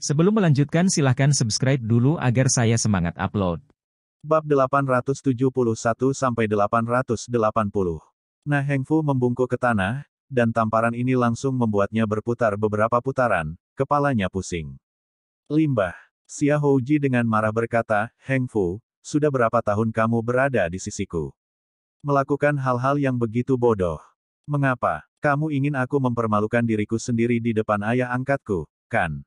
Sebelum melanjutkan silahkan subscribe dulu agar saya semangat upload. Bab 871-880 Nah Heng Fu membungkuk ke tanah, dan tamparan ini langsung membuatnya berputar beberapa putaran, kepalanya pusing. Limbah, Xia Houji dengan marah berkata, Heng Fu, sudah berapa tahun kamu berada di sisiku? Melakukan hal-hal yang begitu bodoh. Mengapa? Kamu ingin aku mempermalukan diriku sendiri di depan ayah angkatku, kan?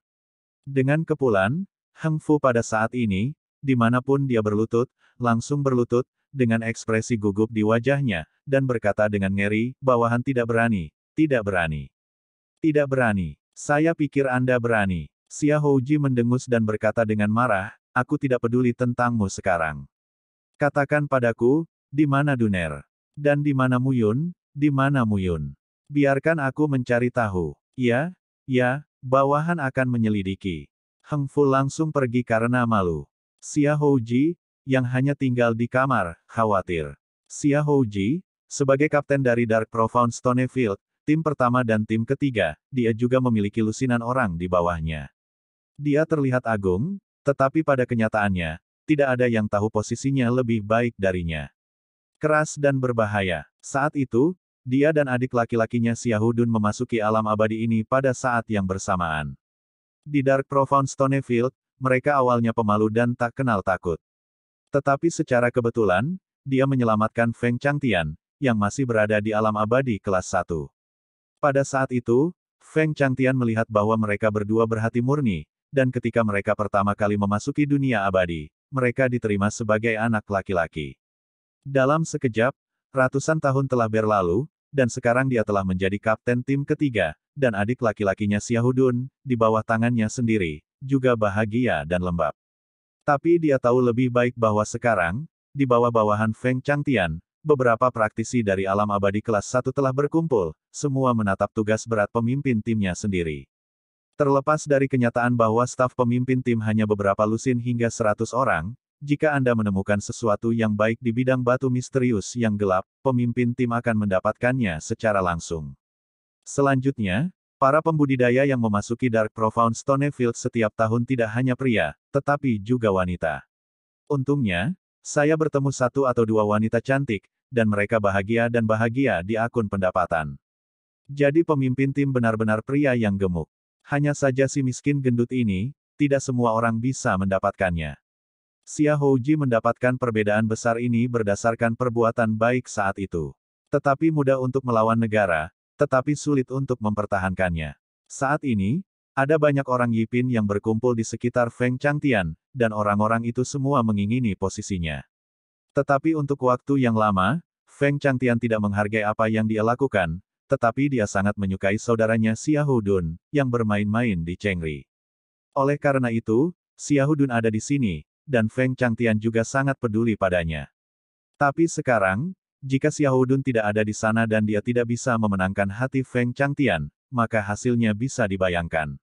Dengan kepulan, Heng Fu pada saat ini, dimanapun dia berlutut, langsung berlutut, dengan ekspresi gugup di wajahnya, dan berkata dengan ngeri, bawahan tidak berani, tidak berani. Tidak berani, saya pikir Anda berani. Xia Houji mendengus dan berkata dengan marah, aku tidak peduli tentangmu sekarang. Katakan padaku, di mana Duner? Dan di mana Muyun? Di mana Muyun? Biarkan aku mencari tahu. Ya, ya, bawahan akan menyelidiki. Heng Fu langsung pergi karena malu. Xia Houji, yang hanya tinggal di kamar, khawatir. Xia Houji, sebagai kapten dari Dark Profound Stonefield, tim pertama dan tim ketiga, dia juga memiliki lusinan orang di bawahnya. Dia terlihat agung, tetapi pada kenyataannya, tidak ada yang tahu posisinya lebih baik darinya. Keras dan berbahaya. Saat itu, dia dan adik laki-lakinya Siahudun memasuki alam abadi ini pada saat yang bersamaan. Di Dark Profound Stonefield, mereka awalnya pemalu dan tak kenal takut. Tetapi secara kebetulan, dia menyelamatkan Feng Changtian, yang masih berada di alam abadi kelas 1. Pada saat itu, Feng Changtian melihat bahwa mereka berdua berhati murni, dan ketika mereka pertama kali memasuki dunia abadi, mereka diterima sebagai anak laki-laki. Dalam sekejap, ratusan tahun telah berlalu, dan sekarang dia telah menjadi kapten tim ketiga, dan adik laki-lakinya Siahudun, di bawah tangannya sendiri, juga bahagia dan lembab. Tapi dia tahu lebih baik bahwa sekarang, di bawah-bawahan Feng Changtian, beberapa praktisi dari alam abadi kelas 1 telah berkumpul, semua menatap tugas berat pemimpin timnya sendiri. Terlepas dari kenyataan bahwa staf pemimpin tim hanya beberapa lusin hingga 100 orang, jika Anda menemukan sesuatu yang baik di bidang batu misterius yang gelap, pemimpin tim akan mendapatkannya secara langsung. Selanjutnya, para pembudidaya yang memasuki Dark Profound Stonefield setiap tahun tidak hanya pria, tetapi juga wanita. Untungnya, saya bertemu satu atau dua wanita cantik, dan mereka bahagia dan bahagia di akun pendapatan. Jadi pemimpin tim benar-benar pria yang gemuk. Hanya saja si miskin gendut ini, tidak semua orang bisa mendapatkannya. Xia Houji mendapatkan perbedaan besar ini berdasarkan perbuatan baik saat itu. Tetapi mudah untuk melawan negara, tetapi sulit untuk mempertahankannya. Saat ini, ada banyak orang Yipin yang berkumpul di sekitar Feng Changtian, dan orang-orang itu semua mengingini posisinya. Tetapi untuk waktu yang lama, Feng Changtian tidak menghargai apa yang dia lakukan, tetapi dia sangat menyukai saudaranya Xiahou Dun, yang bermain-main di Chengri. Oleh karena itu, Xiahou Dun ada di sini, dan Feng Changtian juga sangat peduli padanya. Tapi sekarang, jika Xiaodun tidak ada di sana dan dia tidak bisa memenangkan hati Feng Changtian, maka hasilnya bisa dibayangkan.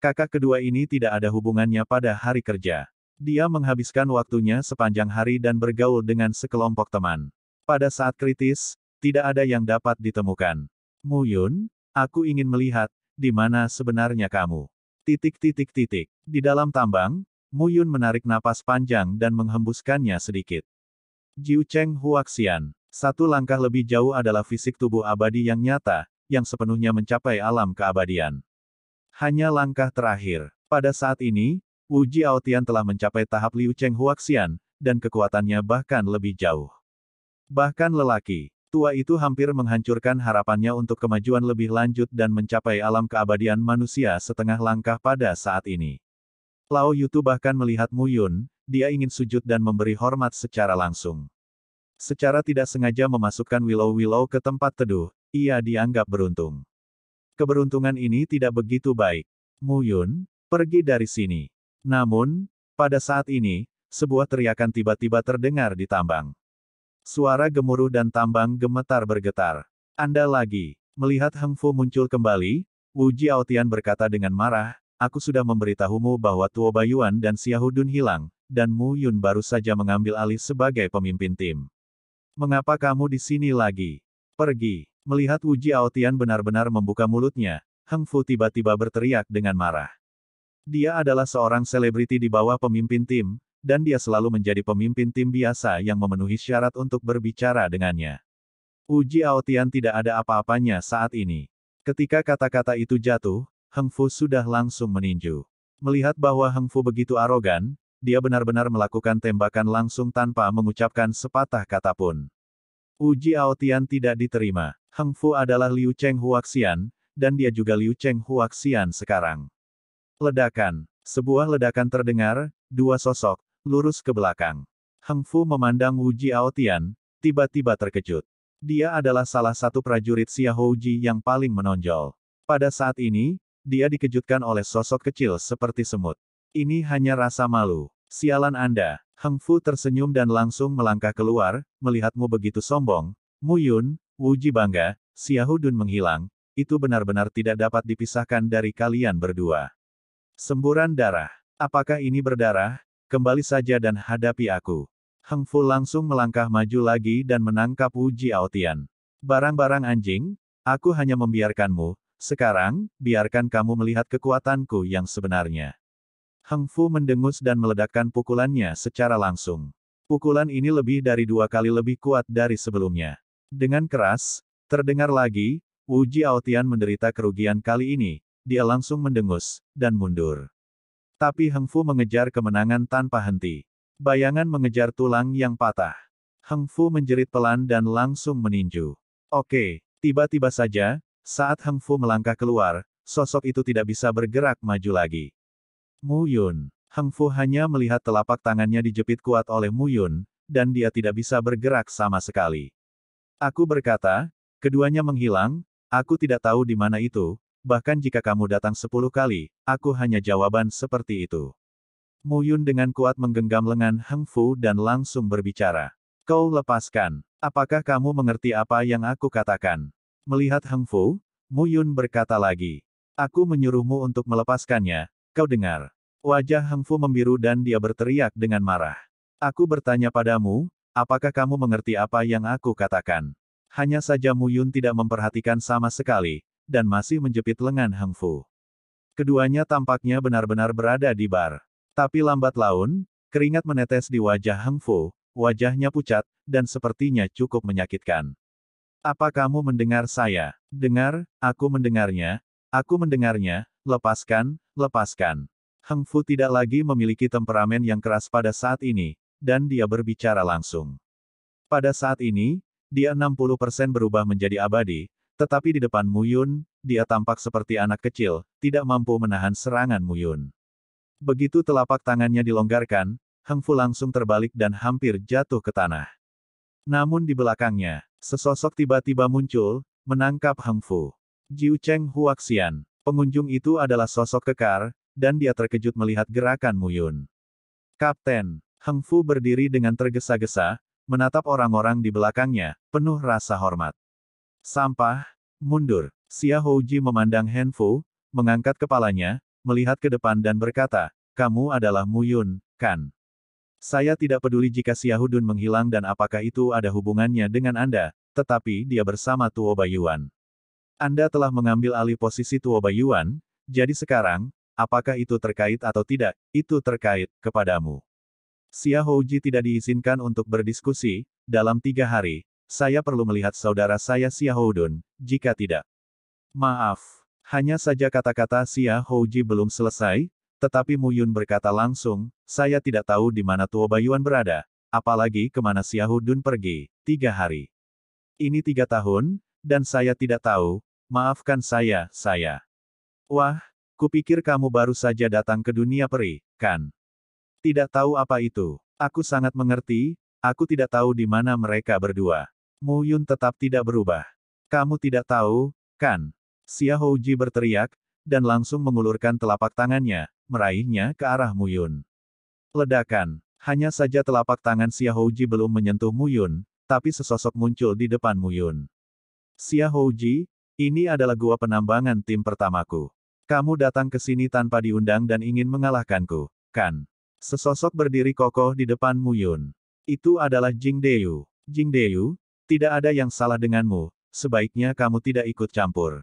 Kakak kedua ini tidak ada hubungannya pada hari kerja. Dia menghabiskan waktunya sepanjang hari dan bergaul dengan sekelompok teman. Pada saat kritis, tidak ada yang dapat ditemukan. Mu Yun, aku ingin melihat, di mana sebenarnya kamu. Titik titik titik. Di dalam tambang, Muyun menarik napas panjang dan menghembuskannya sedikit. Jiu Cheng Huaxian. Satu langkah lebih jauh adalah fisik tubuh abadi yang nyata, yang sepenuhnya mencapai alam keabadian. Hanya langkah terakhir. Pada saat ini, Wu Aotian telah mencapai tahap Liu Cheng Huaxian, dan kekuatannya bahkan lebih jauh. Bahkan lelaki, tua itu hampir menghancurkan harapannya untuk kemajuan lebih lanjut dan mencapai alam keabadian manusia setengah langkah pada saat ini. Lao Yutu bahkan melihat Mu Yun, dia ingin sujud dan memberi hormat secara langsung. Secara tidak sengaja memasukkan Willow-Willow ke tempat teduh, ia dianggap beruntung. Keberuntungan ini tidak begitu baik. Mu Yun, pergi dari sini. Namun, pada saat ini, sebuah teriakan tiba-tiba terdengar di tambang. Suara gemuruh dan tambang gemetar bergetar. Anda lagi, melihat Heng Fu muncul kembali, Wu Jiaotian berkata dengan marah, Aku sudah memberitahumu bahwa Tuo Bayuan dan Xiahudun hilang, dan Mu Yun baru saja mengambil alih sebagai pemimpin tim. Mengapa kamu di sini lagi? Pergi. Melihat Wu Jiaotian benar-benar membuka mulutnya, Heng Fu tiba-tiba berteriak dengan marah. Dia adalah seorang selebriti di bawah pemimpin tim, dan dia selalu menjadi pemimpin tim biasa yang memenuhi syarat untuk berbicara dengannya. Uji Jiaotian tidak ada apa-apanya saat ini. Ketika kata-kata itu jatuh, Heng Fu sudah langsung meninju. Melihat bahwa Heng Fu begitu arogan, dia benar-benar melakukan tembakan langsung tanpa mengucapkan sepatah kata pun. Uji Aotian tidak diterima. Heng Fu adalah Liu Cheng Huaxian, dan dia juga Liu Cheng Huaxian sekarang. Ledakan. Sebuah ledakan terdengar, dua sosok, lurus ke belakang. Heng Fu memandang Uji Aotian, tiba-tiba terkejut. Dia adalah salah satu prajurit Xiahouji yang paling menonjol. Pada saat ini, dia dikejutkan oleh sosok kecil seperti semut. Ini hanya rasa malu. Sialan Anda. Heng Fu tersenyum dan langsung melangkah keluar, melihatmu begitu sombong. Mu Yun, Wu Ji bangga, Xiahu Dun menghilang. Itu benar-benar tidak dapat dipisahkan dari kalian berdua. Semburan darah. Apakah ini berdarah? Kembali saja dan hadapi aku. Heng Fu langsung melangkah maju lagi dan menangkap Wu Ji Aotian. Barang-barang anjing, aku hanya membiarkanmu, sekarang, biarkan kamu melihat kekuatanku yang sebenarnya. Heng Fu mendengus dan meledakkan pukulannya secara langsung. Pukulan ini lebih dari dua kali lebih kuat dari sebelumnya. Dengan keras, terdengar lagi, Wu Aotian menderita kerugian kali ini, dia langsung mendengus, dan mundur. Tapi Heng Fu mengejar kemenangan tanpa henti. Bayangan mengejar tulang yang patah. Heng Fu menjerit pelan dan langsung meninju. Oke, tiba-tiba saja, saat Heng Fu melangkah keluar, sosok itu tidak bisa bergerak maju lagi. Mu Yun. Heng Fu hanya melihat telapak tangannya dijepit kuat oleh Mu Yun, dan dia tidak bisa bergerak sama sekali. Aku berkata, keduanya menghilang, aku tidak tahu di mana itu, bahkan jika kamu datang sepuluh kali, aku hanya jawaban seperti itu. Mu Yun dengan kuat menggenggam lengan Heng Fu dan langsung berbicara. Kau lepaskan. Apakah kamu mengerti apa yang aku katakan? Melihat Heng Fu, Mu Yun berkata lagi. Aku menyuruhmu untuk melepaskannya, kau dengar. Wajah Heng Fu membiru dan dia berteriak dengan marah. Aku bertanya padamu, apakah kamu mengerti apa yang aku katakan? Hanya saja Mu Yun tidak memperhatikan sama sekali, dan masih menjepit lengan Heng Fu. Keduanya tampaknya benar-benar berada di bar. Tapi lambat laun, keringat menetes di wajah Heng Fu, wajahnya pucat, dan sepertinya cukup menyakitkan. Apa kamu mendengar saya? Dengar, aku mendengarnya, aku mendengarnya, lepaskan, lepaskan. Heng Fu tidak lagi memiliki temperamen yang keras pada saat ini, dan dia berbicara langsung. Pada saat ini, dia 60% berubah menjadi abadi, tetapi di depan Muyun, dia tampak seperti anak kecil, tidak mampu menahan serangan Muyun. Begitu telapak tangannya dilonggarkan, Heng Fu langsung terbalik dan hampir jatuh ke tanah. Namun di belakangnya, sesosok tiba-tiba muncul, menangkap Heng Fu. Jiu Cheng Huaxian, pengunjung itu adalah sosok kekar, dan dia terkejut melihat gerakan Mu Yun. Kapten, Heng Fu berdiri dengan tergesa-gesa, menatap orang-orang di belakangnya, penuh rasa hormat. Sampah, mundur, Xia Houji memandang Heng Fu, mengangkat kepalanya, melihat ke depan dan berkata, kamu adalah Mu Yun, kan? Saya tidak peduli jika Xiahudun menghilang dan apakah itu ada hubungannya dengan Anda, tetapi dia bersama Tuo Bayuan. Anda telah mengambil alih posisi Tuo Bayuan, jadi sekarang, apakah itu terkait atau tidak, itu terkait, kepadamu. Xia tidak diizinkan untuk berdiskusi, dalam tiga hari, saya perlu melihat saudara saya Xia jika tidak. Maaf, hanya saja kata-kata Xia belum selesai, tetapi Mu Yun berkata langsung, saya tidak tahu di mana Tuo Bayuan berada, apalagi kemana Xiahu Dun pergi, tiga hari. Ini tiga tahun, dan saya tidak tahu, maafkan saya, saya. Wah, kupikir kamu baru saja datang ke dunia peri, kan? Tidak tahu apa itu. Aku sangat mengerti, aku tidak tahu di mana mereka berdua. Mu Yun tetap tidak berubah. Kamu tidak tahu, kan? Xia Houji berteriak, dan langsung mengulurkan telapak tangannya, meraihnya ke arah Muyun. Ledakan, hanya saja telapak tangan Xiahouji belum menyentuh Muyun, tapi sesosok muncul di depan Muyun. Xiahouji, ini adalah gua penambangan tim pertamaku. Kamu datang ke sini tanpa diundang dan ingin mengalahkanku, kan? Sesosok berdiri kokoh di depan Muyun. Itu adalah Jing Deyu. Jing Deyu, tidak ada yang salah denganmu, sebaiknya kamu tidak ikut campur.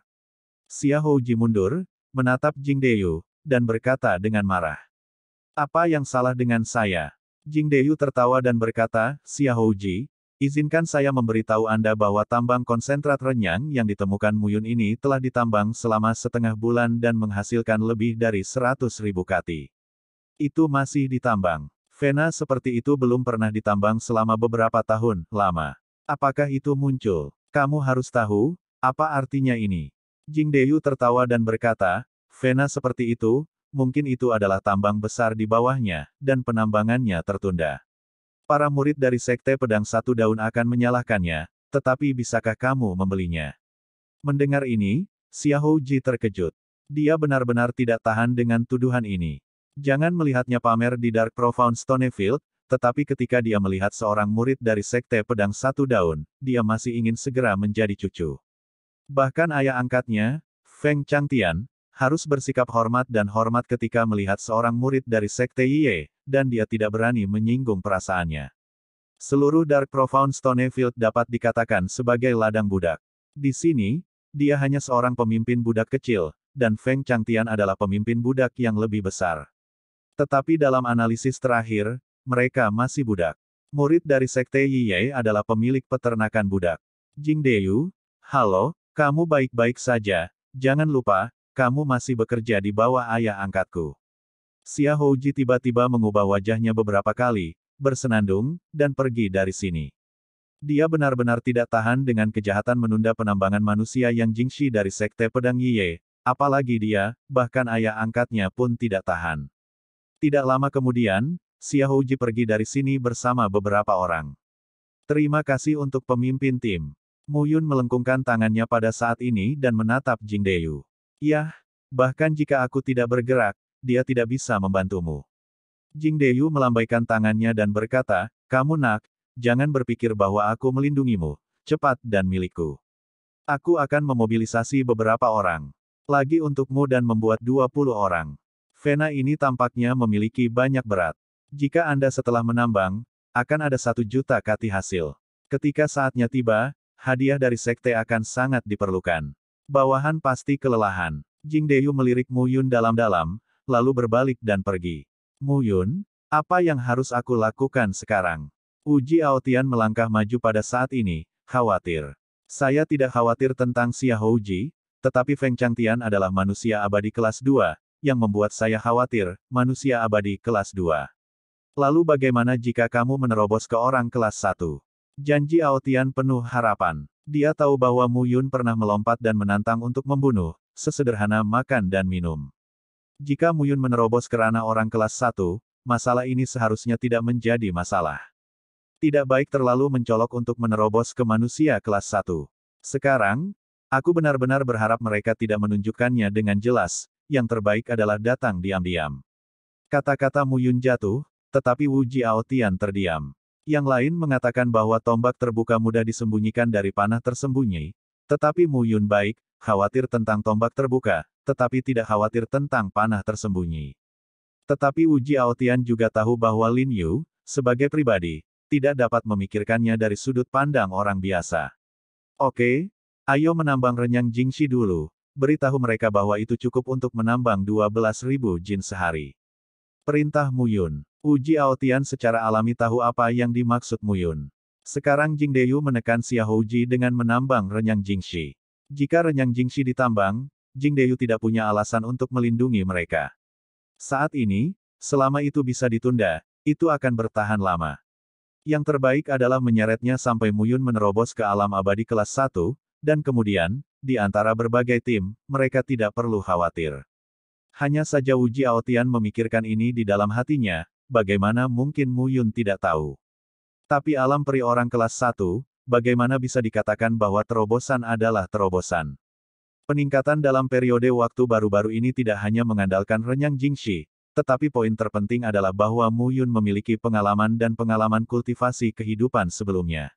Xiahouji mundur, menatap Jing Deyu, dan berkata dengan marah. Apa yang salah dengan saya? Jing Deyu tertawa dan berkata, Ji, izinkan saya memberitahu Anda bahwa tambang konsentrat renyang yang ditemukan Muyun ini telah ditambang selama setengah bulan dan menghasilkan lebih dari seratus ribu kati. Itu masih ditambang. Vena seperti itu belum pernah ditambang selama beberapa tahun, lama. Apakah itu muncul? Kamu harus tahu, apa artinya ini? Jing Deyu tertawa dan berkata, Vena seperti itu, mungkin itu adalah tambang besar di bawahnya, dan penambangannya tertunda. Para murid dari Sekte Pedang Satu Daun akan menyalahkannya, tetapi bisakah kamu membelinya? Mendengar ini, Xiao Ji terkejut. Dia benar-benar tidak tahan dengan tuduhan ini. Jangan melihatnya pamer di Dark Profound Stonefield, tetapi ketika dia melihat seorang murid dari Sekte Pedang Satu Daun, dia masih ingin segera menjadi cucu. Bahkan ayah angkatnya, Feng Changtian, harus bersikap hormat dan hormat ketika melihat seorang murid dari Sekte Iye, dan dia tidak berani menyinggung perasaannya. Seluruh Dark Profound Stonefield dapat dikatakan sebagai ladang budak. Di sini, dia hanya seorang pemimpin budak kecil, dan Feng Changtian adalah pemimpin budak yang lebih besar. Tetapi dalam analisis terakhir, mereka masih budak. Murid dari Sekte Yiye adalah pemilik peternakan budak. Jing Deyu, halo, kamu baik-baik saja, jangan lupa, kamu masih bekerja di bawah ayah angkatku. Xia Houji tiba-tiba mengubah wajahnya beberapa kali, bersenandung, dan pergi dari sini. Dia benar-benar tidak tahan dengan kejahatan menunda penambangan manusia yang jingshi dari sekte pedang Yiye, apalagi dia, bahkan ayah angkatnya pun tidak tahan. Tidak lama kemudian, Xia Houji pergi dari sini bersama beberapa orang. Terima kasih untuk pemimpin tim. Muyun melengkungkan tangannya pada saat ini dan menatap Jing Deyu. Yah, bahkan jika aku tidak bergerak, dia tidak bisa membantumu. Jing Deyu melambaikan tangannya dan berkata, kamu nak, jangan berpikir bahwa aku melindungimu, cepat dan milikku. Aku akan memobilisasi beberapa orang. Lagi untukmu dan membuat 20 orang. Vena ini tampaknya memiliki banyak berat. Jika Anda setelah menambang, akan ada satu juta kati hasil. Ketika saatnya tiba, hadiah dari sekte akan sangat diperlukan. Bawahan pasti kelelahan. Jing Deyu melirik Mu Yun dalam-dalam, lalu berbalik dan pergi. Mu Yun, apa yang harus aku lakukan sekarang? Uji Aotian melangkah maju pada saat ini, khawatir. Saya tidak khawatir tentang Xia Houji, tetapi Feng Changtian adalah manusia abadi kelas 2, yang membuat saya khawatir, manusia abadi kelas 2. Lalu bagaimana jika kamu menerobos ke orang kelas 1? Janji Aotian penuh harapan. Dia tahu bahwa Mu Yun pernah melompat dan menantang untuk membunuh, sesederhana makan dan minum. Jika Mu Yun menerobos kerana orang kelas 1, masalah ini seharusnya tidak menjadi masalah. Tidak baik terlalu mencolok untuk menerobos ke manusia kelas 1. Sekarang, aku benar-benar berharap mereka tidak menunjukkannya dengan jelas, yang terbaik adalah datang diam-diam. Kata-kata Mu Yun jatuh, tetapi Wu Jiao Tian terdiam. Yang lain mengatakan bahwa tombak terbuka mudah disembunyikan dari panah tersembunyi, tetapi Mu Yun baik, khawatir tentang tombak terbuka, tetapi tidak khawatir tentang panah tersembunyi. Tetapi uji Aotian juga tahu bahwa Lin Yu, sebagai pribadi, tidak dapat memikirkannya dari sudut pandang orang biasa. Oke, ayo menambang renyang Jingxi dulu, beritahu mereka bahwa itu cukup untuk menambang 12.000 jin sehari. Perintah Muyun. Uji Aotian secara alami tahu apa yang dimaksud Muyun. Sekarang Jing Deyu menekan Ji dengan menambang renyang Jingxi. Jika renyang Jingxi ditambang, Jing Deyu tidak punya alasan untuk melindungi mereka. Saat ini, selama itu bisa ditunda, itu akan bertahan lama. Yang terbaik adalah menyeretnya sampai Muyun menerobos ke alam abadi kelas 1, dan kemudian, di antara berbagai tim, mereka tidak perlu khawatir. Hanya saja Uji Aotian memikirkan ini di dalam hatinya, bagaimana mungkin Mu Yun tidak tahu. Tapi alam peri orang kelas 1, bagaimana bisa dikatakan bahwa terobosan adalah terobosan. Peningkatan dalam periode waktu baru-baru ini tidak hanya mengandalkan renyang jingxi, tetapi poin terpenting adalah bahwa Mu Yun memiliki pengalaman dan pengalaman kultivasi kehidupan sebelumnya.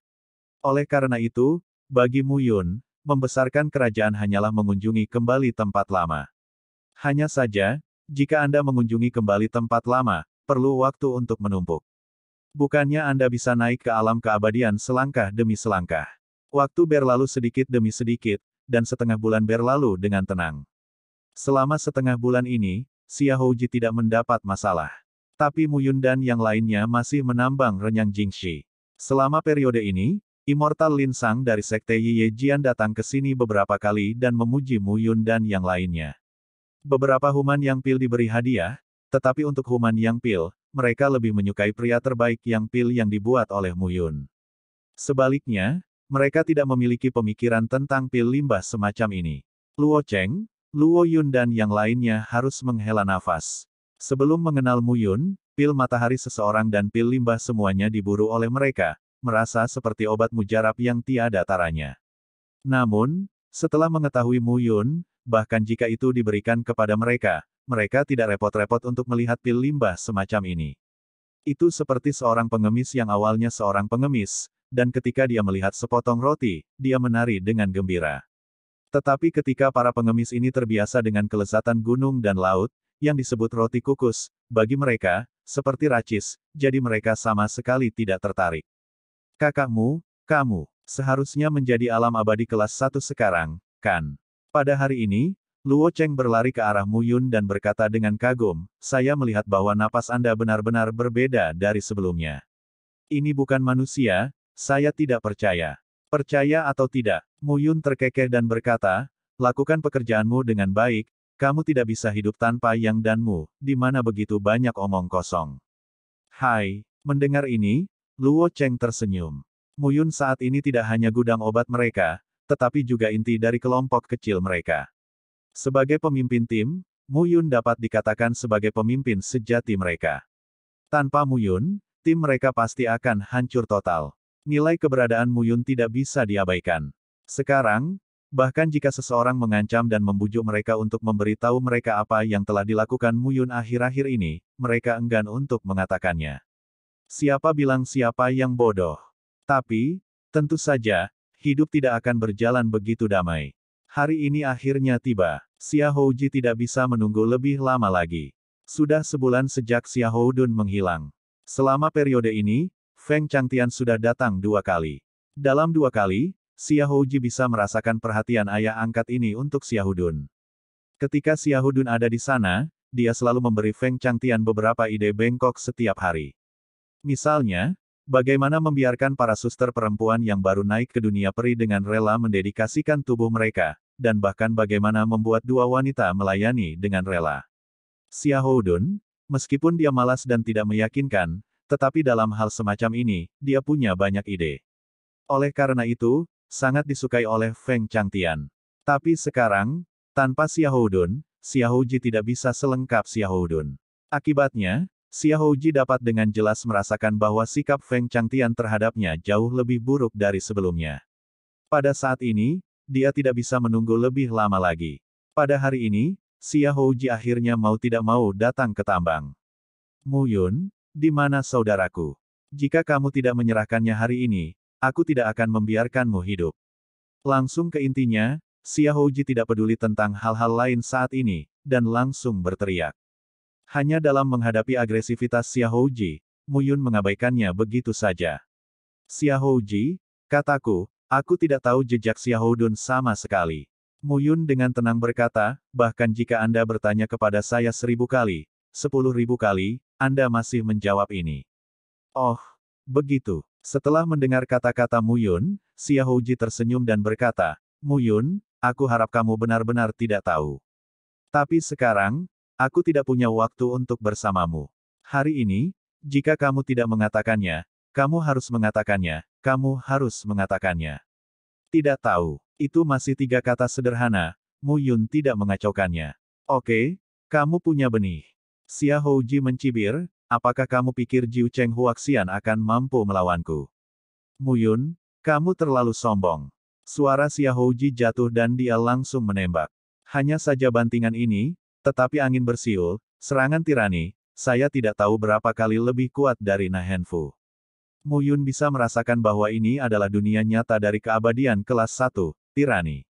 Oleh karena itu, bagi Mu Yun, membesarkan kerajaan hanyalah mengunjungi kembali tempat lama. Hanya saja, jika Anda mengunjungi kembali tempat lama, perlu waktu untuk menumpuk. Bukannya Anda bisa naik ke alam keabadian selangkah demi selangkah. Waktu berlalu sedikit demi sedikit, dan setengah bulan berlalu dengan tenang. Selama setengah bulan ini, Xiaoji tidak mendapat masalah. Tapi Muyun dan yang lainnya masih menambang renyang Jingxi. Selama periode ini, Immortal Lin Sang dari Sekte Ye Jian datang ke sini beberapa kali dan memuji Muyun dan yang lainnya. Beberapa human yang pil diberi hadiah, tetapi untuk human yang pil, mereka lebih menyukai pria terbaik yang pil yang dibuat oleh Muyun. Sebaliknya, mereka tidak memiliki pemikiran tentang pil limbah semacam ini. Luo Cheng, Luo Yun dan yang lainnya harus menghela nafas. Sebelum mengenal Muyun, pil matahari seseorang dan pil limbah semuanya diburu oleh mereka, merasa seperti obat mujarab yang tiada taranya. Namun, setelah mengetahui Muyun, bahkan jika itu diberikan kepada mereka, mereka tidak repot-repot untuk melihat pil limbah semacam ini. Itu seperti seorang pengemis yang awalnya seorang pengemis, dan ketika dia melihat sepotong roti, dia menari dengan gembira. Tetapi ketika para pengemis ini terbiasa dengan kelezatan gunung dan laut, yang disebut roti kukus, bagi mereka, seperti racis, jadi mereka sama sekali tidak tertarik. Kakakmu, kamu, seharusnya menjadi alam abadi kelas satu sekarang, kan? Pada hari ini, Luo Cheng berlari ke arah Mu Yun dan berkata dengan kagum, saya melihat bahwa napas Anda benar-benar berbeda dari sebelumnya. Ini bukan manusia, saya tidak percaya. Percaya atau tidak, Mu Yun terkekeh dan berkata, lakukan pekerjaanmu dengan baik, kamu tidak bisa hidup tanpa yang dan mu, di mana begitu banyak omong kosong. Hai, mendengar ini, Luo Cheng tersenyum. Mu Yun saat ini tidak hanya gudang obat mereka, tetapi juga inti dari kelompok kecil mereka. Sebagai pemimpin tim, Mu Yun dapat dikatakan sebagai pemimpin sejati mereka. Tanpa Mu Yun, tim mereka pasti akan hancur total. Nilai keberadaan Mu Yun tidak bisa diabaikan. Sekarang, bahkan jika seseorang mengancam dan membujuk mereka untuk memberitahu mereka apa yang telah dilakukan Mu Yun akhir-akhir ini, mereka enggan untuk mengatakannya. Siapa bilang siapa yang bodoh? Tapi, tentu saja, hidup tidak akan berjalan begitu damai. Hari ini akhirnya tiba. Xiaohouji tidak bisa menunggu lebih lama lagi. Sudah sebulan sejak Xiaohoudun menghilang. Selama periode ini, Feng Changtian sudah datang dua kali. Dalam dua kali, Xiaohouji bisa merasakan perhatian ayah angkat ini untuk Dun. Ketika Dun ada di sana, dia selalu memberi Feng Changtian beberapa ide bengkok setiap hari. Misalnya, Bagaimana membiarkan para suster perempuan yang baru naik ke dunia peri dengan rela mendedikasikan tubuh mereka, dan bahkan bagaimana membuat dua wanita melayani dengan rela. Xiaohudun, meskipun dia malas dan tidak meyakinkan, tetapi dalam hal semacam ini, dia punya banyak ide. Oleh karena itu, sangat disukai oleh Feng Changtian. Tapi sekarang, tanpa Xiaohudun, Xiaohuji tidak bisa selengkap Xiaohudun. Akibatnya, Xiaoji dapat dengan jelas merasakan bahwa sikap Feng Changtian terhadapnya jauh lebih buruk dari sebelumnya. Pada saat ini, dia tidak bisa menunggu lebih lama lagi. Pada hari ini, Xiaoji akhirnya mau tidak mau datang ke tambang. Mu Yun, di mana saudaraku? Jika kamu tidak menyerahkannya hari ini, aku tidak akan membiarkanmu hidup. Langsung ke intinya, Xiaoji tidak peduli tentang hal-hal lain saat ini, dan langsung berteriak. Hanya dalam menghadapi agresivitas Mu Yun mengabaikannya begitu saja. Xiaoji, kataku, aku tidak tahu jejak Dun sama sekali. Mu Yun dengan tenang berkata, bahkan jika Anda bertanya kepada saya seribu kali, sepuluh ribu kali, Anda masih menjawab ini. Oh, begitu. Setelah mendengar kata-kata Mu Yun, Xiaoji tersenyum dan berkata, Mu Yun, aku harap kamu benar-benar tidak tahu. Tapi sekarang, Aku tidak punya waktu untuk bersamamu. Hari ini, jika kamu tidak mengatakannya, kamu harus mengatakannya, kamu harus mengatakannya. Tidak tahu, itu masih tiga kata sederhana, Mu Yun tidak mengacaukannya. Oke, kamu punya benih. Xia Houji mencibir, apakah kamu pikir Jiu Cheng Huaxian akan mampu melawanku? Mu Yun, kamu terlalu sombong. Suara Xia Houji jatuh dan dia langsung menembak. Hanya saja bantingan ini, tetapi angin bersiul, serangan tirani, saya tidak tahu berapa kali lebih kuat dari Nahenfu. Mu Yun bisa merasakan bahwa ini adalah dunia nyata dari keabadian kelas 1, tirani.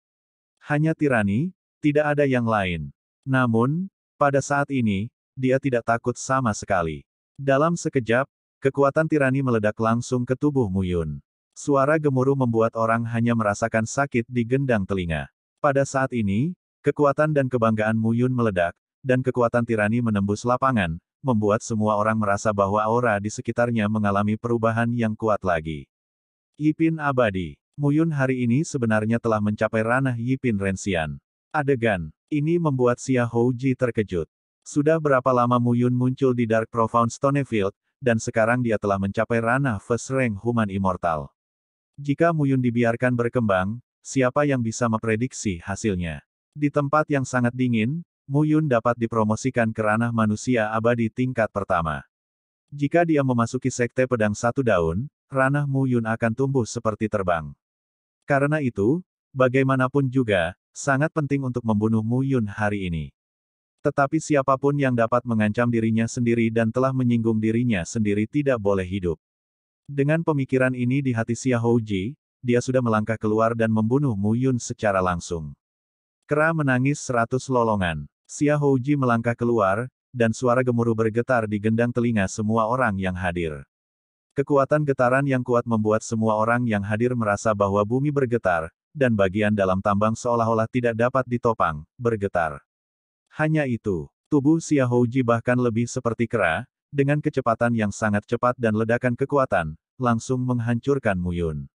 Hanya tirani, tidak ada yang lain. Namun, pada saat ini, dia tidak takut sama sekali. Dalam sekejap, kekuatan tirani meledak langsung ke tubuh Mu Yun. Suara gemuruh membuat orang hanya merasakan sakit di gendang telinga. Pada saat ini, Kekuatan dan kebanggaan Mu Yun meledak, dan kekuatan tirani menembus lapangan, membuat semua orang merasa bahwa aura di sekitarnya mengalami perubahan yang kuat lagi. Yipin Abadi Mu Yun hari ini sebenarnya telah mencapai ranah Yipin Rensian. Adegan, ini membuat Xia Houji terkejut. Sudah berapa lama Mu Yun muncul di Dark Profound Stonefield, dan sekarang dia telah mencapai ranah First Rank Human Immortal. Jika Mu Yun dibiarkan berkembang, siapa yang bisa memprediksi hasilnya? Di tempat yang sangat dingin, Mu Yun dapat dipromosikan ke ranah manusia abadi tingkat pertama. Jika dia memasuki sekte pedang satu daun, ranah Mu Yun akan tumbuh seperti terbang. Karena itu, bagaimanapun juga, sangat penting untuk membunuh Mu Yun hari ini. Tetapi siapapun yang dapat mengancam dirinya sendiri dan telah menyinggung dirinya sendiri tidak boleh hidup. Dengan pemikiran ini di hati Xia Houji, dia sudah melangkah keluar dan membunuh Mu Yun secara langsung. Kera menangis seratus lolongan. Xia Houji melangkah keluar, dan suara gemuruh bergetar di gendang telinga semua orang yang hadir. Kekuatan getaran yang kuat membuat semua orang yang hadir merasa bahwa bumi bergetar, dan bagian dalam tambang seolah-olah tidak dapat ditopang, bergetar. Hanya itu, tubuh Xia Houji bahkan lebih seperti kera, dengan kecepatan yang sangat cepat dan ledakan kekuatan, langsung menghancurkan Muyun.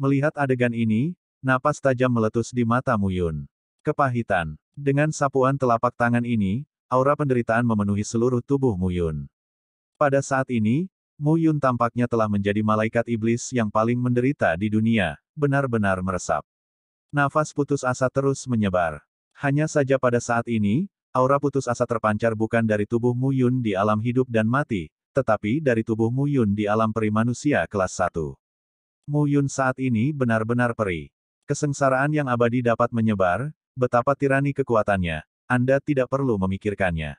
Melihat adegan ini, napas tajam meletus di mata Muyun. Kepahitan. Dengan sapuan telapak tangan ini, aura penderitaan memenuhi seluruh tubuh Muyun. Pada saat ini, Muyun tampaknya telah menjadi malaikat iblis yang paling menderita di dunia, benar-benar meresap. Nafas putus asa terus menyebar. Hanya saja pada saat ini, aura putus asa terpancar bukan dari tubuh Muyun di alam hidup dan mati, tetapi dari tubuh Muyun di alam peri manusia kelas 1. Muyun saat ini benar-benar perih. Kesengsaraan yang abadi dapat menyebar, betapa tirani kekuatannya, Anda tidak perlu memikirkannya.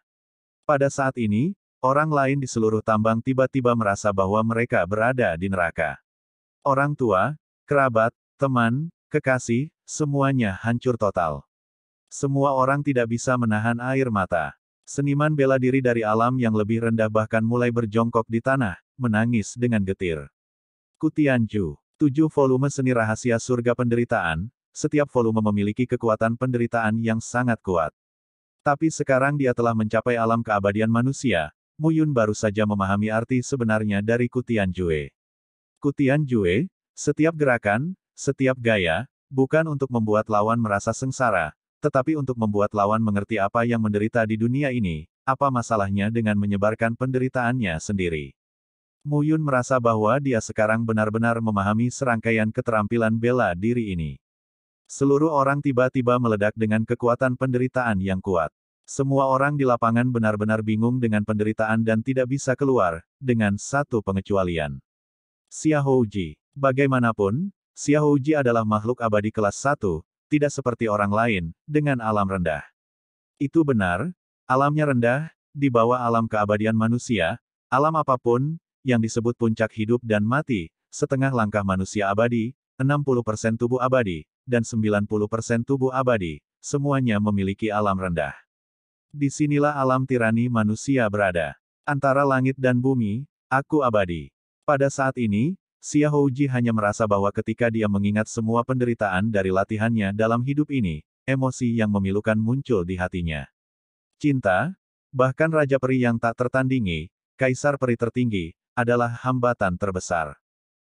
Pada saat ini, orang lain di seluruh tambang tiba-tiba merasa bahwa mereka berada di neraka. Orang tua, kerabat, teman, kekasih, semuanya hancur total. Semua orang tidak bisa menahan air mata. Seniman bela diri dari alam yang lebih rendah bahkan mulai berjongkok di tanah, menangis dengan getir. Kutianju, tujuh volume seni rahasia surga penderitaan, setiap volume memiliki kekuatan penderitaan yang sangat kuat. Tapi sekarang dia telah mencapai alam keabadian manusia, Muyun baru saja memahami arti sebenarnya dari Kutian Jue. Kutian Jue, setiap gerakan, setiap gaya, bukan untuk membuat lawan merasa sengsara, tetapi untuk membuat lawan mengerti apa yang menderita di dunia ini, apa masalahnya dengan menyebarkan penderitaannya sendiri. Muyun merasa bahwa dia sekarang benar-benar memahami serangkaian keterampilan bela diri ini. Seluruh orang tiba-tiba meledak dengan kekuatan penderitaan yang kuat. Semua orang di lapangan benar-benar bingung dengan penderitaan dan tidak bisa keluar, dengan satu pengecualian. Xiaoji. Bagaimanapun, Xiaoji adalah makhluk abadi kelas 1, tidak seperti orang lain, dengan alam rendah. Itu benar, alamnya rendah, di bawah alam keabadian manusia, alam apapun, yang disebut puncak hidup dan mati, setengah langkah manusia abadi, 60% tubuh abadi, dan 90% tubuh abadi, semuanya memiliki alam rendah. Disinilah alam tirani manusia berada. Antara langit dan bumi, aku abadi. Pada saat ini, Xia Houji hanya merasa bahwa ketika dia mengingat semua penderitaan dari latihannya dalam hidup ini, emosi yang memilukan muncul di hatinya. Cinta, bahkan Raja Peri yang tak tertandingi, Kaisar Peri tertinggi, adalah hambatan terbesar.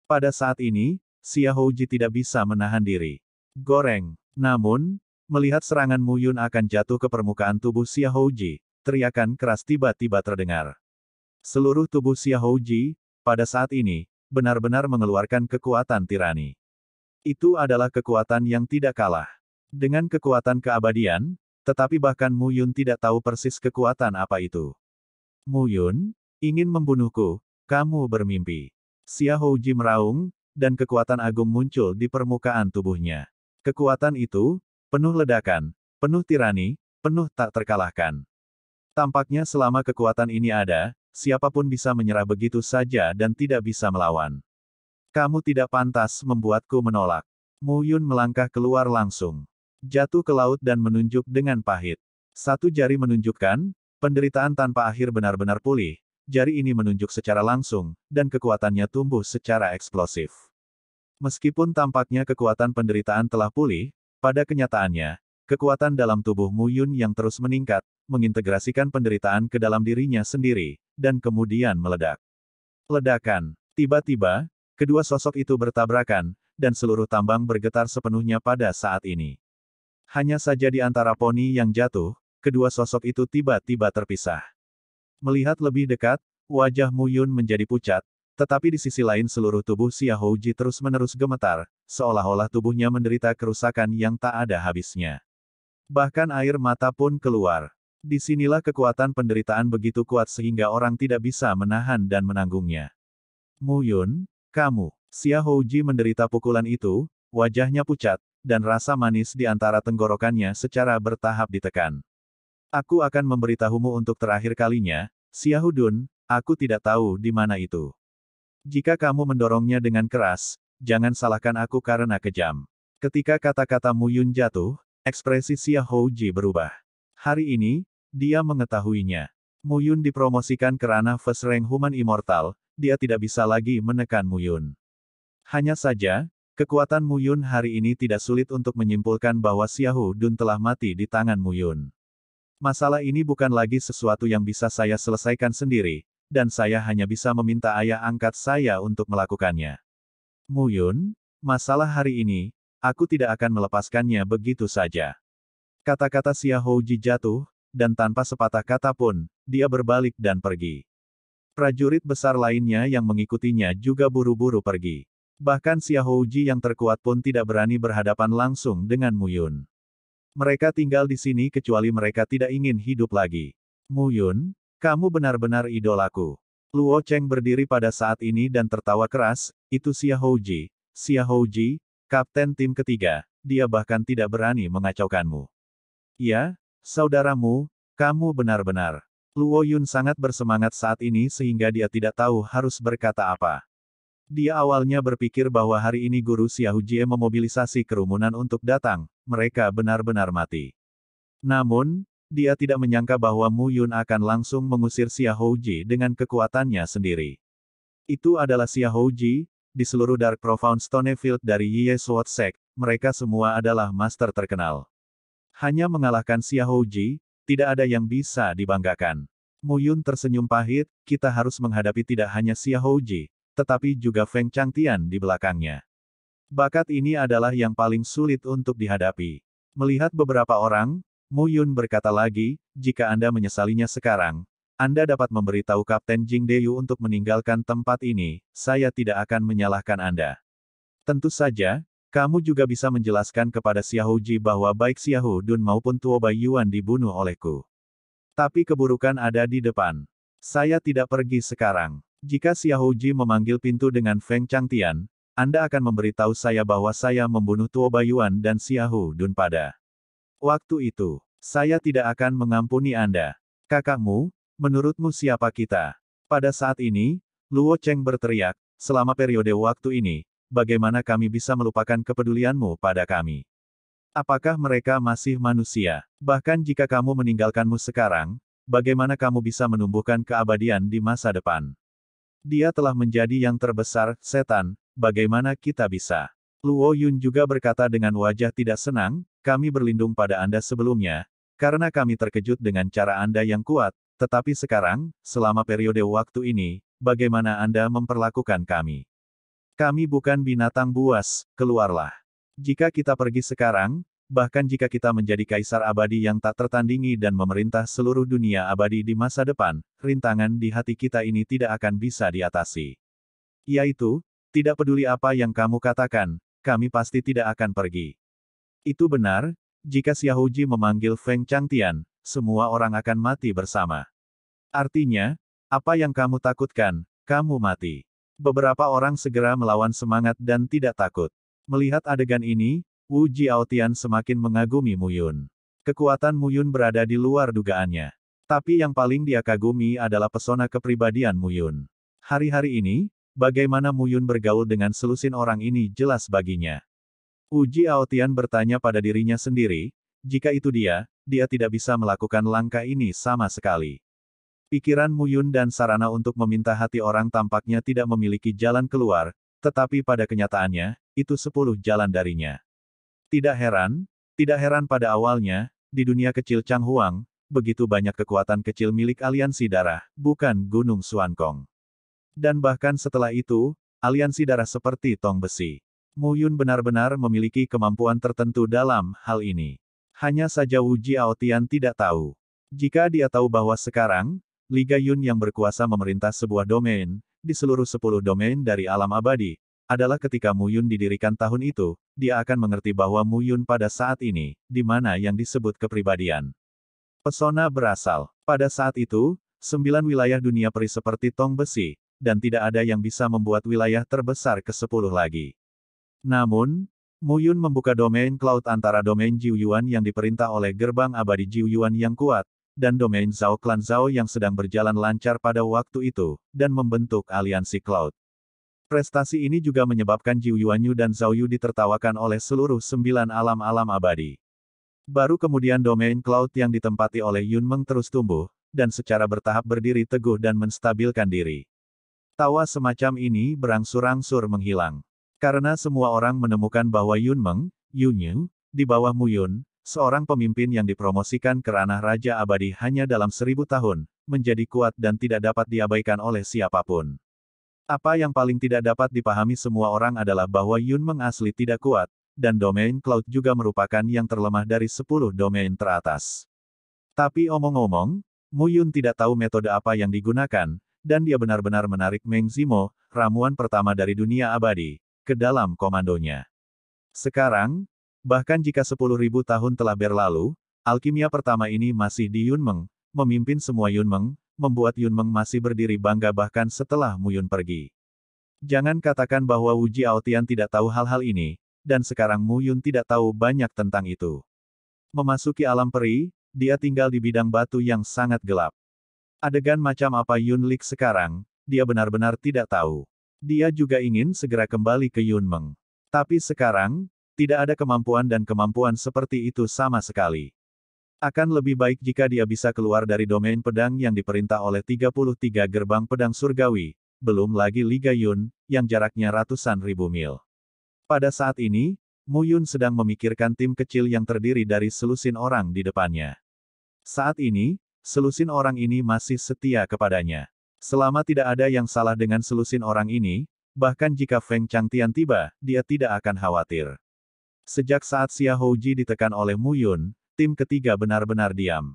Pada saat ini, Xia Houji tidak bisa menahan diri. Goreng. Namun, melihat serangan Mu Yun akan jatuh ke permukaan tubuh Ji, teriakan keras tiba-tiba terdengar. Seluruh tubuh Ji pada saat ini, benar-benar mengeluarkan kekuatan tirani. Itu adalah kekuatan yang tidak kalah. Dengan kekuatan keabadian, tetapi bahkan Mu Yun tidak tahu persis kekuatan apa itu. Mu Yun ingin membunuhku, kamu bermimpi. Ji meraung, dan kekuatan agung muncul di permukaan tubuhnya. Kekuatan itu, penuh ledakan, penuh tirani, penuh tak terkalahkan. Tampaknya selama kekuatan ini ada, siapapun bisa menyerah begitu saja dan tidak bisa melawan. Kamu tidak pantas membuatku menolak. Mu Yun melangkah keluar langsung. Jatuh ke laut dan menunjuk dengan pahit. Satu jari menunjukkan, penderitaan tanpa akhir benar-benar pulih, jari ini menunjuk secara langsung, dan kekuatannya tumbuh secara eksplosif. Meskipun tampaknya kekuatan penderitaan telah pulih, pada kenyataannya, kekuatan dalam tubuh Mu Yun yang terus meningkat, mengintegrasikan penderitaan ke dalam dirinya sendiri, dan kemudian meledak. Ledakan, tiba-tiba, kedua sosok itu bertabrakan, dan seluruh tambang bergetar sepenuhnya pada saat ini. Hanya saja di antara poni yang jatuh, kedua sosok itu tiba-tiba terpisah. Melihat lebih dekat, wajah Mu Yun menjadi pucat, tetapi di sisi lain seluruh tubuh Xiaoji terus-menerus gemetar, seolah-olah tubuhnya menderita kerusakan yang tak ada habisnya. Bahkan air mata pun keluar. Disinilah kekuatan penderitaan begitu kuat sehingga orang tidak bisa menahan dan menanggungnya. Mu Yun, kamu, Xiaoji menderita pukulan itu, wajahnya pucat, dan rasa manis di antara tenggorokannya secara bertahap ditekan. Aku akan memberitahumu untuk terakhir kalinya, Xiahudun, aku tidak tahu di mana itu. Jika kamu mendorongnya dengan keras, jangan salahkan aku karena kejam. Ketika kata-kata Mu Yun jatuh, ekspresi Xia Ji berubah. Hari ini, dia mengetahuinya. Mu Yun dipromosikan ranah First Rank Human Immortal, dia tidak bisa lagi menekan Mu Yun. Hanya saja, kekuatan Mu Yun hari ini tidak sulit untuk menyimpulkan bahwa Hou Dun telah mati di tangan Mu Yun. Masalah ini bukan lagi sesuatu yang bisa saya selesaikan sendiri, dan saya hanya bisa meminta ayah angkat saya untuk melakukannya. Muyun, masalah hari ini, aku tidak akan melepaskannya begitu saja. Kata-kata Xiao Ji jatuh, dan tanpa sepatah kata pun, dia berbalik dan pergi. Prajurit besar lainnya yang mengikutinya juga buru-buru pergi. Bahkan Xiao Ji yang terkuat pun tidak berani berhadapan langsung dengan Muyun. Mereka tinggal di sini kecuali mereka tidak ingin hidup lagi. Muyun, kamu benar-benar idolaku. Luo Cheng berdiri pada saat ini dan tertawa keras, itu Xia Houji. Xia Houji, kapten tim ketiga, dia bahkan tidak berani mengacaukanmu. Ya, saudaramu, kamu benar-benar. Luo Yun sangat bersemangat saat ini sehingga dia tidak tahu harus berkata apa. Dia awalnya berpikir bahwa hari ini guru Houjie memobilisasi kerumunan untuk datang, mereka benar-benar mati. Namun, dia tidak menyangka bahwa Mu Yun akan langsung mengusir Xia Houji dengan kekuatannya sendiri. Itu adalah Xia Houji, di seluruh Dark Profound Stonefield dari Ye Sword Sect, mereka semua adalah master terkenal. Hanya mengalahkan Xia Houji, tidak ada yang bisa dibanggakan. Mu Yun tersenyum pahit, kita harus menghadapi tidak hanya Xia Houji, tetapi juga Feng Changtian di belakangnya. Bakat ini adalah yang paling sulit untuk dihadapi. Melihat beberapa orang, Mu Yun berkata lagi, jika Anda menyesalinya sekarang, Anda dapat memberitahu Kapten Jing Deyu untuk meninggalkan tempat ini, saya tidak akan menyalahkan Anda. Tentu saja, kamu juga bisa menjelaskan kepada Xiahou Ji bahwa baik Xiahou Dun maupun Tuo Bai Yuan dibunuh olehku. Tapi keburukan ada di depan. Saya tidak pergi sekarang. Jika Xiahou Ji memanggil pintu dengan Feng Chang Tian, Anda akan memberitahu saya bahwa saya membunuh Tuo Yuan dan Xiahou Dun pada Waktu itu, saya tidak akan mengampuni Anda. Kakakmu, menurutmu siapa kita? Pada saat ini, Luo Cheng berteriak, selama periode waktu ini, bagaimana kami bisa melupakan kepedulianmu pada kami? Apakah mereka masih manusia? Bahkan jika kamu meninggalkanmu sekarang, bagaimana kamu bisa menumbuhkan keabadian di masa depan? Dia telah menjadi yang terbesar, setan, bagaimana kita bisa? Luo Yun juga berkata dengan wajah tidak senang, kami berlindung pada Anda sebelumnya, karena kami terkejut dengan cara Anda yang kuat, tetapi sekarang, selama periode waktu ini, bagaimana Anda memperlakukan kami? Kami bukan binatang buas, keluarlah. Jika kita pergi sekarang, bahkan jika kita menjadi kaisar abadi yang tak tertandingi dan memerintah seluruh dunia abadi di masa depan, rintangan di hati kita ini tidak akan bisa diatasi. Yaitu, tidak peduli apa yang kamu katakan, kami pasti tidak akan pergi. Itu benar, jika Xiaoji memanggil Feng Changtian, semua orang akan mati bersama. Artinya, apa yang kamu takutkan, kamu mati. Beberapa orang segera melawan semangat dan tidak takut. Melihat adegan ini, Wu Jiaotian semakin mengagumi Muyun. Kekuatan Muyun berada di luar dugaannya. Tapi yang paling dia kagumi adalah pesona kepribadian Muyun. Hari-hari ini, bagaimana Muyun bergaul dengan selusin orang ini jelas baginya. Uji Aotian bertanya pada dirinya sendiri, jika itu dia, dia tidak bisa melakukan langkah ini sama sekali. Pikiran Muyun dan sarana untuk meminta hati orang tampaknya tidak memiliki jalan keluar, tetapi pada kenyataannya, itu sepuluh jalan darinya. Tidak heran, tidak heran pada awalnya, di dunia kecil Chang Huang, begitu banyak kekuatan kecil milik aliansi darah, bukan Gunung Suankong. Dan bahkan setelah itu, aliansi darah seperti tong besi. Mu Yun benar-benar memiliki kemampuan tertentu dalam hal ini. Hanya saja Wu Tian tidak tahu. Jika dia tahu bahwa sekarang, Liga Yun yang berkuasa memerintah sebuah domain, di seluruh sepuluh domain dari alam abadi, adalah ketika Mu Yun didirikan tahun itu, dia akan mengerti bahwa Mu Yun pada saat ini, di mana yang disebut kepribadian. Pesona berasal. Pada saat itu, sembilan wilayah dunia peri seperti tong besi, dan tidak ada yang bisa membuat wilayah terbesar ke sepuluh lagi. Namun, Muyun membuka domain cloud antara domain Jiuyuan yang diperintah oleh gerbang abadi Jiuyuan yang kuat, dan domain Zhao Clan Zhao yang sedang berjalan lancar pada waktu itu, dan membentuk aliansi cloud. Prestasi ini juga menyebabkan Jiuyuan Yu dan Zhao Yu ditertawakan oleh seluruh sembilan alam-alam abadi. Baru kemudian domain cloud yang ditempati oleh Yun Meng terus tumbuh, dan secara bertahap berdiri teguh dan menstabilkan diri. Tawa semacam ini berangsur-angsur menghilang. Karena semua orang menemukan bahwa Yun Meng, Yun Yu, di bawah Mu Yun, seorang pemimpin yang dipromosikan ke ranah Raja Abadi hanya dalam seribu tahun, menjadi kuat dan tidak dapat diabaikan oleh siapapun. Apa yang paling tidak dapat dipahami semua orang adalah bahwa Yun Meng asli tidak kuat, dan domain cloud juga merupakan yang terlemah dari sepuluh domain teratas. Tapi omong-omong, Mu Yun tidak tahu metode apa yang digunakan, dan dia benar-benar menarik Meng Zimo, ramuan pertama dari dunia abadi, ke dalam komandonya. Sekarang, bahkan jika 10.000 tahun telah berlalu, alkimia pertama ini masih di Yunmeng, memimpin semua Yunmeng, membuat Yunmeng masih berdiri bangga bahkan setelah Muyun pergi. Jangan katakan bahwa Wu Aotian tidak tahu hal-hal ini, dan sekarang Muyun tidak tahu banyak tentang itu. Memasuki alam peri, dia tinggal di bidang batu yang sangat gelap. Adegan macam apa Yun Lik sekarang, dia benar-benar tidak tahu. Dia juga ingin segera kembali ke Yunmeng. Tapi sekarang, tidak ada kemampuan dan kemampuan seperti itu sama sekali. Akan lebih baik jika dia bisa keluar dari domain pedang yang diperintah oleh 33 gerbang pedang surgawi, belum lagi Liga Yun, yang jaraknya ratusan ribu mil. Pada saat ini, Mu Yun sedang memikirkan tim kecil yang terdiri dari selusin orang di depannya. Saat ini, selusin orang ini masih setia kepadanya. Selama tidak ada yang salah dengan selusin orang ini, bahkan jika Feng Chang Tian tiba, dia tidak akan khawatir. Sejak saat Xia Houji ditekan oleh Mu Yun, tim ketiga benar-benar diam.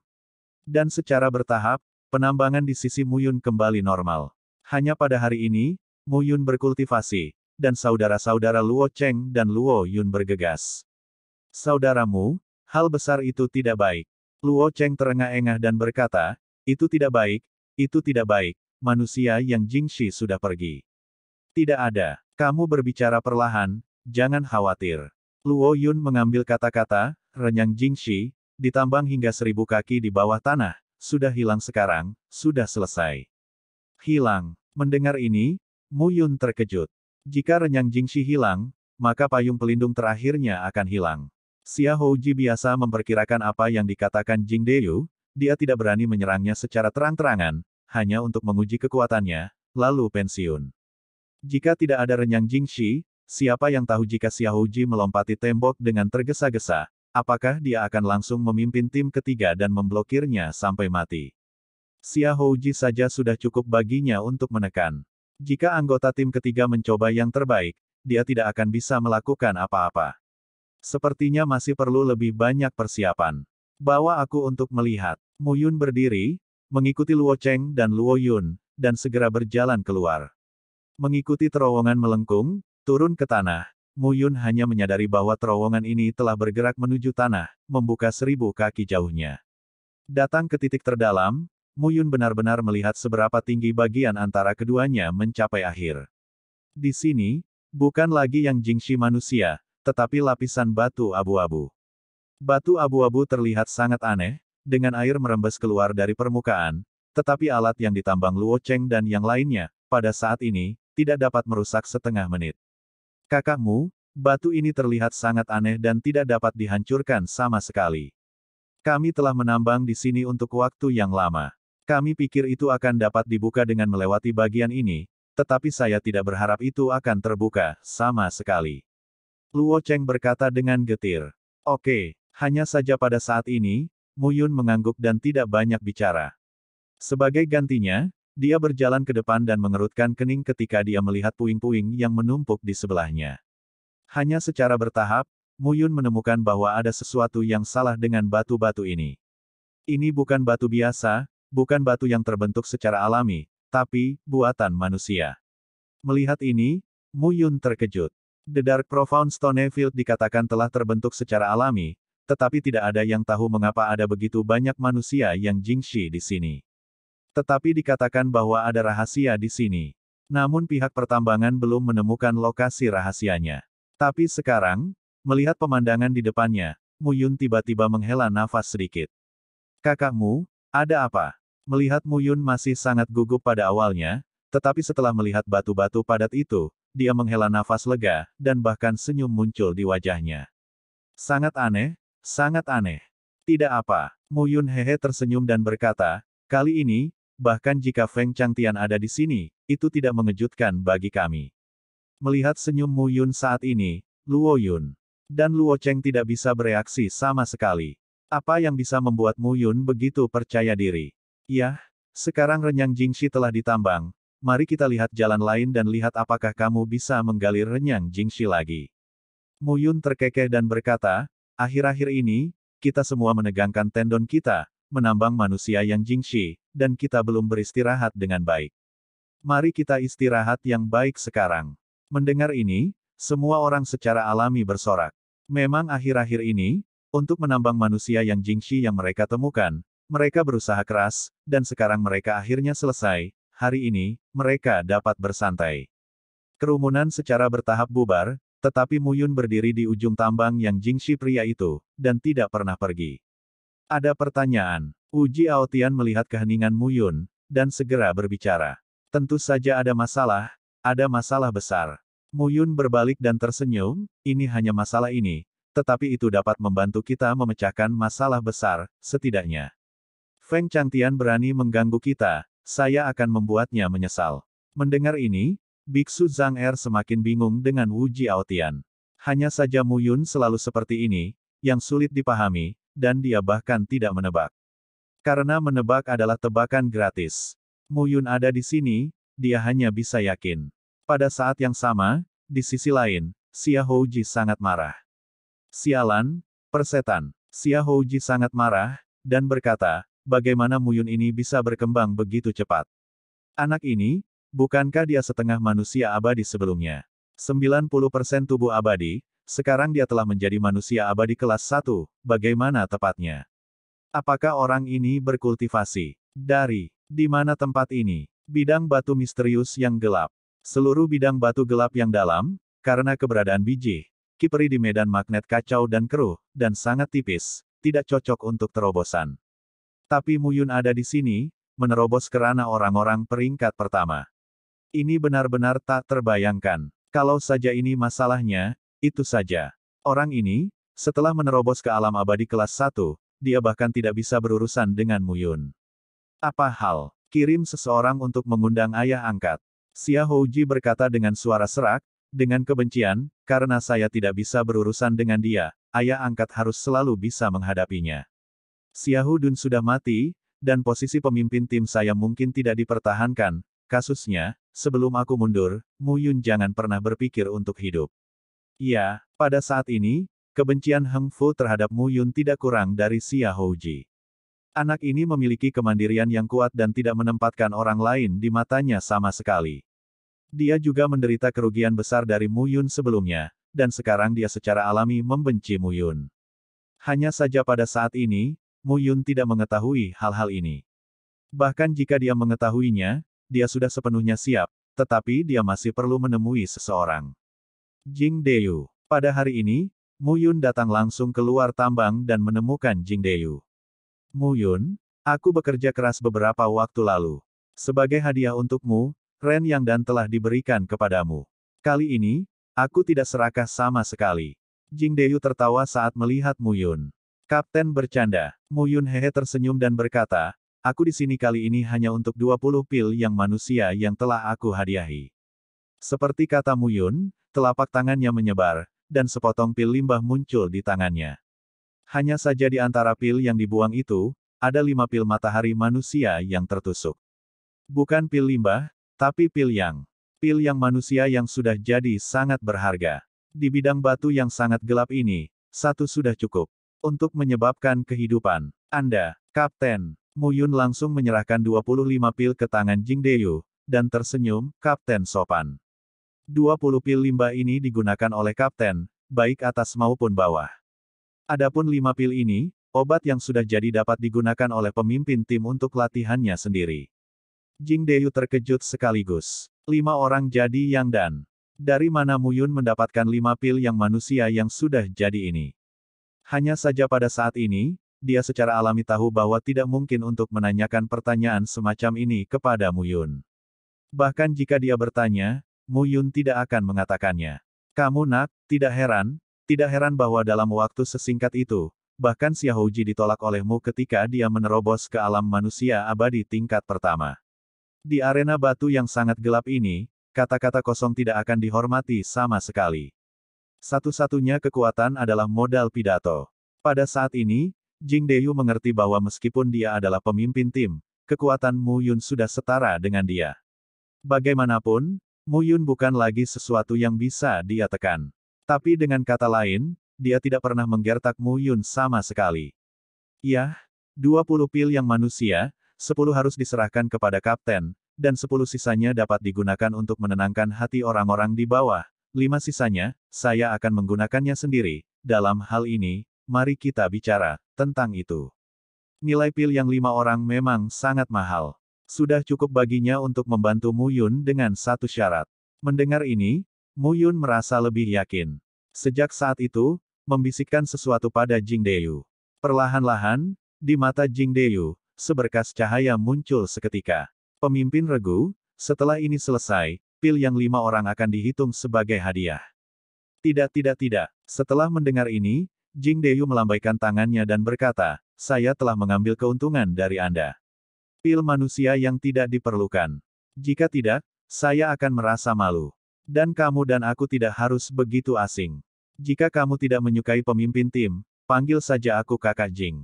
Dan secara bertahap, penambangan di sisi Mu Yun kembali normal. Hanya pada hari ini, Mu Yun berkultivasi, dan saudara-saudara Luo Cheng dan Luo Yun bergegas. Saudaramu, hal besar itu tidak baik. Luo Cheng terengah-engah dan berkata, itu tidak baik, itu tidak baik, manusia yang Jingxi sudah pergi. Tidak ada. Kamu berbicara perlahan, jangan khawatir. Luo Yun mengambil kata-kata, renyang Jingxi, ditambang hingga seribu kaki di bawah tanah, sudah hilang sekarang, sudah selesai. Hilang. Mendengar ini, Mu Yun terkejut. Jika renyang Jingxi hilang, maka payung pelindung terakhirnya akan hilang. Xia Houji biasa memperkirakan apa yang dikatakan Jing Deyu, dia tidak berani menyerangnya secara terang-terangan, hanya untuk menguji kekuatannya, lalu pensiun. Jika tidak ada renyang Jingxi, siapa yang tahu jika Ji melompati tembok dengan tergesa-gesa, apakah dia akan langsung memimpin tim ketiga dan memblokirnya sampai mati. Ji saja sudah cukup baginya untuk menekan. Jika anggota tim ketiga mencoba yang terbaik, dia tidak akan bisa melakukan apa-apa. Sepertinya masih perlu lebih banyak persiapan. Bawa aku untuk melihat. Muyun berdiri, mengikuti Luo Cheng dan Luo Yun, dan segera berjalan keluar. Mengikuti terowongan melengkung, turun ke tanah, Mu Yun hanya menyadari bahwa terowongan ini telah bergerak menuju tanah, membuka seribu kaki jauhnya. Datang ke titik terdalam, Mu Yun benar-benar melihat seberapa tinggi bagian antara keduanya mencapai akhir. Di sini, bukan lagi yang jingshi manusia, tetapi lapisan batu abu-abu. Batu abu-abu terlihat sangat aneh, dengan air merembes keluar dari permukaan, tetapi alat yang ditambang Luo Cheng dan yang lainnya, pada saat ini, tidak dapat merusak setengah menit. Kakakmu, batu ini terlihat sangat aneh dan tidak dapat dihancurkan sama sekali. Kami telah menambang di sini untuk waktu yang lama. Kami pikir itu akan dapat dibuka dengan melewati bagian ini, tetapi saya tidak berharap itu akan terbuka, sama sekali. Luo Cheng berkata dengan getir. Oke, hanya saja pada saat ini, Muyun mengangguk dan tidak banyak bicara. Sebagai gantinya, dia berjalan ke depan dan mengerutkan kening ketika dia melihat puing-puing yang menumpuk di sebelahnya. Hanya secara bertahap, Muyun menemukan bahwa ada sesuatu yang salah dengan batu-batu ini. Ini bukan batu biasa, bukan batu yang terbentuk secara alami, tapi buatan manusia. Melihat ini, Muyun terkejut. The Dark Profound Stonefield dikatakan telah terbentuk secara alami, tetapi tidak ada yang tahu mengapa ada begitu banyak manusia yang jingxi di sini. Tetapi dikatakan bahwa ada rahasia di sini. Namun pihak pertambangan belum menemukan lokasi rahasianya. Tapi sekarang, melihat pemandangan di depannya, Muyun tiba-tiba menghela nafas sedikit. Kakakmu, ada apa? Melihat Muyun masih sangat gugup pada awalnya, tetapi setelah melihat batu-batu padat itu, dia menghela nafas lega, dan bahkan senyum muncul di wajahnya. Sangat aneh, Sangat aneh. Tidak apa, Mu Yun Hehe tersenyum dan berkata, kali ini, bahkan jika Feng Changtian ada di sini, itu tidak mengejutkan bagi kami. Melihat senyum Mu Yun saat ini, Luo Yun dan Luo Cheng tidak bisa bereaksi sama sekali. Apa yang bisa membuat Mu Yun begitu percaya diri? Yah, sekarang renyang Jingxi telah ditambang, mari kita lihat jalan lain dan lihat apakah kamu bisa menggali renyang Jingxi lagi. Mu Yun terkekeh dan berkata, Akhir-akhir ini, kita semua menegangkan tendon kita, menambang manusia yang jingxi, dan kita belum beristirahat dengan baik. Mari kita istirahat yang baik sekarang. Mendengar ini, semua orang secara alami bersorak. Memang akhir-akhir ini, untuk menambang manusia yang jingxi yang mereka temukan, mereka berusaha keras, dan sekarang mereka akhirnya selesai. Hari ini, mereka dapat bersantai. Kerumunan secara bertahap bubar, tetapi Muyun berdiri di ujung tambang yang jingsi pria itu, dan tidak pernah pergi. Ada pertanyaan. Uji Aotian melihat keheningan Muyun, dan segera berbicara. Tentu saja ada masalah, ada masalah besar. Muyun berbalik dan tersenyum, ini hanya masalah ini, tetapi itu dapat membantu kita memecahkan masalah besar, setidaknya. Feng Changtian berani mengganggu kita, saya akan membuatnya menyesal. Mendengar ini, Biksu Zhang Er semakin bingung dengan Wu Jiaotian. Hanya saja Mu Yun selalu seperti ini, yang sulit dipahami, dan dia bahkan tidak menebak. Karena menebak adalah tebakan gratis. Mu Yun ada di sini, dia hanya bisa yakin. Pada saat yang sama, di sisi lain, Xia Houji sangat marah. Sialan, persetan, Xia Houji sangat marah, dan berkata, bagaimana Mu Yun ini bisa berkembang begitu cepat. Anak ini, Bukankah dia setengah manusia abadi sebelumnya? 90% tubuh abadi, sekarang dia telah menjadi manusia abadi kelas 1, bagaimana tepatnya? Apakah orang ini berkultivasi? Dari, di mana tempat ini? Bidang batu misterius yang gelap. Seluruh bidang batu gelap yang dalam, karena keberadaan biji, kiperi di medan magnet kacau dan keruh, dan sangat tipis, tidak cocok untuk terobosan. Tapi Muyun ada di sini, menerobos kerana orang-orang peringkat pertama. Ini benar-benar tak terbayangkan. Kalau saja ini masalahnya, itu saja. Orang ini, setelah menerobos ke alam abadi kelas 1, dia bahkan tidak bisa berurusan dengan Muyun. Apa hal? Kirim seseorang untuk mengundang ayah angkat. Xia Houji berkata dengan suara serak, dengan kebencian, karena saya tidak bisa berurusan dengan dia, ayah angkat harus selalu bisa menghadapinya. Xia Dun sudah mati, dan posisi pemimpin tim saya mungkin tidak dipertahankan, kasusnya, Sebelum aku mundur, Mu Yun jangan pernah berpikir untuk hidup. Ya, pada saat ini, kebencian Heng Fu terhadap Mu Yun tidak kurang dari Xia Houji. Anak ini memiliki kemandirian yang kuat dan tidak menempatkan orang lain di matanya sama sekali. Dia juga menderita kerugian besar dari Mu Yun sebelumnya, dan sekarang dia secara alami membenci Mu Yun. Hanya saja pada saat ini, Mu Yun tidak mengetahui hal-hal ini. Bahkan jika dia mengetahuinya, dia sudah sepenuhnya siap, tetapi dia masih perlu menemui seseorang. Jing Deyu. Pada hari ini, Mu Yun datang langsung keluar tambang dan menemukan Jing Deyu. Mu Yun, aku bekerja keras beberapa waktu lalu. Sebagai hadiah untukmu, Ren yang dan telah diberikan kepadamu. Kali ini, aku tidak serakah sama sekali. Jing Deyu tertawa saat melihat Mu Yun. Kapten bercanda. Mu Yun hehe tersenyum dan berkata, Aku di sini kali ini hanya untuk 20 pil yang manusia yang telah aku hadiahi. Seperti kata Muyun, telapak tangannya menyebar, dan sepotong pil limbah muncul di tangannya. Hanya saja di antara pil yang dibuang itu, ada lima pil matahari manusia yang tertusuk. Bukan pil limbah, tapi pil yang. Pil yang manusia yang sudah jadi sangat berharga. Di bidang batu yang sangat gelap ini, satu sudah cukup. Untuk menyebabkan kehidupan. Anda, Kapten. Mu Yun langsung menyerahkan 25 pil ke tangan Jing Deyu, dan tersenyum, Kapten sopan. 20 pil limbah ini digunakan oleh Kapten, baik atas maupun bawah. Adapun 5 pil ini, obat yang sudah jadi dapat digunakan oleh pemimpin tim untuk latihannya sendiri. Jing Deyu terkejut sekaligus. Lima orang jadi yang dan. Dari mana Mu Yun mendapatkan lima pil yang manusia yang sudah jadi ini? Hanya saja pada saat ini, dia secara alami tahu bahwa tidak mungkin untuk menanyakan pertanyaan semacam ini kepada Mu Yun. Bahkan jika dia bertanya, Mu Yun tidak akan mengatakannya. Kamu nak, tidak heran, tidak heran bahwa dalam waktu sesingkat itu, bahkan Ji ditolak olehmu ketika dia menerobos ke alam manusia abadi tingkat pertama. Di arena batu yang sangat gelap ini, kata-kata kosong tidak akan dihormati sama sekali. Satu-satunya kekuatan adalah modal pidato. Pada saat ini, Jing Deyu mengerti bahwa meskipun dia adalah pemimpin tim, kekuatan Mu Yun sudah setara dengan dia. Bagaimanapun, Mu Yun bukan lagi sesuatu yang bisa dia tekan. Tapi dengan kata lain, dia tidak pernah menggertak Mu Yun sama sekali. Yah, 20 pil yang manusia, 10 harus diserahkan kepada kapten, dan 10 sisanya dapat digunakan untuk menenangkan hati orang-orang di bawah. 5 sisanya, saya akan menggunakannya sendiri. Dalam hal ini, mari kita bicara tentang itu. Nilai pil yang lima orang memang sangat mahal. Sudah cukup baginya untuk membantu Mu Yun dengan satu syarat. Mendengar ini, Mu Yun merasa lebih yakin. Sejak saat itu, membisikkan sesuatu pada Jing Deyu. Perlahan-lahan, di mata Jing Deyu, seberkas cahaya muncul seketika. Pemimpin regu, setelah ini selesai, pil yang lima orang akan dihitung sebagai hadiah. Tidak tidak tidak, setelah mendengar ini, Jing Deyu melambaikan tangannya dan berkata, saya telah mengambil keuntungan dari Anda. Pil manusia yang tidak diperlukan. Jika tidak, saya akan merasa malu. Dan kamu dan aku tidak harus begitu asing. Jika kamu tidak menyukai pemimpin tim, panggil saja aku kakak Jing.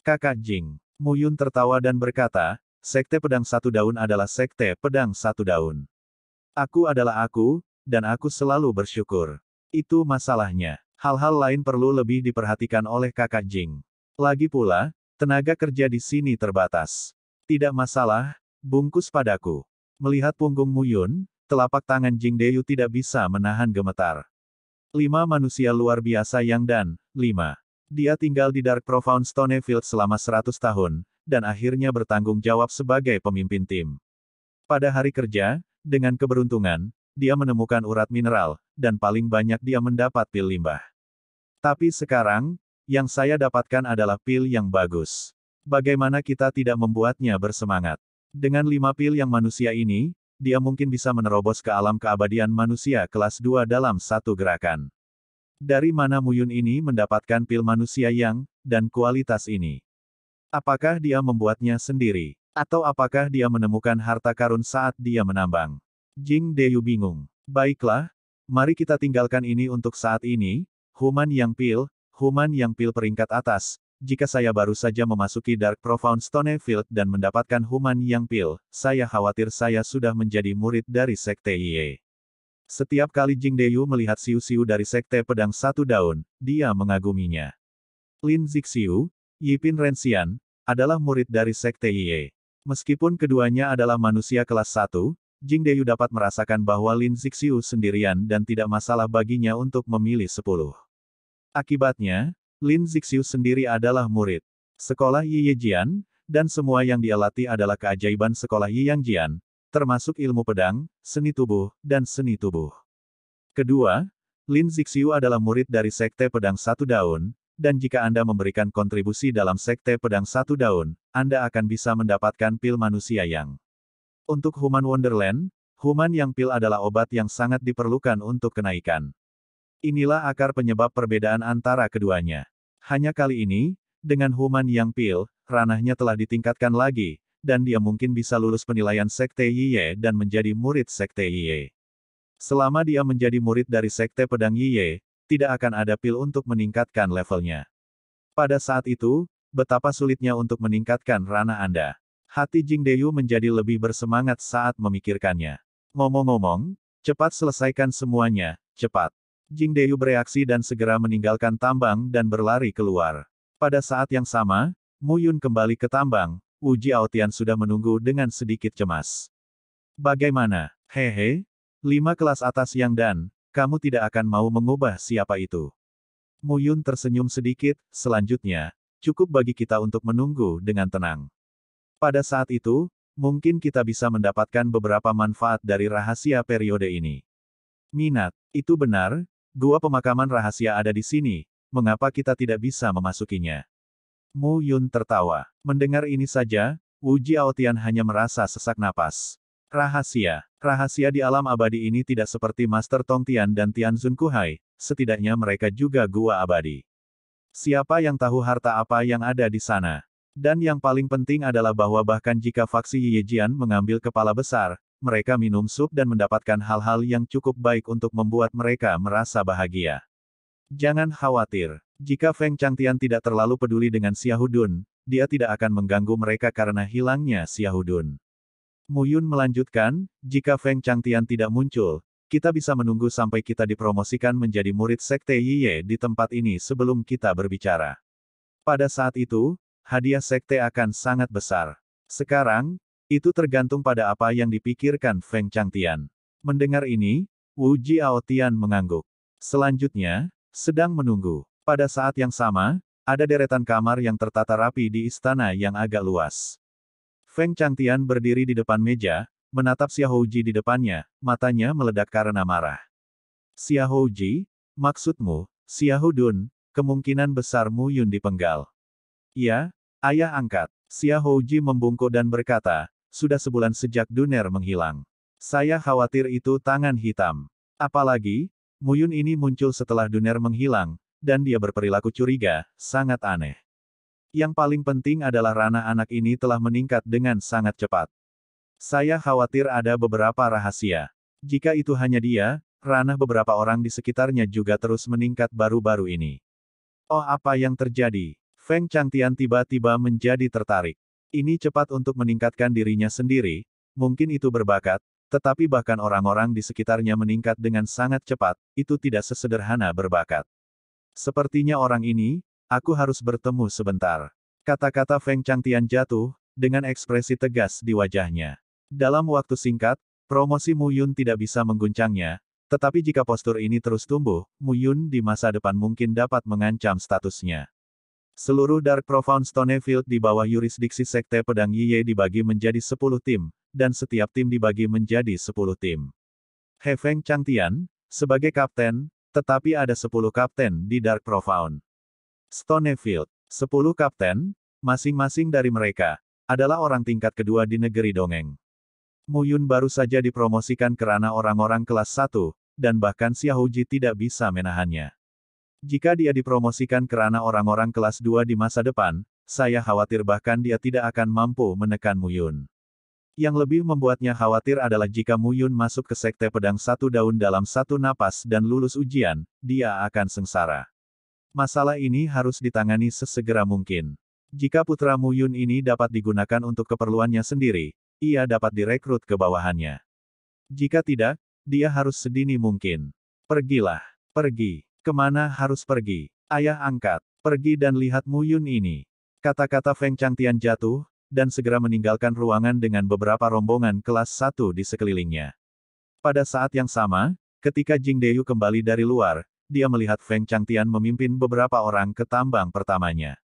Kakak Jing. Muyun tertawa dan berkata, Sekte Pedang Satu Daun adalah Sekte Pedang Satu Daun. Aku adalah aku, dan aku selalu bersyukur. Itu masalahnya. Hal-hal lain perlu lebih diperhatikan oleh kakak Jing. Lagi pula, tenaga kerja di sini terbatas. Tidak masalah, bungkus padaku. Melihat punggung Muyun, telapak tangan Jing Deyu tidak bisa menahan gemetar. Lima manusia luar biasa yang dan, lima. Dia tinggal di Dark Profound Stonefield selama seratus tahun, dan akhirnya bertanggung jawab sebagai pemimpin tim. Pada hari kerja, dengan keberuntungan, dia menemukan urat mineral, dan paling banyak dia mendapat pil limbah. Tapi sekarang, yang saya dapatkan adalah pil yang bagus. Bagaimana kita tidak membuatnya bersemangat? Dengan lima pil yang manusia ini, dia mungkin bisa menerobos ke alam keabadian manusia kelas 2 dalam satu gerakan. Dari mana Muyun ini mendapatkan pil manusia yang, dan kualitas ini? Apakah dia membuatnya sendiri? Atau apakah dia menemukan harta karun saat dia menambang? Jing Deyu bingung. Baiklah, mari kita tinggalkan ini untuk saat ini, Human Yang Pil, Human Yang Pil peringkat atas. Jika saya baru saja memasuki Dark Profound Stonefield dan mendapatkan Human Yang Pil, saya khawatir saya sudah menjadi murid dari Sekte Ye. Setiap kali Jing Deyu melihat Siu-Siu dari Sekte Pedang Satu Daun, dia mengaguminya. Lin Zixiu, Yipin Rensian adalah murid dari Sekte Ye. Meskipun keduanya adalah manusia kelas 1, Jing Deyu dapat merasakan bahwa Lin Zixiu sendirian dan tidak masalah baginya untuk memilih sepuluh. Akibatnya, Lin Zixiu sendiri adalah murid. Sekolah Yi Yejian, dan semua yang dia latih adalah keajaiban sekolah Yi Yang Jian, termasuk ilmu pedang, seni tubuh, dan seni tubuh. Kedua, Lin Zixiu adalah murid dari Sekte Pedang Satu Daun, dan jika Anda memberikan kontribusi dalam Sekte Pedang Satu Daun, Anda akan bisa mendapatkan pil manusia yang untuk Human Wonderland, Human yang pil adalah obat yang sangat diperlukan untuk kenaikan. Inilah akar penyebab perbedaan antara keduanya. Hanya kali ini, dengan Human yang pil, ranahnya telah ditingkatkan lagi, dan dia mungkin bisa lulus penilaian Sekte Yiye dan menjadi murid Sekte Yiye. Selama dia menjadi murid dari Sekte Pedang Yiye, tidak akan ada pil untuk meningkatkan levelnya. Pada saat itu, betapa sulitnya untuk meningkatkan ranah Anda. Hati Jing Deyu menjadi lebih bersemangat saat memikirkannya. Ngomong-ngomong, cepat selesaikan semuanya, cepat. Jing Deyu bereaksi dan segera meninggalkan tambang dan berlari keluar. Pada saat yang sama, Mu Yun kembali ke tambang, Uji Aotian sudah menunggu dengan sedikit cemas. Bagaimana? Hehe, lima kelas atas yang dan, kamu tidak akan mau mengubah siapa itu. Mu Yun tersenyum sedikit, selanjutnya, cukup bagi kita untuk menunggu dengan tenang. Pada saat itu, mungkin kita bisa mendapatkan beberapa manfaat dari rahasia periode ini. Minat, itu benar, gua pemakaman rahasia ada di sini, mengapa kita tidak bisa memasukinya? Mu Yun tertawa. Mendengar ini saja, Wu Jiaotian hanya merasa sesak napas. Rahasia. Rahasia di alam abadi ini tidak seperti Master Tong Tian dan Tian Tianzun Kuhai, setidaknya mereka juga gua abadi. Siapa yang tahu harta apa yang ada di sana? Dan yang paling penting adalah bahwa bahkan jika faksi Yijian mengambil kepala besar, mereka minum sup dan mendapatkan hal-hal yang cukup baik untuk membuat mereka merasa bahagia. Jangan khawatir, jika Feng Changtian tidak terlalu peduli dengan Xiahudun, dia tidak akan mengganggu mereka karena hilangnya Xiahudun. Muyun melanjutkan, jika Feng Changtian tidak muncul, kita bisa menunggu sampai kita dipromosikan menjadi murid Sekte Yiye di tempat ini sebelum kita berbicara. Pada saat itu, hadiah sekte akan sangat besar. Sekarang, itu tergantung pada apa yang dipikirkan Feng Changtian. Mendengar ini, Wu Tian mengangguk. Selanjutnya, sedang menunggu. Pada saat yang sama, ada deretan kamar yang tertata rapi di istana yang agak luas. Feng Changtian berdiri di depan meja, menatap Ji di depannya, matanya meledak karena marah. Ji, maksudmu, Dun, kemungkinan besarmu Yun dipenggal. Ya, ayah angkat. Xia Houji membungkuk dan berkata, sudah sebulan sejak Duner menghilang. Saya khawatir itu tangan hitam. Apalagi, Muyun ini muncul setelah Duner menghilang, dan dia berperilaku curiga, sangat aneh. Yang paling penting adalah ranah anak ini telah meningkat dengan sangat cepat. Saya khawatir ada beberapa rahasia. Jika itu hanya dia, ranah beberapa orang di sekitarnya juga terus meningkat baru-baru ini. Oh apa yang terjadi? Feng Changtian tiba-tiba menjadi tertarik. Ini cepat untuk meningkatkan dirinya sendiri, mungkin itu berbakat, tetapi bahkan orang-orang di sekitarnya meningkat dengan sangat cepat, itu tidak sesederhana berbakat. Sepertinya orang ini, aku harus bertemu sebentar. Kata-kata Feng Changtian jatuh, dengan ekspresi tegas di wajahnya. Dalam waktu singkat, promosi Mu Yun tidak bisa mengguncangnya, tetapi jika postur ini terus tumbuh, Mu Yun di masa depan mungkin dapat mengancam statusnya. Seluruh Dark Profound Stonefield di bawah yurisdiksi Sekte Pedang Yiye dibagi menjadi 10 tim, dan setiap tim dibagi menjadi 10 tim. He Hefeng Changtian, sebagai kapten, tetapi ada 10 kapten di Dark Profound. Stonefield, 10 kapten, masing-masing dari mereka, adalah orang tingkat kedua di negeri dongeng. Muyun baru saja dipromosikan kerana orang-orang kelas 1, dan bahkan Xiaoji tidak bisa menahannya. Jika dia dipromosikan kerana orang-orang kelas 2 di masa depan, saya khawatir bahkan dia tidak akan mampu menekan Muyun. Yang lebih membuatnya khawatir adalah jika Muyun masuk ke sekte pedang satu daun dalam satu napas dan lulus ujian, dia akan sengsara. Masalah ini harus ditangani sesegera mungkin. Jika putra Muyun ini dapat digunakan untuk keperluannya sendiri, ia dapat direkrut ke bawahannya. Jika tidak, dia harus sedini mungkin. Pergilah, pergi. Kemana harus pergi? Ayah angkat, pergi dan lihat Muyun ini. Kata-kata Feng Changtian jatuh, dan segera meninggalkan ruangan dengan beberapa rombongan kelas 1 di sekelilingnya. Pada saat yang sama, ketika Jing Deyu kembali dari luar, dia melihat Feng Changtian memimpin beberapa orang ke tambang pertamanya.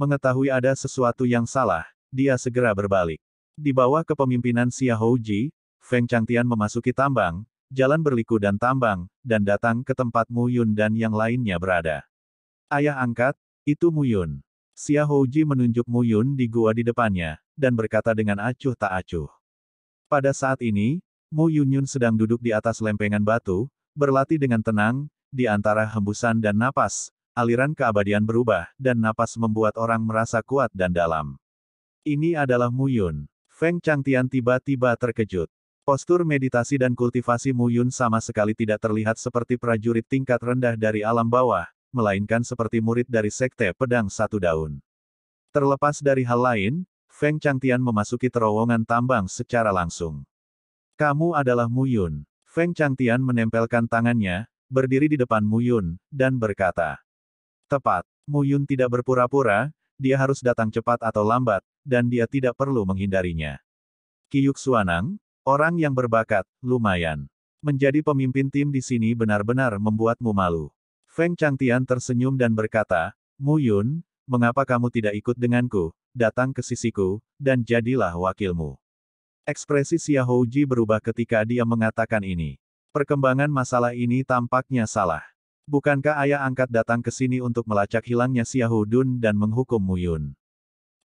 Mengetahui ada sesuatu yang salah, dia segera berbalik. Di bawah kepemimpinan Xia Ji, Feng Changtian memasuki tambang, jalan berliku dan tambang, dan datang ke tempat Muyun dan yang lainnya berada. Ayah angkat, itu Muyun. Xia Houji menunjuk Muyun di gua di depannya, dan berkata dengan acuh tak acuh. Pada saat ini, Mu Yunyun sedang duduk di atas lempengan batu, berlatih dengan tenang, di antara hembusan dan napas, aliran keabadian berubah, dan napas membuat orang merasa kuat dan dalam. Ini adalah Muyun. Feng Changtian tiba-tiba terkejut. Postur meditasi dan kultivasi Mu Yun sama sekali tidak terlihat seperti prajurit tingkat rendah dari alam bawah, melainkan seperti murid dari sekte pedang satu daun. Terlepas dari hal lain, Feng Changtian memasuki terowongan tambang secara langsung. Kamu adalah Mu Yun. Feng Changtian menempelkan tangannya, berdiri di depan Mu Yun, dan berkata. Tepat, Mu Yun tidak berpura-pura, dia harus datang cepat atau lambat, dan dia tidak perlu menghindarinya. Kiyuk Suanang, Orang yang berbakat, lumayan. Menjadi pemimpin tim di sini benar-benar membuatmu malu. Feng Changtian tersenyum dan berkata, Mu Yun, mengapa kamu tidak ikut denganku, datang ke sisiku, dan jadilah wakilmu. Ekspresi Xia Houji berubah ketika dia mengatakan ini. Perkembangan masalah ini tampaknya salah. Bukankah ayah angkat datang ke sini untuk melacak hilangnya Xia Houdun dan menghukum Mu Yun?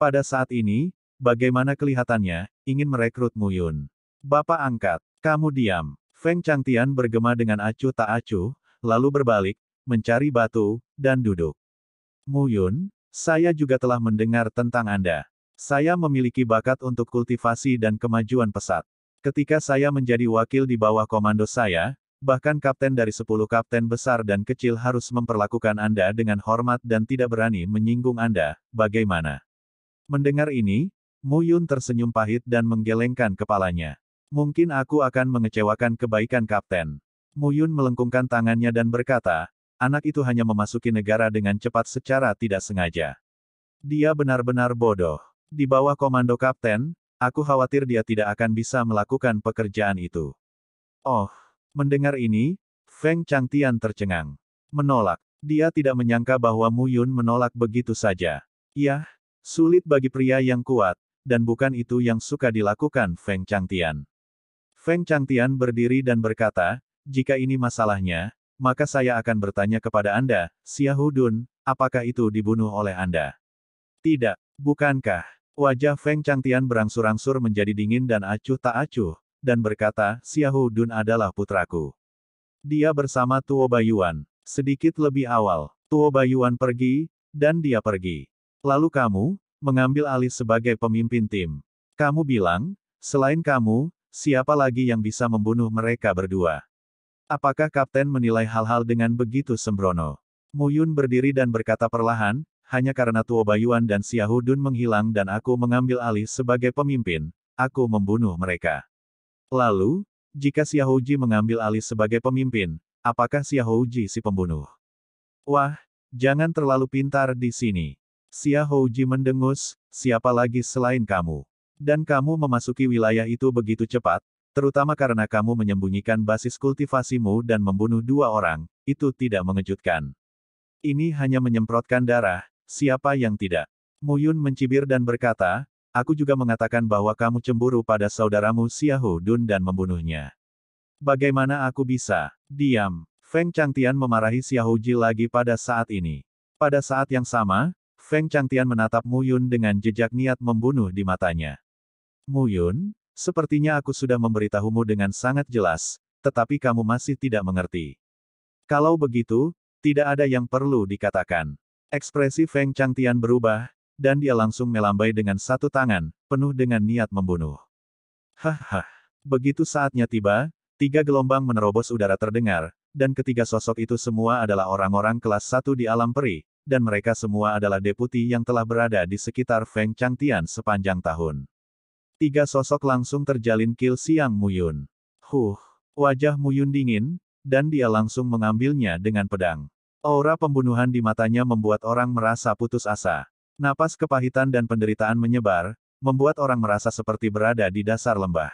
Pada saat ini, bagaimana kelihatannya, ingin merekrut Mu Yun? Bapak angkat, kamu diam. Feng Changtian bergema dengan acuh tak acuh, lalu berbalik, mencari batu, dan duduk. Mu Yun, saya juga telah mendengar tentang Anda. Saya memiliki bakat untuk kultivasi dan kemajuan pesat. Ketika saya menjadi wakil di bawah komando saya, bahkan kapten dari sepuluh kapten besar dan kecil harus memperlakukan Anda dengan hormat dan tidak berani menyinggung Anda, bagaimana? Mendengar ini, Mu Yun tersenyum pahit dan menggelengkan kepalanya. Mungkin aku akan mengecewakan kebaikan kapten. Mu Yun melengkungkan tangannya dan berkata, anak itu hanya memasuki negara dengan cepat secara tidak sengaja. Dia benar-benar bodoh. Di bawah komando kapten, aku khawatir dia tidak akan bisa melakukan pekerjaan itu. Oh, mendengar ini, Feng Changtian tercengang. Menolak. Dia tidak menyangka bahwa Mu Yun menolak begitu saja. Yah, sulit bagi pria yang kuat, dan bukan itu yang suka dilakukan Feng Changtian. Feng Changtian berdiri dan berkata, jika ini masalahnya, maka saya akan bertanya kepada Anda, Xiahu apakah itu dibunuh oleh Anda? Tidak, bukankah? Wajah Feng Changtian berangsur-angsur menjadi dingin dan acuh tak acuh, dan berkata, Xiahu adalah putraku. Dia bersama Tuo Bayuan. Sedikit lebih awal, Tuo Bayuan pergi, dan dia pergi. Lalu kamu, mengambil alih sebagai pemimpin tim. Kamu bilang, selain kamu, siapa lagi yang bisa membunuh mereka berdua? Apakah kapten menilai hal-hal dengan begitu sembrono? Muyun berdiri dan berkata perlahan, hanya karena Tuo Bayuan dan Siahudun menghilang dan aku mengambil alih sebagai pemimpin, aku membunuh mereka. Lalu, jika Siahouji mengambil alih sebagai pemimpin, apakah Siahouji si pembunuh? Wah, jangan terlalu pintar di sini. Siahouji mendengus, siapa lagi selain kamu? Dan kamu memasuki wilayah itu begitu cepat, terutama karena kamu menyembunyikan basis kultivasimu dan membunuh dua orang, itu tidak mengejutkan. Ini hanya menyemprotkan darah, siapa yang tidak? Muyun mencibir dan berkata, aku juga mengatakan bahwa kamu cemburu pada saudaramu Xiahu Dun dan membunuhnya. Bagaimana aku bisa? Diam. Feng Changtian memarahi Xiahu Ji lagi pada saat ini. Pada saat yang sama, Feng Changtian menatap Muyun dengan jejak niat membunuh di matanya. Muyun, sepertinya aku sudah memberitahumu dengan sangat jelas, tetapi kamu masih tidak mengerti. Kalau begitu, tidak ada yang perlu dikatakan. Ekspresi Feng Changtian berubah, dan dia langsung melambai dengan satu tangan, penuh dengan niat membunuh. Haha. Begitu saatnya tiba, tiga gelombang menerobos udara terdengar, dan ketiga sosok itu semua adalah orang-orang kelas satu di alam peri, dan mereka semua adalah deputi yang telah berada di sekitar Feng Changtian sepanjang tahun. Tiga sosok langsung terjalin kil siang Muyun. Huh, wajah Muyun dingin, dan dia langsung mengambilnya dengan pedang. Aura pembunuhan di matanya membuat orang merasa putus asa. Napas kepahitan dan penderitaan menyebar, membuat orang merasa seperti berada di dasar lembah.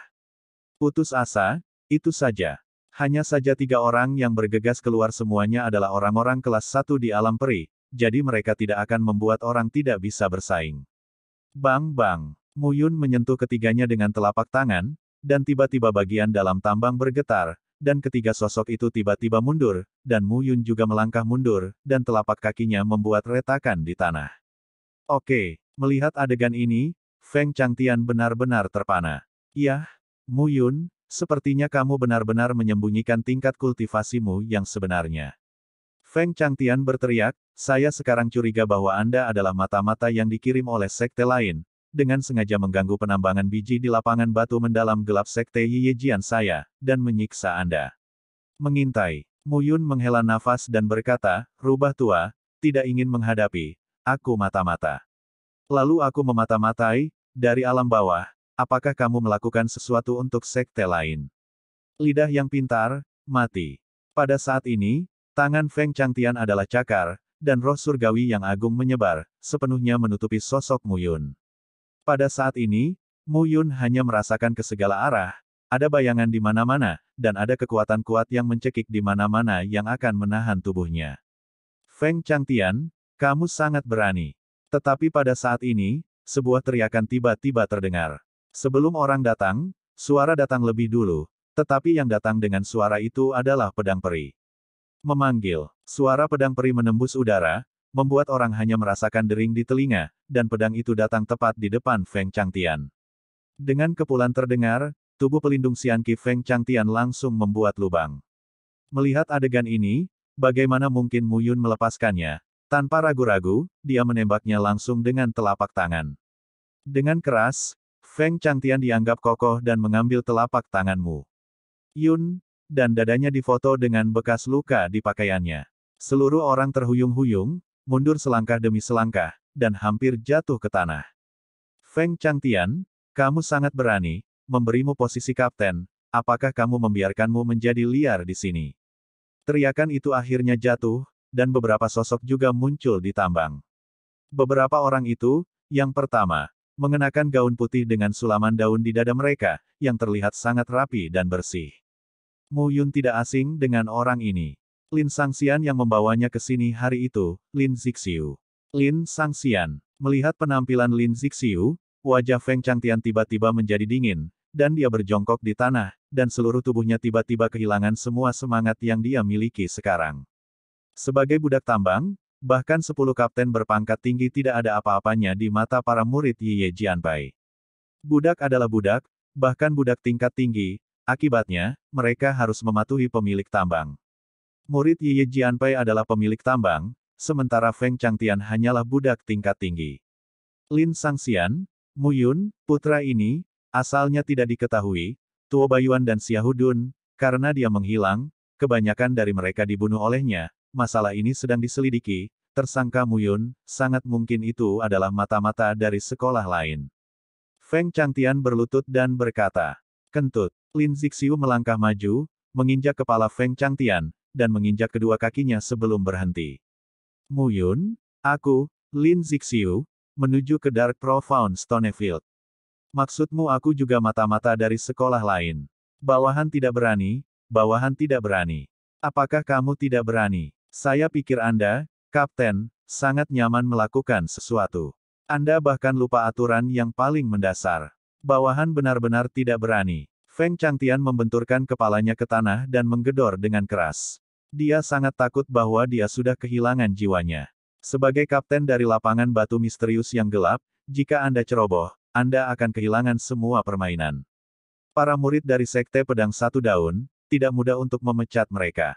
Putus asa, itu saja. Hanya saja tiga orang yang bergegas keluar semuanya adalah orang-orang kelas satu di alam peri, jadi mereka tidak akan membuat orang tidak bisa bersaing. Bang bang. Muyun menyentuh ketiganya dengan telapak tangan, dan tiba-tiba bagian dalam tambang bergetar, dan ketiga sosok itu tiba-tiba mundur, dan Muyun juga melangkah mundur, dan telapak kakinya membuat retakan di tanah. Oke, melihat adegan ini, Feng Changtian benar-benar terpana. Yah, Muyun, sepertinya kamu benar-benar menyembunyikan tingkat kultivasimu yang sebenarnya. Feng Changtian berteriak, saya sekarang curiga bahwa Anda adalah mata-mata yang dikirim oleh sekte lain, dengan sengaja mengganggu penambangan biji di lapangan batu mendalam gelap sekte Yiyejian saya, dan menyiksa Anda. Mengintai, Muyun menghela nafas dan berkata, Rubah tua, tidak ingin menghadapi, aku mata-mata. Lalu aku memata-matai, dari alam bawah, apakah kamu melakukan sesuatu untuk sekte lain? Lidah yang pintar, mati. Pada saat ini, tangan Feng Changtian adalah cakar, dan roh surgawi yang agung menyebar, sepenuhnya menutupi sosok Muyun. Pada saat ini, Mu Yun hanya merasakan ke segala arah, ada bayangan di mana-mana, dan ada kekuatan kuat yang mencekik di mana-mana yang akan menahan tubuhnya. Feng Changtian, kamu sangat berani. Tetapi pada saat ini, sebuah teriakan tiba-tiba terdengar. Sebelum orang datang, suara datang lebih dulu, tetapi yang datang dengan suara itu adalah pedang peri. Memanggil, suara pedang peri menembus udara, membuat orang hanya merasakan dering di telinga, dan pedang itu datang tepat di depan Feng Changtian. Dengan kepulan terdengar, tubuh pelindung Xianqi Feng Changtian langsung membuat lubang. Melihat adegan ini, bagaimana mungkin Mu Yun melepaskannya? Tanpa ragu-ragu, dia menembaknya langsung dengan telapak tangan. Dengan keras, Feng Changtian dianggap kokoh dan mengambil telapak tanganmu. Yun, dan dadanya difoto dengan bekas luka di pakaiannya. Seluruh orang terhuyung-huyung, mundur selangkah demi selangkah, dan hampir jatuh ke tanah. Feng Changtian, kamu sangat berani, memberimu posisi kapten, apakah kamu membiarkanmu menjadi liar di sini? Teriakan itu akhirnya jatuh, dan beberapa sosok juga muncul di tambang. Beberapa orang itu, yang pertama, mengenakan gaun putih dengan sulaman daun di dada mereka, yang terlihat sangat rapi dan bersih. Mu Yun tidak asing dengan orang ini. Lin Sangxian yang membawanya ke sini hari itu, Lin Zixiu. Lin Sangxian, melihat penampilan Lin Zixiu, wajah Feng Changtian tiba-tiba menjadi dingin, dan dia berjongkok di tanah, dan seluruh tubuhnya tiba-tiba kehilangan semua semangat yang dia miliki sekarang. Sebagai budak tambang, bahkan sepuluh kapten berpangkat tinggi tidak ada apa-apanya di mata para murid Yiye Jianbai. Budak adalah budak, bahkan budak tingkat tinggi, akibatnya, mereka harus mematuhi pemilik tambang. Murid Yi Jianpei adalah pemilik tambang, sementara Feng Changtian hanyalah budak tingkat tinggi. Lin Sangxian, Yun, putra ini, asalnya tidak diketahui, Tuo Bayuan dan Xiahudun, karena dia menghilang, kebanyakan dari mereka dibunuh olehnya, masalah ini sedang diselidiki, tersangka Mu Yun, sangat mungkin itu adalah mata-mata dari sekolah lain. Feng Changtian berlutut dan berkata, Kentut, Lin Zixiu melangkah maju, menginjak kepala Feng Changtian, dan menginjak kedua kakinya sebelum berhenti. Muyun, aku, Lin Zixiu, menuju ke Dark Profound Stonefield. Maksudmu aku juga mata-mata dari sekolah lain. Bawahan tidak berani, bawahan tidak berani. Apakah kamu tidak berani? Saya pikir Anda, Kapten, sangat nyaman melakukan sesuatu. Anda bahkan lupa aturan yang paling mendasar. Bawahan benar-benar tidak berani. Feng Changtian membenturkan kepalanya ke tanah dan menggedor dengan keras. Dia sangat takut bahwa dia sudah kehilangan jiwanya. Sebagai kapten dari lapangan batu misterius yang gelap, jika Anda ceroboh, Anda akan kehilangan semua permainan. Para murid dari Sekte Pedang Satu Daun, tidak mudah untuk memecat mereka.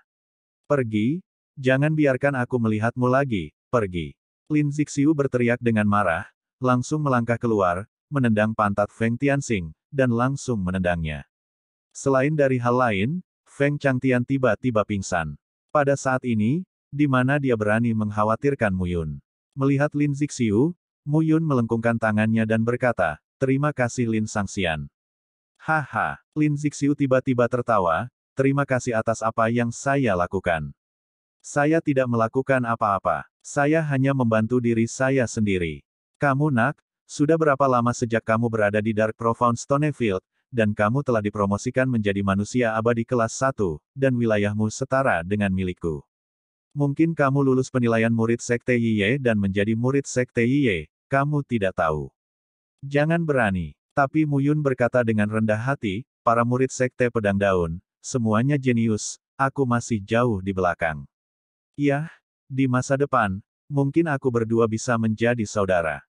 Pergi, jangan biarkan aku melihatmu lagi, pergi. Lin Zixiu berteriak dengan marah, langsung melangkah keluar, menendang pantat Feng Tianxing, dan langsung menendangnya. Selain dari hal lain, Feng Changtian tiba-tiba pingsan. Pada saat ini, di mana dia berani mengkhawatirkan Muyun. Melihat Lin Zixiu, Muyun melengkungkan tangannya dan berkata, Terima kasih Lin Sangxian. Haha, Lin Zixiu tiba-tiba tertawa, terima kasih atas apa yang saya lakukan. Saya tidak melakukan apa-apa. Saya hanya membantu diri saya sendiri. Kamu nak, sudah berapa lama sejak kamu berada di Dark Profound Stonefield, dan kamu telah dipromosikan menjadi manusia abadi kelas 1, dan wilayahmu setara dengan milikku. Mungkin kamu lulus penilaian murid Sekte Yiye dan menjadi murid Sekte Yiye, kamu tidak tahu. Jangan berani. Tapi Muyun berkata dengan rendah hati, para murid Sekte Pedang Daun, semuanya jenius, aku masih jauh di belakang. Yah, di masa depan, mungkin aku berdua bisa menjadi saudara.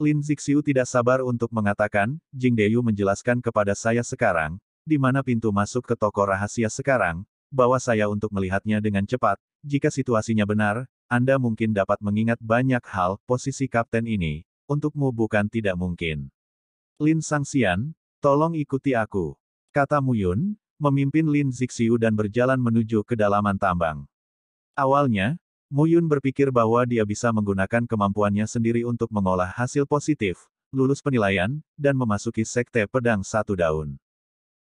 Lin Zixiu tidak sabar untuk mengatakan, Jing Deyu menjelaskan kepada saya sekarang, di mana pintu masuk ke toko rahasia sekarang, bawa saya untuk melihatnya dengan cepat, jika situasinya benar, Anda mungkin dapat mengingat banyak hal, posisi kapten ini, untukmu bukan tidak mungkin. Lin Sangxian, tolong ikuti aku. Kata Mu Yun, memimpin Lin Zixiu dan berjalan menuju kedalaman tambang. Awalnya, Muyun berpikir bahwa dia bisa menggunakan kemampuannya sendiri untuk mengolah hasil positif, lulus penilaian, dan memasuki sekte pedang satu daun.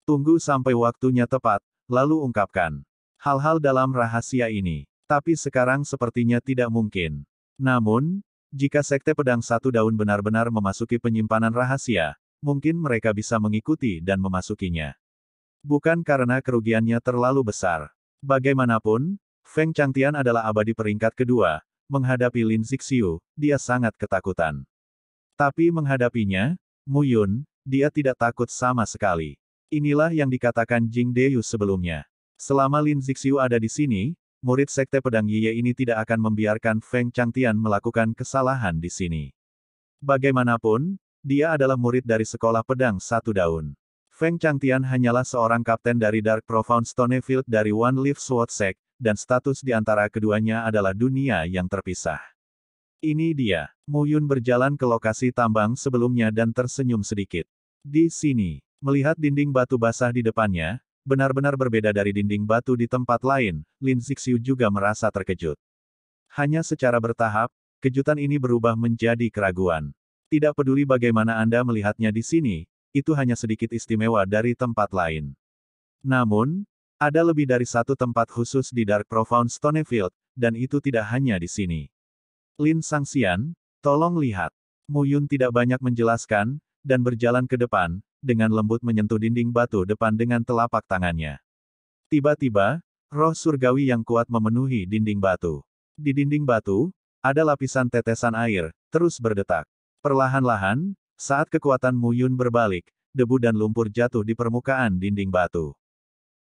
Tunggu sampai waktunya tepat, lalu ungkapkan hal-hal dalam rahasia ini. Tapi sekarang sepertinya tidak mungkin. Namun, jika sekte pedang satu daun benar-benar memasuki penyimpanan rahasia, mungkin mereka bisa mengikuti dan memasukinya. Bukan karena kerugiannya terlalu besar. Bagaimanapun, Feng Changtian adalah abadi peringkat kedua, menghadapi Lin Zixiu, dia sangat ketakutan. Tapi menghadapinya, Mu Yun, dia tidak takut sama sekali. Inilah yang dikatakan Jing Deyu sebelumnya. Selama Lin Zixiu ada di sini, murid Sekte Pedang Yiye ini tidak akan membiarkan Feng Changtian melakukan kesalahan di sini. Bagaimanapun, dia adalah murid dari Sekolah Pedang Satu Daun. Feng Changtian hanyalah seorang kapten dari Dark Profound Stonefield dari One Leaf Sword Sect, dan status di antara keduanya adalah dunia yang terpisah. Ini dia. Muyun berjalan ke lokasi tambang sebelumnya dan tersenyum sedikit. Di sini, melihat dinding batu basah di depannya, benar-benar berbeda dari dinding batu di tempat lain, Lin Zixiu juga merasa terkejut. Hanya secara bertahap, kejutan ini berubah menjadi keraguan. Tidak peduli bagaimana Anda melihatnya di sini, itu hanya sedikit istimewa dari tempat lain. Namun, ada lebih dari satu tempat khusus di Dark Profound Stonefield, dan itu tidak hanya di sini. Lin Sangxian, tolong lihat. Mu Yun tidak banyak menjelaskan, dan berjalan ke depan, dengan lembut menyentuh dinding batu depan dengan telapak tangannya. Tiba-tiba, roh surgawi yang kuat memenuhi dinding batu. Di dinding batu, ada lapisan tetesan air, terus berdetak. Perlahan-lahan, saat kekuatan Mu Yun berbalik, debu dan lumpur jatuh di permukaan dinding batu.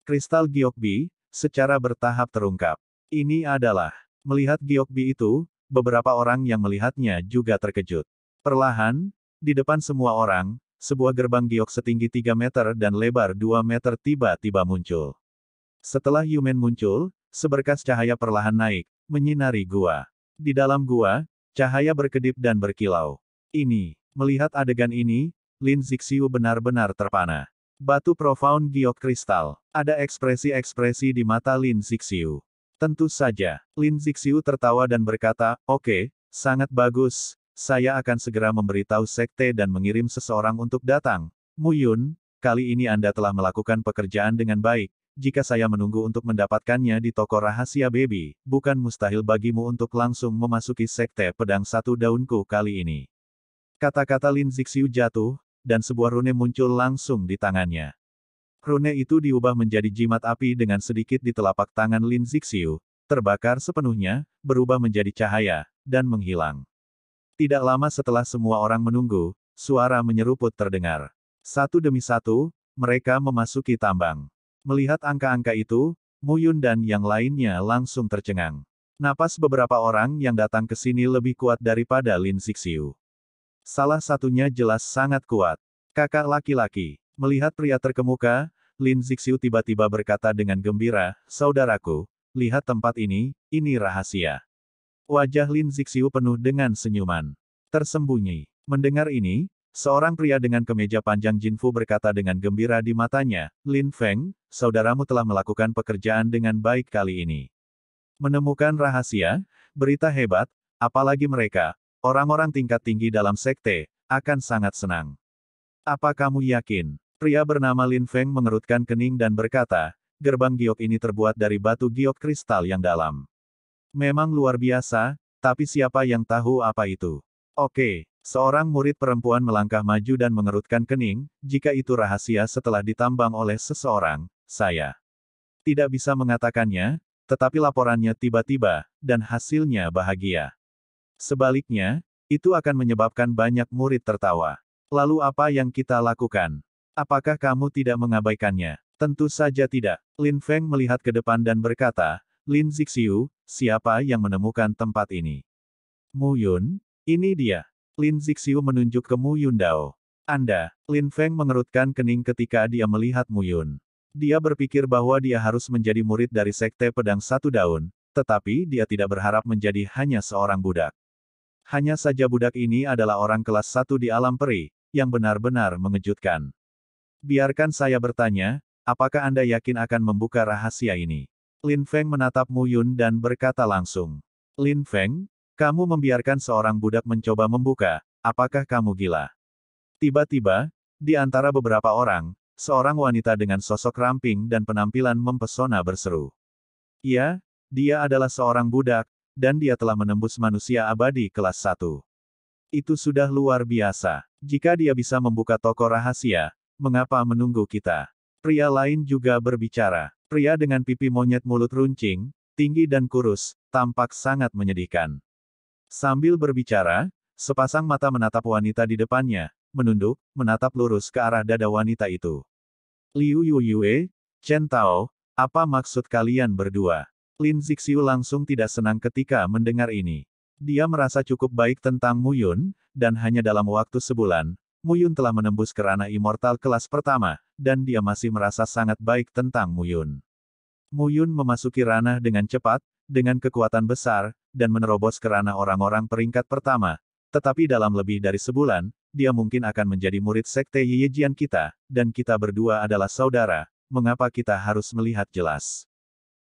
Kristal Giokbi, secara bertahap terungkap. Ini adalah, melihat Giokbi itu, beberapa orang yang melihatnya juga terkejut. Perlahan, di depan semua orang, sebuah gerbang giok setinggi 3 meter dan lebar 2 meter tiba-tiba muncul. Setelah Yumen muncul, seberkas cahaya perlahan naik, menyinari gua. Di dalam gua, cahaya berkedip dan berkilau. Ini, melihat adegan ini, Lin Zixiu benar-benar terpana. Batu profound giok kristal. Ada ekspresi-ekspresi di mata Lin Zixiu. Tentu saja, Lin Zixiu tertawa dan berkata, Oke, okay, sangat bagus, saya akan segera memberitahu sekte dan mengirim seseorang untuk datang. Muyun, kali ini Anda telah melakukan pekerjaan dengan baik. Jika saya menunggu untuk mendapatkannya di toko rahasia baby, bukan mustahil bagimu untuk langsung memasuki sekte pedang satu daunku kali ini. Kata-kata Lin Zixiu jatuh, dan sebuah rune muncul langsung di tangannya. Rune itu diubah menjadi jimat api dengan sedikit di telapak tangan Lin Zixiu, terbakar sepenuhnya, berubah menjadi cahaya, dan menghilang. Tidak lama setelah semua orang menunggu, suara menyeruput terdengar. Satu demi satu, mereka memasuki tambang. Melihat angka-angka itu, Muyun dan yang lainnya langsung tercengang. Napas beberapa orang yang datang ke sini lebih kuat daripada Lin Zixiu. Salah satunya jelas sangat kuat. Kakak laki-laki, melihat pria terkemuka, Lin Zixiu tiba-tiba berkata dengan gembira, Saudaraku, lihat tempat ini, ini rahasia. Wajah Lin Zixiu penuh dengan senyuman. Tersembunyi. Mendengar ini, Seorang pria dengan kemeja panjang Jinfu berkata dengan gembira di matanya, Lin Feng, saudaramu telah melakukan pekerjaan dengan baik kali ini. Menemukan rahasia, berita hebat, apalagi mereka, Orang-orang tingkat tinggi dalam sekte, akan sangat senang. Apa kamu yakin? Pria bernama Lin Feng mengerutkan kening dan berkata, gerbang giok ini terbuat dari batu giok kristal yang dalam. Memang luar biasa, tapi siapa yang tahu apa itu? Oke, seorang murid perempuan melangkah maju dan mengerutkan kening, jika itu rahasia setelah ditambang oleh seseorang, saya tidak bisa mengatakannya, tetapi laporannya tiba-tiba, dan hasilnya bahagia. Sebaliknya, itu akan menyebabkan banyak murid tertawa. Lalu apa yang kita lakukan? Apakah kamu tidak mengabaikannya? Tentu saja tidak. Lin Feng melihat ke depan dan berkata, Lin Zixiu, siapa yang menemukan tempat ini? Mu Yun, ini dia. Lin Zixiu menunjuk ke Mu Yun Dao. Anda, Lin Feng mengerutkan kening ketika dia melihat Mu Yun. Dia berpikir bahwa dia harus menjadi murid dari Sekte Pedang Satu Daun, tetapi dia tidak berharap menjadi hanya seorang budak. Hanya saja budak ini adalah orang kelas satu di alam peri, yang benar-benar mengejutkan. Biarkan saya bertanya, apakah Anda yakin akan membuka rahasia ini? Lin Feng menatap Mu Yun dan berkata langsung. Lin Feng, kamu membiarkan seorang budak mencoba membuka, apakah kamu gila? Tiba-tiba, di antara beberapa orang, seorang wanita dengan sosok ramping dan penampilan mempesona berseru. Ya, dia adalah seorang budak, dan dia telah menembus manusia abadi kelas 1. Itu sudah luar biasa. Jika dia bisa membuka toko rahasia, mengapa menunggu kita? Pria lain juga berbicara. Pria dengan pipi monyet mulut runcing, tinggi dan kurus, tampak sangat menyedihkan. Sambil berbicara, sepasang mata menatap wanita di depannya, menunduk, menatap lurus ke arah dada wanita itu. Liu Yu Yue, Chen Tao, apa maksud kalian berdua? Lin Zixiu langsung tidak senang ketika mendengar ini. Dia merasa cukup baik tentang Mu Yun, dan hanya dalam waktu sebulan, Mu Yun telah menembus kerana immortal kelas pertama, dan dia masih merasa sangat baik tentang Mu Yun. Mu Yun memasuki ranah dengan cepat, dengan kekuatan besar, dan menerobos kerana orang-orang peringkat pertama. Tetapi dalam lebih dari sebulan, dia mungkin akan menjadi murid sekte Yeyejian kita, dan kita berdua adalah saudara, mengapa kita harus melihat jelas.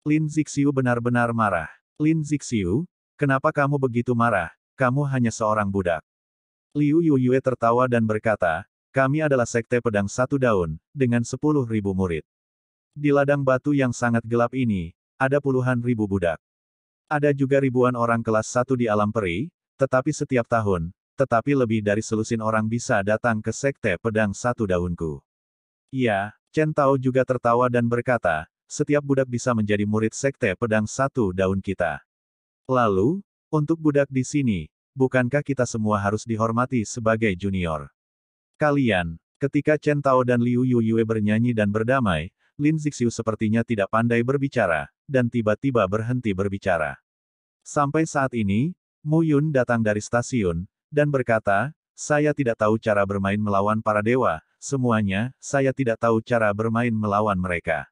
Lin Zixiu benar-benar marah. Lin Zixiu, kenapa kamu begitu marah? Kamu hanya seorang budak. Liu Yuyue tertawa dan berkata, kami adalah sekte pedang satu daun, dengan sepuluh ribu murid. Di ladang batu yang sangat gelap ini, ada puluhan ribu budak. Ada juga ribuan orang kelas satu di alam peri, tetapi setiap tahun, tetapi lebih dari selusin orang bisa datang ke sekte pedang satu daunku. Ya, Chen Tao juga tertawa dan berkata, setiap budak bisa menjadi murid sekte pedang satu daun kita. Lalu, untuk budak di sini, bukankah kita semua harus dihormati sebagai junior? Kalian, ketika Chen Tao dan Liu Yuyue bernyanyi dan berdamai, Lin Zixiu sepertinya tidak pandai berbicara, dan tiba-tiba berhenti berbicara. Sampai saat ini, Mu Yun datang dari stasiun, dan berkata, saya tidak tahu cara bermain melawan para dewa, semuanya, saya tidak tahu cara bermain melawan mereka.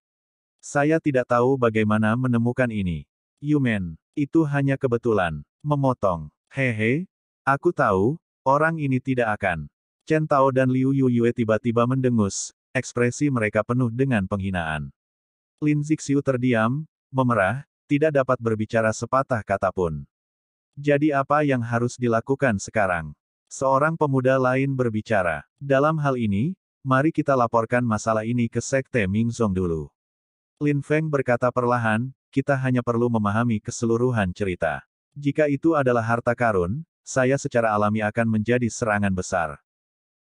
Saya tidak tahu bagaimana menemukan ini. Yumen, itu hanya kebetulan. Memotong. Hehe, aku tahu, orang ini tidak akan. Chen Tao dan Liu Yuyue tiba-tiba mendengus, ekspresi mereka penuh dengan penghinaan. Lin Zixiu terdiam, memerah, tidak dapat berbicara sepatah kata pun. Jadi apa yang harus dilakukan sekarang? Seorang pemuda lain berbicara. Dalam hal ini, mari kita laporkan masalah ini ke Sekte Mingzong dulu. Lin Feng berkata perlahan, kita hanya perlu memahami keseluruhan cerita. Jika itu adalah harta karun, saya secara alami akan menjadi serangan besar.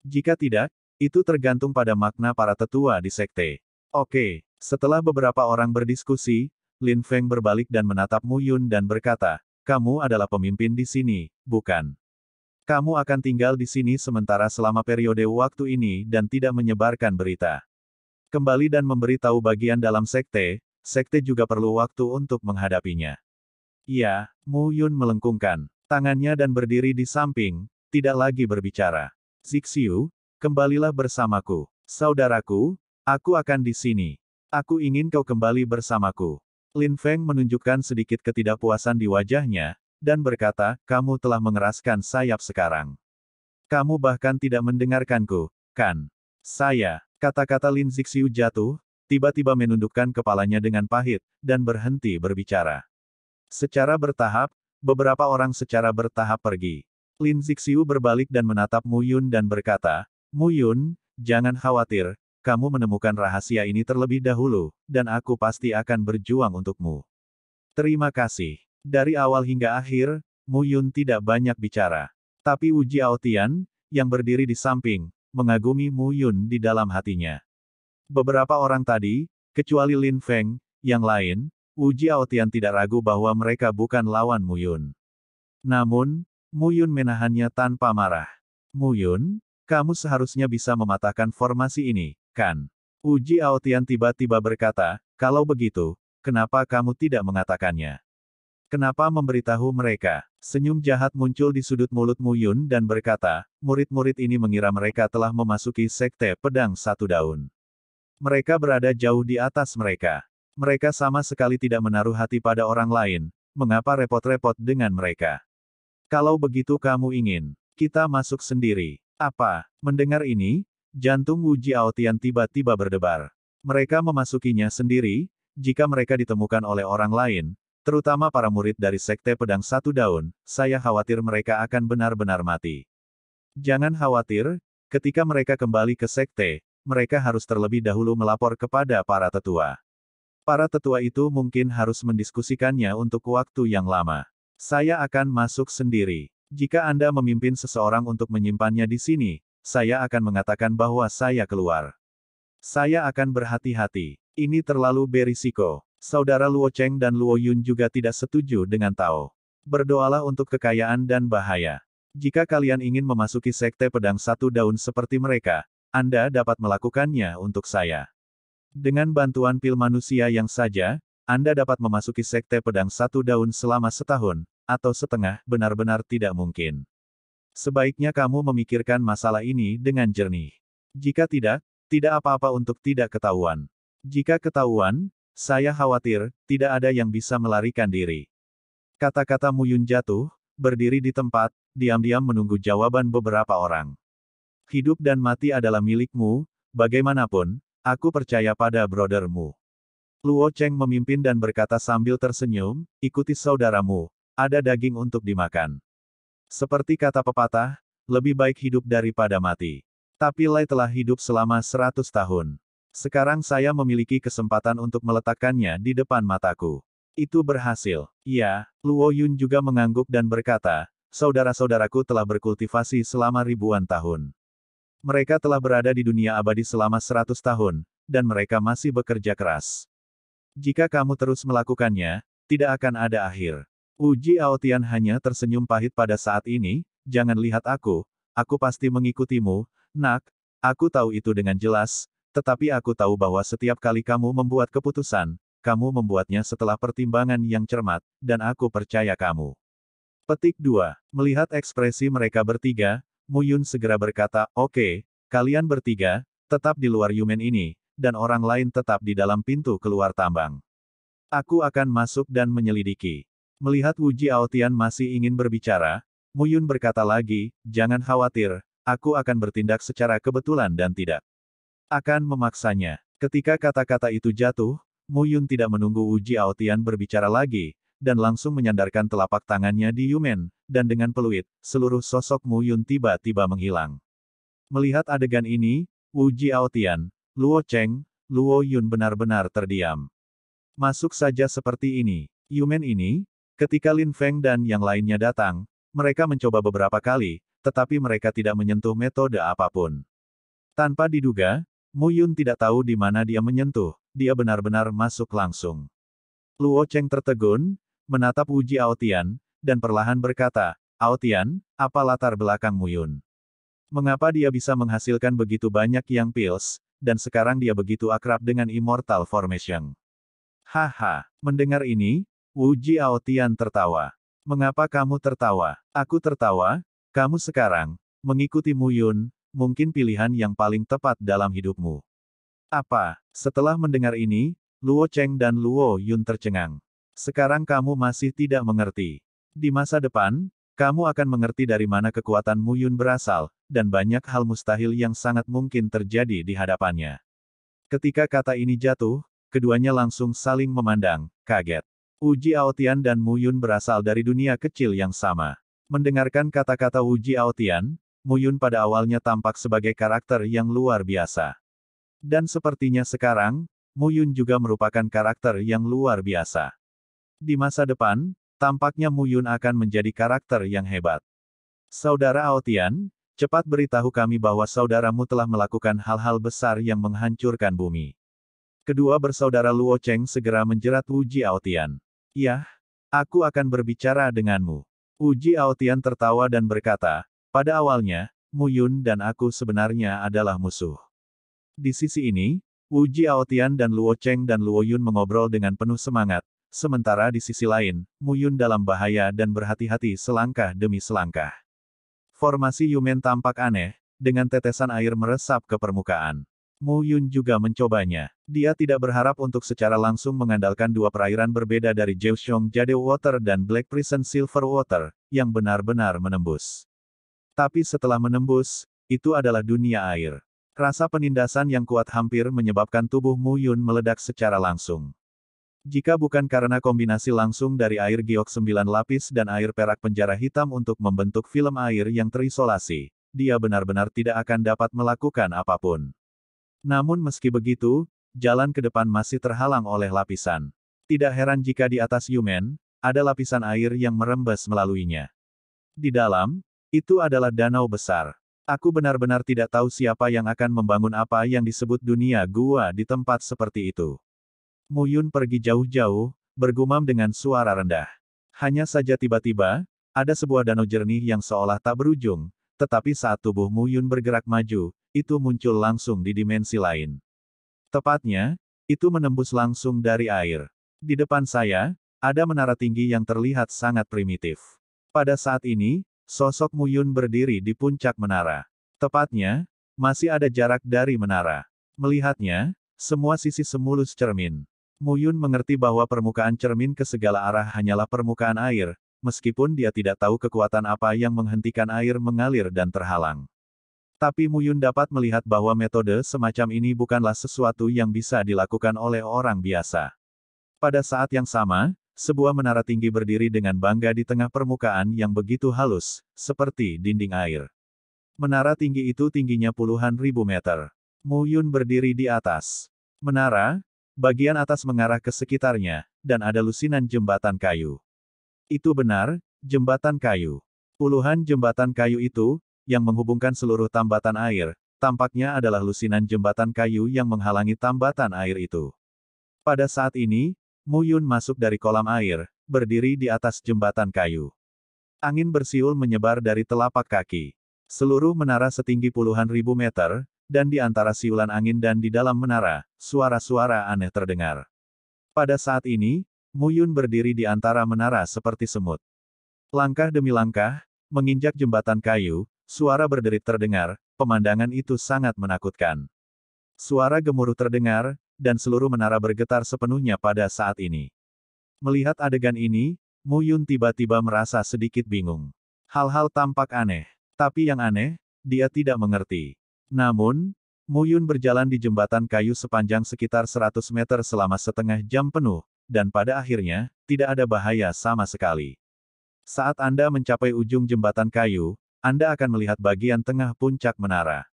Jika tidak, itu tergantung pada makna para tetua di sekte. Oke, setelah beberapa orang berdiskusi, Lin Feng berbalik dan menatap Mu Yun dan berkata, kamu adalah pemimpin di sini, bukan? Kamu akan tinggal di sini sementara selama periode waktu ini dan tidak menyebarkan berita kembali dan memberi tahu bagian dalam sekte, sekte juga perlu waktu untuk menghadapinya. Ya, Mu Yun melengkungkan tangannya dan berdiri di samping, tidak lagi berbicara. Zixiu, kembalilah bersamaku. Saudaraku, aku akan di sini. Aku ingin kau kembali bersamaku. Lin Feng menunjukkan sedikit ketidakpuasan di wajahnya, dan berkata, kamu telah mengeraskan sayap sekarang. Kamu bahkan tidak mendengarkanku, kan? Saya, Kata-kata Lin Zixiu jatuh, tiba-tiba menundukkan kepalanya dengan pahit, dan berhenti berbicara. Secara bertahap, beberapa orang secara bertahap pergi. Lin Zixiu berbalik dan menatap Mu Yun dan berkata, Mu Yun, jangan khawatir, kamu menemukan rahasia ini terlebih dahulu, dan aku pasti akan berjuang untukmu. Terima kasih. Dari awal hingga akhir, Mu Yun tidak banyak bicara. Tapi Wu Tian, yang berdiri di samping, mengagumi Mu Yun di dalam hatinya. Beberapa orang tadi, kecuali Lin Feng, yang lain, Wu Jiaotian tidak ragu bahwa mereka bukan lawan Mu Yun. Namun, Mu Yun menahannya tanpa marah. Mu Yun, kamu seharusnya bisa mematahkan formasi ini, kan? Wu Jiaotian tiba-tiba berkata, kalau begitu, kenapa kamu tidak mengatakannya? Kenapa memberitahu mereka? Senyum jahat muncul di sudut mulut Mu Yun dan berkata, murid-murid ini mengira mereka telah memasuki sekte pedang satu daun. Mereka berada jauh di atas mereka. Mereka sama sekali tidak menaruh hati pada orang lain, mengapa repot-repot dengan mereka? Kalau begitu kamu ingin, kita masuk sendiri. Apa? Mendengar ini, jantung Wu Jiaotian tiba-tiba berdebar. Mereka memasukinya sendiri, jika mereka ditemukan oleh orang lain, Terutama para murid dari Sekte Pedang Satu Daun, saya khawatir mereka akan benar-benar mati. Jangan khawatir, ketika mereka kembali ke Sekte, mereka harus terlebih dahulu melapor kepada para tetua. Para tetua itu mungkin harus mendiskusikannya untuk waktu yang lama. Saya akan masuk sendiri. Jika Anda memimpin seseorang untuk menyimpannya di sini, saya akan mengatakan bahwa saya keluar. Saya akan berhati-hati. Ini terlalu berisiko. Saudara Luo Cheng dan Luo Yun juga tidak setuju dengan Tao. Berdoalah untuk kekayaan dan bahaya. Jika kalian ingin memasuki sekte pedang satu daun seperti mereka, Anda dapat melakukannya untuk saya. Dengan bantuan pil manusia yang saja, Anda dapat memasuki sekte pedang satu daun selama setahun, atau setengah, benar-benar tidak mungkin. Sebaiknya kamu memikirkan masalah ini dengan jernih. Jika tidak, tidak apa-apa untuk tidak ketahuan. Jika ketahuan, saya khawatir, tidak ada yang bisa melarikan diri. Kata-kata Muyun jatuh, berdiri di tempat, diam-diam menunggu jawaban beberapa orang. Hidup dan mati adalah milikmu, bagaimanapun, aku percaya pada brothermu. Luo Cheng memimpin dan berkata sambil tersenyum, ikuti saudaramu, ada daging untuk dimakan. Seperti kata pepatah, lebih baik hidup daripada mati. Tapi Lai telah hidup selama seratus tahun. Sekarang saya memiliki kesempatan untuk meletakkannya di depan mataku. Itu berhasil. Ya, Luo Yun juga mengangguk dan berkata, saudara-saudaraku telah berkultivasi selama ribuan tahun. Mereka telah berada di dunia abadi selama seratus tahun, dan mereka masih bekerja keras. Jika kamu terus melakukannya, tidak akan ada akhir. Uji Aotian hanya tersenyum pahit pada saat ini, jangan lihat aku, aku pasti mengikutimu, nak, aku tahu itu dengan jelas, tetapi aku tahu bahwa setiap kali kamu membuat keputusan, kamu membuatnya setelah pertimbangan yang cermat, dan aku percaya kamu. Petik 2. Melihat ekspresi mereka bertiga, Muyun segera berkata, Oke, okay, kalian bertiga, tetap di luar Yumen ini, dan orang lain tetap di dalam pintu keluar tambang. Aku akan masuk dan menyelidiki. Melihat Wu Aotian masih ingin berbicara, Muyun berkata lagi, Jangan khawatir, aku akan bertindak secara kebetulan dan tidak akan memaksanya. Ketika kata-kata itu jatuh, Mu Yun tidak menunggu Uji Aotian berbicara lagi, dan langsung menyandarkan telapak tangannya di Yumen, dan dengan peluit, seluruh sosok Mu Yun tiba-tiba menghilang. Melihat adegan ini, Uji Aotian, Luo Cheng, Luo Yun benar-benar terdiam. Masuk saja seperti ini. Yumen ini, ketika Lin Feng dan yang lainnya datang, mereka mencoba beberapa kali, tetapi mereka tidak menyentuh metode apapun. Tanpa diduga, Mu Yun tidak tahu di mana dia menyentuh, dia benar-benar masuk langsung. Luo Cheng tertegun, menatap Wuji Aotian, dan perlahan berkata, Aotian, apa latar belakang Mu Yun? Mengapa dia bisa menghasilkan begitu banyak yang pills, dan sekarang dia begitu akrab dengan Immortal Formation? Haha, mendengar ini, Wu Aotian tertawa. Mengapa kamu tertawa? Aku tertawa, kamu sekarang, mengikuti Muyun, mungkin pilihan yang paling tepat dalam hidupmu. Apa? Setelah mendengar ini, Luo Cheng dan Luo Yun tercengang. Sekarang kamu masih tidak mengerti. Di masa depan, kamu akan mengerti dari mana kekuatan Mu Yun berasal, dan banyak hal mustahil yang sangat mungkin terjadi di hadapannya. Ketika kata ini jatuh, keduanya langsung saling memandang, kaget. Uji Aotian dan Mu Yun berasal dari dunia kecil yang sama. Mendengarkan kata-kata Uji Aotian, Muyun pada awalnya tampak sebagai karakter yang luar biasa. Dan sepertinya sekarang, Muyun juga merupakan karakter yang luar biasa. Di masa depan, tampaknya Muyun akan menjadi karakter yang hebat. Saudara Aotian, cepat beritahu kami bahwa saudaramu telah melakukan hal-hal besar yang menghancurkan bumi. Kedua bersaudara Luo Cheng segera menjerat Uji Aotian. Yah, aku akan berbicara denganmu. Uji Aotian tertawa dan berkata, pada awalnya, Mu Yun dan aku sebenarnya adalah musuh. Di sisi ini, Wu Ji Aotian dan Luo Cheng dan Luo Yun mengobrol dengan penuh semangat, sementara di sisi lain, Mu Yun dalam bahaya dan berhati-hati selangkah demi selangkah. Formasi Yumen tampak aneh, dengan tetesan air meresap ke permukaan. Mu Yun juga mencobanya. Dia tidak berharap untuk secara langsung mengandalkan dua perairan berbeda dari Jiuxiong Jade Water dan Black Prison Silver Water, yang benar-benar menembus. Tapi setelah menembus, itu adalah dunia air. Rasa penindasan yang kuat hampir menyebabkan tubuh Mu Yun meledak secara langsung. Jika bukan karena kombinasi langsung dari air giok sembilan lapis dan air perak penjara hitam untuk membentuk film air yang terisolasi, dia benar-benar tidak akan dapat melakukan apapun. Namun meski begitu, jalan ke depan masih terhalang oleh lapisan. Tidak heran jika di atas Yumen, ada lapisan air yang merembes melaluinya. Di dalam, itu adalah danau besar. Aku benar-benar tidak tahu siapa yang akan membangun apa yang disebut dunia gua di tempat seperti itu. Muyun pergi jauh-jauh, bergumam dengan suara rendah. Hanya saja tiba-tiba, ada sebuah danau jernih yang seolah tak berujung, tetapi saat tubuh Muyun bergerak maju, itu muncul langsung di dimensi lain. Tepatnya, itu menembus langsung dari air. Di depan saya, ada menara tinggi yang terlihat sangat primitif. Pada saat ini, sosok Muyun berdiri di puncak menara. Tepatnya, masih ada jarak dari menara. Melihatnya, semua sisi semulus cermin. Muyun mengerti bahwa permukaan cermin ke segala arah hanyalah permukaan air, meskipun dia tidak tahu kekuatan apa yang menghentikan air mengalir dan terhalang. Tapi Muyun dapat melihat bahwa metode semacam ini bukanlah sesuatu yang bisa dilakukan oleh orang biasa. Pada saat yang sama, sebuah menara tinggi berdiri dengan bangga di tengah permukaan yang begitu halus, seperti dinding air. Menara tinggi itu tingginya puluhan ribu meter. Mu Yun berdiri di atas. Menara, bagian atas mengarah ke sekitarnya, dan ada lusinan jembatan kayu. Itu benar, jembatan kayu. Puluhan jembatan kayu itu, yang menghubungkan seluruh tambatan air, tampaknya adalah lusinan jembatan kayu yang menghalangi tambatan air itu. Pada saat ini, Mu Yun masuk dari kolam air, berdiri di atas jembatan kayu. Angin bersiul menyebar dari telapak kaki. Seluruh menara setinggi puluhan ribu meter, dan di antara siulan angin dan di dalam menara, suara-suara aneh terdengar. Pada saat ini, Mu Yun berdiri di antara menara seperti semut. Langkah demi langkah, menginjak jembatan kayu, suara berderit terdengar, pemandangan itu sangat menakutkan. Suara gemuruh terdengar, dan seluruh menara bergetar sepenuhnya pada saat ini. Melihat adegan ini, Mu Yun tiba-tiba merasa sedikit bingung. Hal-hal tampak aneh. Tapi yang aneh, dia tidak mengerti. Namun, Mu Yun berjalan di jembatan kayu sepanjang sekitar 100 meter selama setengah jam penuh, dan pada akhirnya, tidak ada bahaya sama sekali. Saat Anda mencapai ujung jembatan kayu, Anda akan melihat bagian tengah puncak menara.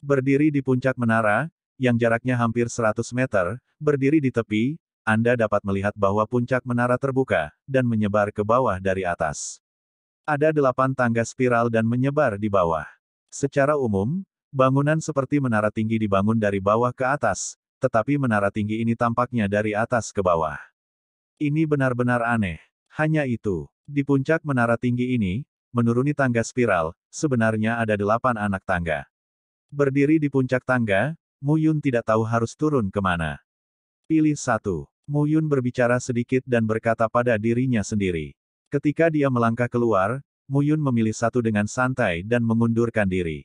Berdiri di puncak menara, yang jaraknya hampir 100 meter, berdiri di tepi, Anda dapat melihat bahwa puncak menara terbuka, dan menyebar ke bawah dari atas. Ada delapan tangga spiral dan menyebar di bawah. Secara umum, bangunan seperti menara tinggi dibangun dari bawah ke atas, tetapi menara tinggi ini tampaknya dari atas ke bawah. Ini benar-benar aneh. Hanya itu, di puncak menara tinggi ini, menuruni tangga spiral, sebenarnya ada delapan anak tangga. Berdiri di puncak tangga, Muyun tidak tahu harus turun ke mana. Pilih satu. Muyun berbicara sedikit dan berkata pada dirinya sendiri. Ketika dia melangkah keluar, Muyun memilih satu dengan santai dan mengundurkan diri.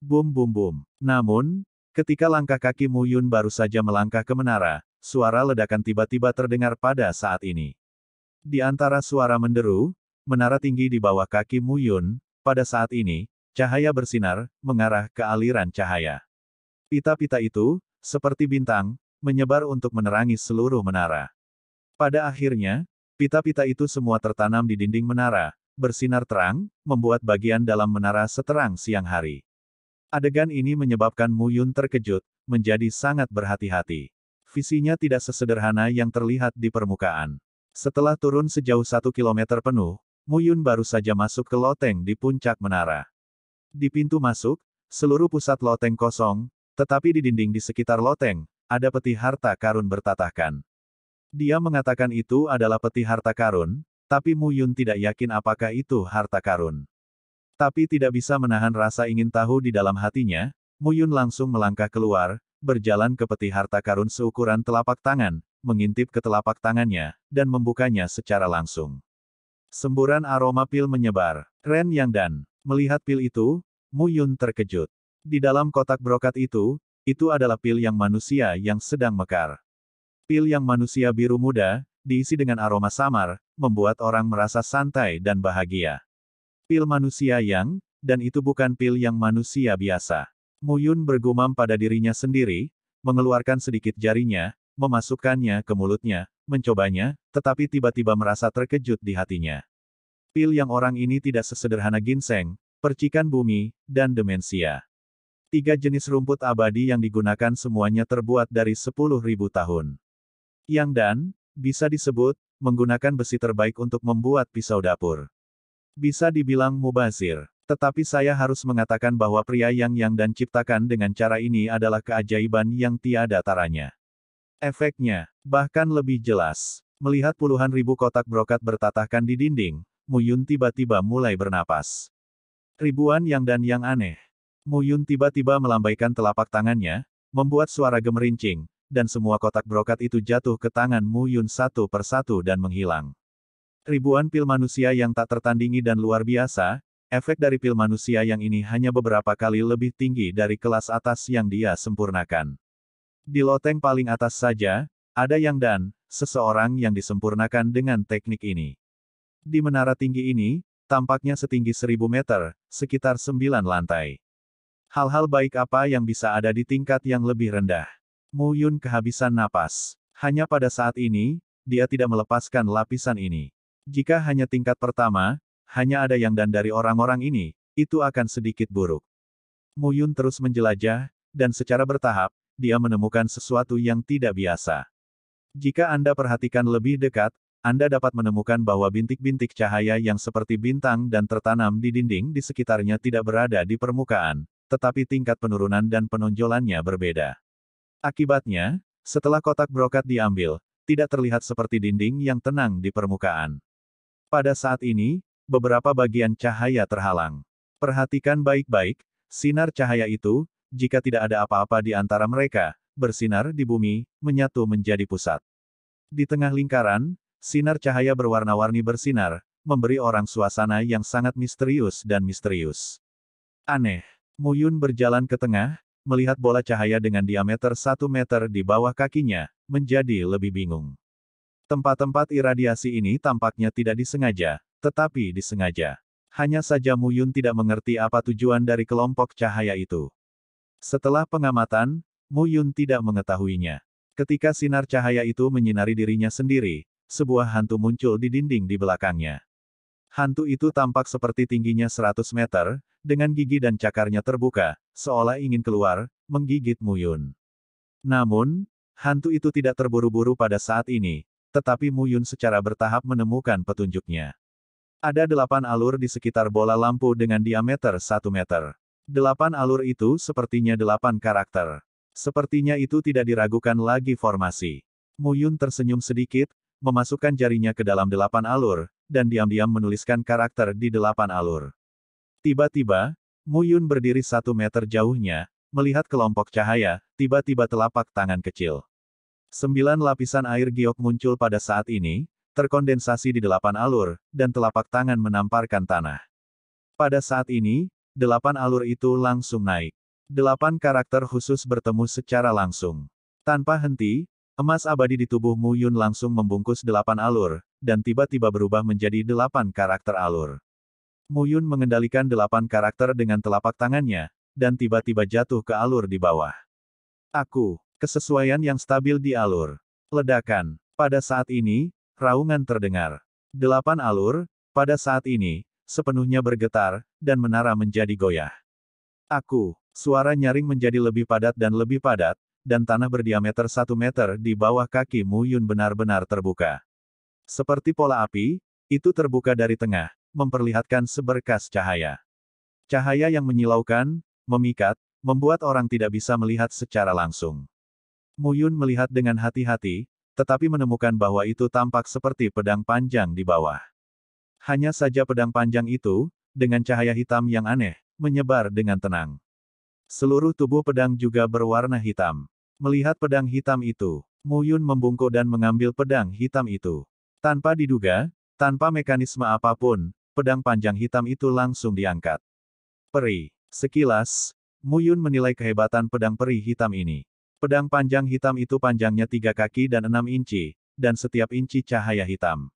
Bum bum bum. Namun, ketika langkah kaki Muyun baru saja melangkah ke menara, suara ledakan tiba-tiba terdengar pada saat ini. Di antara suara menderu, menara tinggi di bawah kaki Muyun, pada saat ini, cahaya bersinar, mengarah ke aliran cahaya. Pita-pita itu, seperti bintang, menyebar untuk menerangi seluruh menara. Pada akhirnya, pita-pita itu semua tertanam di dinding menara, bersinar terang, membuat bagian dalam menara seterang siang hari. Adegan ini menyebabkan Mu Yun terkejut, menjadi sangat berhati-hati. Visinya tidak sesederhana yang terlihat di permukaan. Setelah turun sejauh satu kilometer penuh, Mu Yun baru saja masuk ke loteng di puncak menara. Di pintu masuk, seluruh pusat loteng kosong, tetapi di dinding di sekitar loteng, ada peti harta karun bertatahkan. Dia mengatakan itu adalah peti harta karun, tapi Mu Yun tidak yakin apakah itu harta karun. Tapi tidak bisa menahan rasa ingin tahu di dalam hatinya, Mu Yun langsung melangkah keluar, berjalan ke peti harta karun seukuran telapak tangan, mengintip ke telapak tangannya, dan membukanya secara langsung. Semburan aroma pil menyebar. Ren Yang Dan melihat pil itu, Mu Yun terkejut. Di dalam kotak brokat itu, itu adalah pil yang manusia yang sedang mekar. Pil yang manusia biru muda, diisi dengan aroma samar, membuat orang merasa santai dan bahagia. Pil manusia yang, dan itu bukan pil yang manusia biasa. Muyun bergumam pada dirinya sendiri, mengeluarkan sedikit jarinya, memasukkannya ke mulutnya, mencobanya, tetapi tiba-tiba merasa terkejut di hatinya. Pil yang orang ini tidak sesederhana ginseng, percikan bumi, dan demensia. Tiga jenis rumput abadi yang digunakan semuanya terbuat dari 10.000 tahun. Yang dan, bisa disebut, menggunakan besi terbaik untuk membuat pisau dapur. Bisa dibilang mubazir. Tetapi saya harus mengatakan bahwa pria yang yang dan ciptakan dengan cara ini adalah keajaiban yang tiada taranya. Efeknya, bahkan lebih jelas. Melihat puluhan ribu kotak brokat bertatahkan di dinding, Muyun tiba-tiba mulai bernapas. Ribuan yang dan yang aneh. Muyun tiba-tiba melambaikan telapak tangannya, membuat suara gemerincing, dan semua kotak brokat itu jatuh ke tangan Muyun satu persatu dan menghilang. Ribuan pil manusia yang tak tertandingi dan luar biasa, efek dari pil manusia yang ini hanya beberapa kali lebih tinggi dari kelas atas yang dia sempurnakan. Di loteng paling atas saja, ada yang dan, seseorang yang disempurnakan dengan teknik ini. Di menara tinggi ini, tampaknya setinggi seribu meter, sekitar sembilan lantai. Hal-hal baik apa yang bisa ada di tingkat yang lebih rendah? Mu Yun kehabisan napas. Hanya pada saat ini, dia tidak melepaskan lapisan ini. Jika hanya tingkat pertama, hanya ada yang dan dari orang-orang ini, itu akan sedikit buruk. Mu Yun terus menjelajah, dan secara bertahap, dia menemukan sesuatu yang tidak biasa. Jika Anda perhatikan lebih dekat, Anda dapat menemukan bahwa bintik-bintik cahaya yang seperti bintang dan tertanam di dinding di sekitarnya tidak berada di permukaan, tetapi tingkat penurunan dan penonjolannya berbeda. Akibatnya, setelah kotak brokat diambil, tidak terlihat seperti dinding yang tenang di permukaan. Pada saat ini, beberapa bagian cahaya terhalang. Perhatikan baik-baik, sinar cahaya itu, jika tidak ada apa-apa di antara mereka, bersinar di bumi, menyatu menjadi pusat. Di tengah lingkaran, sinar cahaya berwarna-warni bersinar, memberi orang suasana yang sangat misterius dan misterius. Aneh. Muyun berjalan ke tengah, melihat bola cahaya dengan diameter 1 meter di bawah kakinya, menjadi lebih bingung. Tempat-tempat iradiasi ini tampaknya tidak disengaja, tetapi disengaja. Hanya saja Muyun tidak mengerti apa tujuan dari kelompok cahaya itu. Setelah pengamatan, Muyun tidak mengetahuinya. Ketika sinar cahaya itu menyinari dirinya sendiri, sebuah hantu muncul di dinding di belakangnya. Hantu itu tampak seperti tingginya 100 meter, dengan gigi dan cakarnya terbuka, seolah ingin keluar, menggigit Muyun. Namun, hantu itu tidak terburu-buru pada saat ini, tetapi Muyun secara bertahap menemukan petunjuknya. Ada delapan alur di sekitar bola lampu dengan diameter satu meter. Delapan alur itu sepertinya delapan karakter. Sepertinya itu tidak diragukan lagi formasi. Muyun tersenyum sedikit, memasukkan jarinya ke dalam delapan alur, dan diam-diam menuliskan karakter di delapan alur. Tiba-tiba, Mu Yun berdiri satu meter jauhnya, melihat kelompok cahaya, tiba-tiba telapak tangan kecil. Sembilan lapisan air giok muncul pada saat ini, terkondensasi di delapan alur, dan telapak tangan menamparkan tanah. Pada saat ini, delapan alur itu langsung naik. Delapan karakter khusus bertemu secara langsung. Tanpa henti, Emas abadi di tubuh Mu Yun langsung membungkus delapan alur, dan tiba-tiba berubah menjadi delapan karakter alur. Muyun mengendalikan delapan karakter dengan telapak tangannya, dan tiba-tiba jatuh ke alur di bawah. Aku, kesesuaian yang stabil di alur. Ledakan. Pada saat ini, raungan terdengar. Delapan alur, pada saat ini, sepenuhnya bergetar, dan menara menjadi goyah. Aku, suara nyaring menjadi lebih padat dan lebih padat, dan tanah berdiameter satu meter di bawah kaki Muyun benar-benar terbuka. Seperti pola api, itu terbuka dari tengah, memperlihatkan seberkas cahaya. Cahaya yang menyilaukan, memikat, membuat orang tidak bisa melihat secara langsung. Muyun melihat dengan hati-hati, tetapi menemukan bahwa itu tampak seperti pedang panjang di bawah. Hanya saja pedang panjang itu, dengan cahaya hitam yang aneh, menyebar dengan tenang. Seluruh tubuh pedang juga berwarna hitam. Melihat pedang hitam itu, Muyun membungkuk dan mengambil pedang hitam itu. Tanpa diduga, tanpa mekanisme apapun, pedang panjang hitam itu langsung diangkat. Peri. Sekilas, Muyun menilai kehebatan pedang peri hitam ini. Pedang panjang hitam itu panjangnya tiga kaki dan enam inci, dan setiap inci cahaya hitam.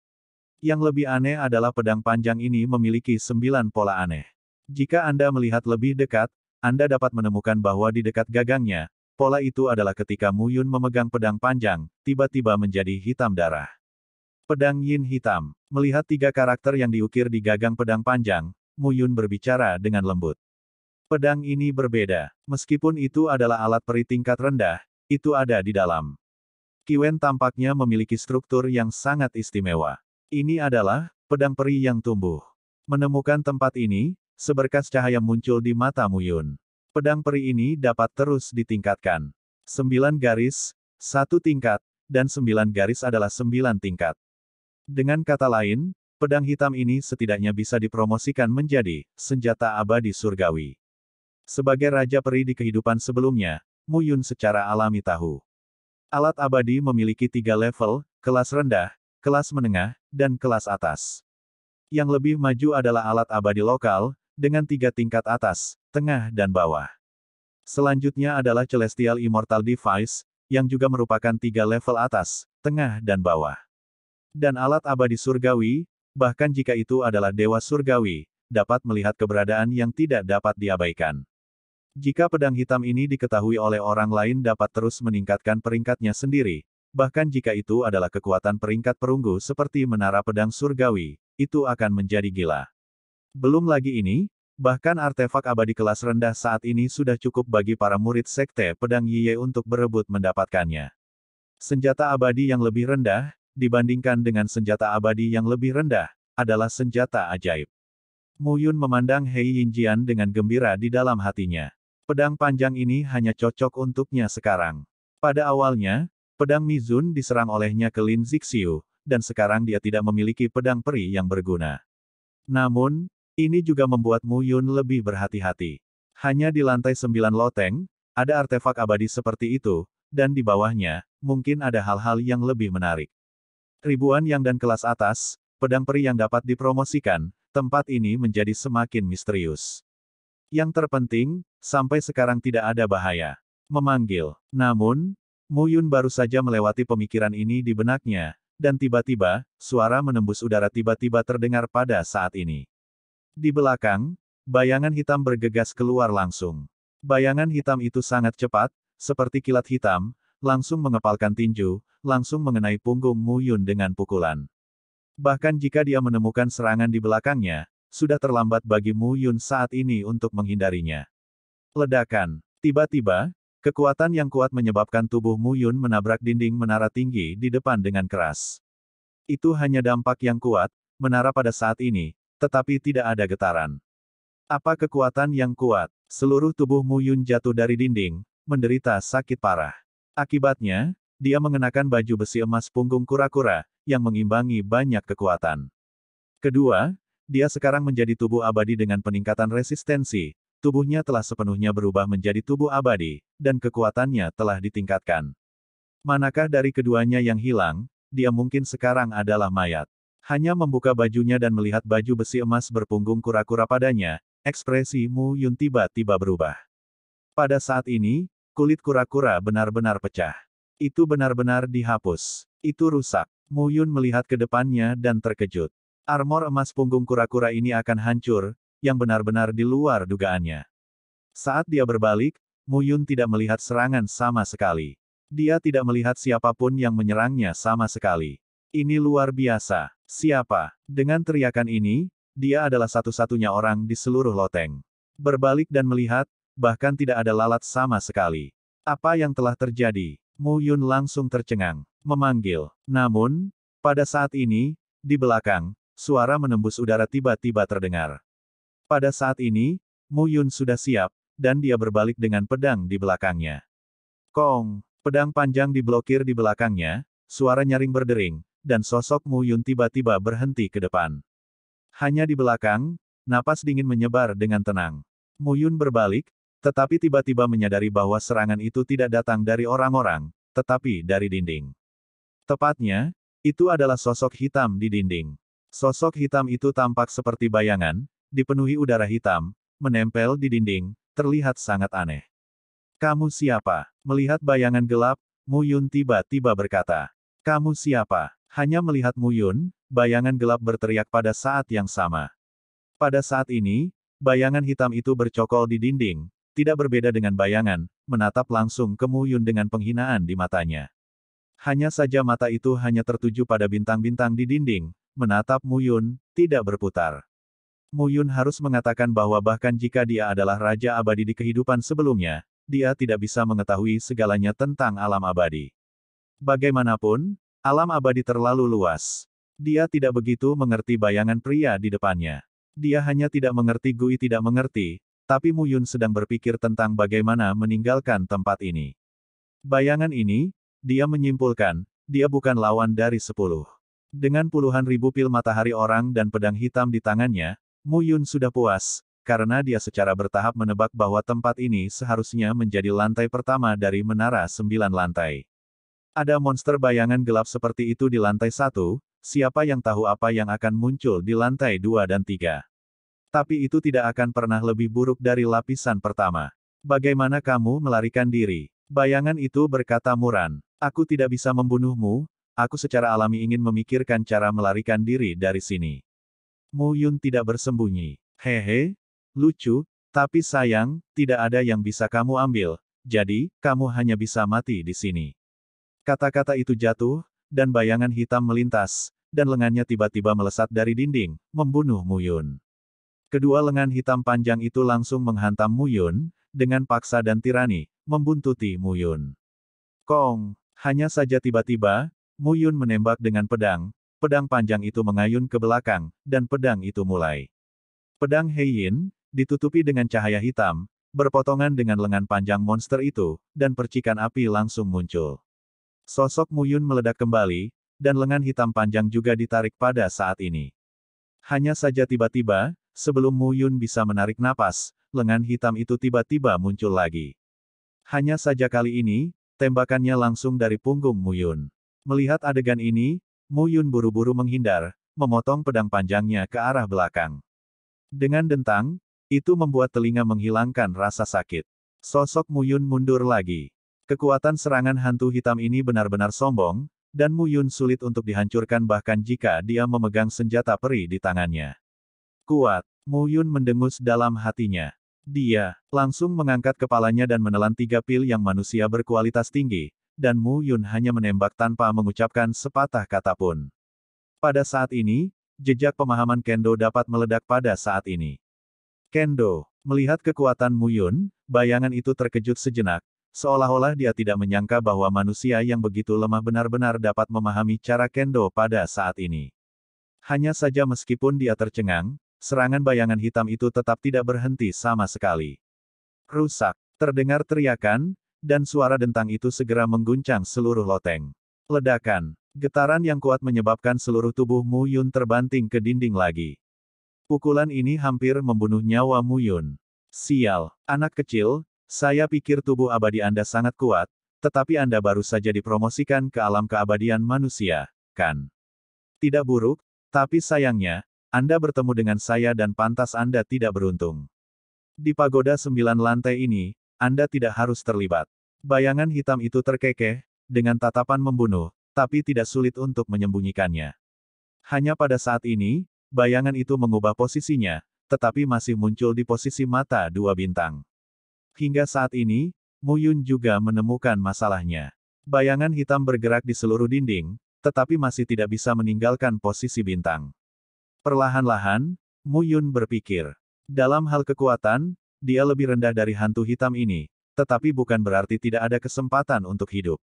Yang lebih aneh adalah pedang panjang ini memiliki sembilan pola aneh. Jika Anda melihat lebih dekat, Anda dapat menemukan bahwa di dekat gagangnya, pola itu adalah ketika Muyun memegang pedang panjang, tiba-tiba menjadi hitam darah. Pedang Yin Hitam. Melihat tiga karakter yang diukir di gagang pedang panjang, Mu Yun berbicara dengan lembut. Pedang ini berbeda. Meskipun itu adalah alat peri tingkat rendah, itu ada di dalam. Kiwen tampaknya memiliki struktur yang sangat istimewa. Ini adalah pedang peri yang tumbuh. Menemukan tempat ini, seberkas cahaya muncul di mata Mu Yun. Pedang peri ini dapat terus ditingkatkan. Sembilan garis, satu tingkat, dan sembilan garis adalah sembilan tingkat. Dengan kata lain, pedang hitam ini setidaknya bisa dipromosikan menjadi senjata abadi surgawi. Sebagai raja peri di kehidupan sebelumnya, Mu Yun secara alami tahu. Alat abadi memiliki tiga level, kelas rendah, kelas menengah, dan kelas atas. Yang lebih maju adalah alat abadi lokal, dengan tiga tingkat atas, tengah dan bawah. Selanjutnya adalah Celestial Immortal Device, yang juga merupakan tiga level atas, tengah dan bawah. Dan alat abadi surgawi, bahkan jika itu adalah dewa surgawi, dapat melihat keberadaan yang tidak dapat diabaikan. Jika pedang hitam ini diketahui oleh orang lain dapat terus meningkatkan peringkatnya sendiri, bahkan jika itu adalah kekuatan peringkat perunggu seperti menara pedang surgawi, itu akan menjadi gila. Belum lagi ini, Bahkan artefak abadi kelas rendah saat ini sudah cukup bagi para murid sekte pedang Yiye untuk berebut mendapatkannya. Senjata abadi yang lebih rendah, dibandingkan dengan senjata abadi yang lebih rendah, adalah senjata ajaib. Mu Yun memandang Hei Yinjian dengan gembira di dalam hatinya. Pedang panjang ini hanya cocok untuknya sekarang. Pada awalnya, pedang Mizun diserang olehnya ke Lin Zixiu, dan sekarang dia tidak memiliki pedang peri yang berguna. Namun, ini juga membuat Mu Yun lebih berhati-hati. Hanya di lantai sembilan loteng, ada artefak abadi seperti itu, dan di bawahnya, mungkin ada hal-hal yang lebih menarik. Ribuan yang dan kelas atas, pedang peri yang dapat dipromosikan, tempat ini menjadi semakin misterius. Yang terpenting, sampai sekarang tidak ada bahaya. Memanggil. Namun, Muyun baru saja melewati pemikiran ini di benaknya, dan tiba-tiba, suara menembus udara tiba-tiba terdengar pada saat ini. Di belakang, bayangan hitam bergegas keluar langsung. Bayangan hitam itu sangat cepat, seperti kilat hitam, langsung mengepalkan tinju, langsung mengenai punggung Mu Yun dengan pukulan. Bahkan jika dia menemukan serangan di belakangnya, sudah terlambat bagi Mu Yun saat ini untuk menghindarinya. Ledakan. Tiba-tiba, kekuatan yang kuat menyebabkan tubuh Mu Yun menabrak dinding menara tinggi di depan dengan keras. Itu hanya dampak yang kuat, menara pada saat ini, tetapi tidak ada getaran. Apa kekuatan yang kuat? Seluruh tubuh Mu Yun jatuh dari dinding, menderita sakit parah. Akibatnya, dia mengenakan baju besi emas punggung kura-kura, yang mengimbangi banyak kekuatan. Kedua, dia sekarang menjadi tubuh abadi dengan peningkatan resistensi, tubuhnya telah sepenuhnya berubah menjadi tubuh abadi, dan kekuatannya telah ditingkatkan. Manakah dari keduanya yang hilang, dia mungkin sekarang adalah mayat. Hanya membuka bajunya dan melihat baju besi emas berpunggung kura-kura padanya, ekspresi Mu Yun tiba-tiba berubah. Pada saat ini, Kulit kura-kura benar-benar pecah. Itu benar-benar dihapus. Itu rusak. Mu Yun melihat ke depannya dan terkejut. Armor emas punggung kura-kura ini akan hancur, yang benar-benar di luar dugaannya. Saat dia berbalik, Mu Yun tidak melihat serangan sama sekali. Dia tidak melihat siapapun yang menyerangnya sama sekali. Ini luar biasa. Siapa? Dengan teriakan ini, dia adalah satu-satunya orang di seluruh loteng. Berbalik dan melihat, bahkan tidak ada lalat sama sekali. Apa yang telah terjadi? Mu Yun langsung tercengang, memanggil. Namun, pada saat ini, di belakang, suara menembus udara tiba-tiba terdengar. Pada saat ini, Mu Yun sudah siap, dan dia berbalik dengan pedang di belakangnya. Kong, pedang panjang diblokir di belakangnya, suara nyaring berdering, dan sosok Mu Yun tiba-tiba berhenti ke depan. Hanya di belakang, napas dingin menyebar dengan tenang. Mu Yun berbalik, tetapi tiba-tiba menyadari bahwa serangan itu tidak datang dari orang-orang, tetapi dari dinding. Tepatnya, itu adalah sosok hitam di dinding. Sosok hitam itu tampak seperti bayangan, dipenuhi udara hitam, menempel di dinding, terlihat sangat aneh. Kamu siapa? Melihat bayangan gelap, Muyun tiba-tiba berkata. Kamu siapa? Hanya melihat Muyun, bayangan gelap berteriak pada saat yang sama. Pada saat ini, bayangan hitam itu bercokol di dinding, tidak berbeda dengan bayangan, menatap langsung ke Mu Yun dengan penghinaan di matanya. Hanya saja mata itu hanya tertuju pada bintang-bintang di dinding, menatap Mu Yun, tidak berputar. Mu Yun harus mengatakan bahwa bahkan jika dia adalah Raja Abadi di kehidupan sebelumnya, dia tidak bisa mengetahui segalanya tentang alam abadi. Bagaimanapun, alam abadi terlalu luas. Dia tidak begitu mengerti bayangan pria di depannya. Dia hanya tidak mengerti Gui tidak mengerti, tapi Mu Yun sedang berpikir tentang bagaimana meninggalkan tempat ini. Bayangan ini, dia menyimpulkan, dia bukan lawan dari sepuluh. Dengan puluhan ribu pil matahari orang dan pedang hitam di tangannya, Mu Yun sudah puas, karena dia secara bertahap menebak bahwa tempat ini seharusnya menjadi lantai pertama dari menara sembilan lantai. Ada monster bayangan gelap seperti itu di lantai satu, siapa yang tahu apa yang akan muncul di lantai dua dan tiga. Tapi itu tidak akan pernah lebih buruk dari lapisan pertama. Bagaimana kamu melarikan diri? Bayangan itu berkata Muran. Aku tidak bisa membunuhmu, aku secara alami ingin memikirkan cara melarikan diri dari sini. Mu Yun tidak bersembunyi. Hehe, lucu, tapi sayang, tidak ada yang bisa kamu ambil, jadi, kamu hanya bisa mati di sini. Kata-kata itu jatuh, dan bayangan hitam melintas, dan lengannya tiba-tiba melesat dari dinding, membunuh Mu Yun. Kedua lengan hitam panjang itu langsung menghantam Muyun, dengan paksa dan tirani, membuntuti Muyun. Kong, hanya saja tiba-tiba, Muyun menembak dengan pedang, pedang panjang itu mengayun ke belakang, dan pedang itu mulai. Pedang Heiyin, ditutupi dengan cahaya hitam, berpotongan dengan lengan panjang monster itu, dan percikan api langsung muncul. Sosok Muyun meledak kembali, dan lengan hitam panjang juga ditarik pada saat ini. Hanya saja tiba-tiba, Sebelum Mu Yun bisa menarik napas, lengan hitam itu tiba-tiba muncul lagi. Hanya saja kali ini, tembakannya langsung dari punggung Mu Yun. Melihat adegan ini, Mu Yun buru-buru menghindar, memotong pedang panjangnya ke arah belakang. Dengan dentang, itu membuat telinga menghilangkan rasa sakit. Sosok Mu Yun mundur lagi. Kekuatan serangan hantu hitam ini benar-benar sombong, dan Mu Yun sulit untuk dihancurkan bahkan jika dia memegang senjata peri di tangannya. Kuat. Mu Yun mendengus dalam hatinya. Dia langsung mengangkat kepalanya dan menelan tiga pil yang manusia berkualitas tinggi, dan Mu Yun hanya menembak tanpa mengucapkan sepatah kata pun. Pada saat ini, jejak pemahaman Kendo dapat meledak pada saat ini. Kendo melihat kekuatan Mu Yun, bayangan itu terkejut sejenak, seolah-olah dia tidak menyangka bahwa manusia yang begitu lemah benar-benar dapat memahami cara Kendo pada saat ini. Hanya saja meskipun dia tercengang, serangan bayangan hitam itu tetap tidak berhenti sama sekali. Rusak, terdengar teriakan, dan suara dentang itu segera mengguncang seluruh loteng. Ledakan, getaran yang kuat menyebabkan seluruh tubuh Mu Yun terbanting ke dinding lagi. Pukulan ini hampir membunuh nyawa Mu Yun. Sial, anak kecil, saya pikir tubuh abadi Anda sangat kuat, tetapi Anda baru saja dipromosikan ke alam keabadian manusia, kan? Tidak buruk, tapi sayangnya, anda bertemu dengan saya dan pantas Anda tidak beruntung. Di pagoda sembilan lantai ini, Anda tidak harus terlibat. Bayangan hitam itu terkekeh, dengan tatapan membunuh, tapi tidak sulit untuk menyembunyikannya. Hanya pada saat ini, bayangan itu mengubah posisinya, tetapi masih muncul di posisi mata dua bintang. Hingga saat ini, Muyun juga menemukan masalahnya. Bayangan hitam bergerak di seluruh dinding, tetapi masih tidak bisa meninggalkan posisi bintang. Perlahan-lahan, Mu Yun berpikir. Dalam hal kekuatan, dia lebih rendah dari hantu hitam ini, tetapi bukan berarti tidak ada kesempatan untuk hidup.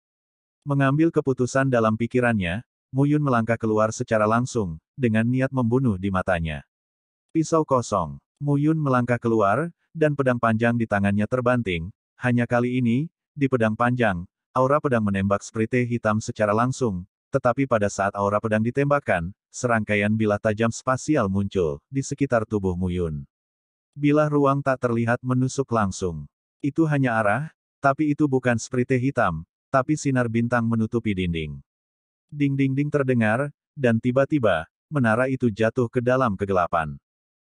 Mengambil keputusan dalam pikirannya, Mu Yun melangkah keluar secara langsung, dengan niat membunuh di matanya. Pisau kosong. Mu Yun melangkah keluar, dan pedang panjang di tangannya terbanting, hanya kali ini, di pedang panjang, aura pedang menembak sprite hitam secara langsung, tetapi pada saat aura pedang ditembakkan, serangkaian bilah tajam spasial muncul di sekitar tubuh Muyun. Bilah ruang tak terlihat menusuk langsung. Itu hanya arah, tapi itu bukan sprite hitam, tapi sinar bintang menutupi dinding. Ding-ding-ding terdengar, dan tiba-tiba, menara itu jatuh ke dalam kegelapan.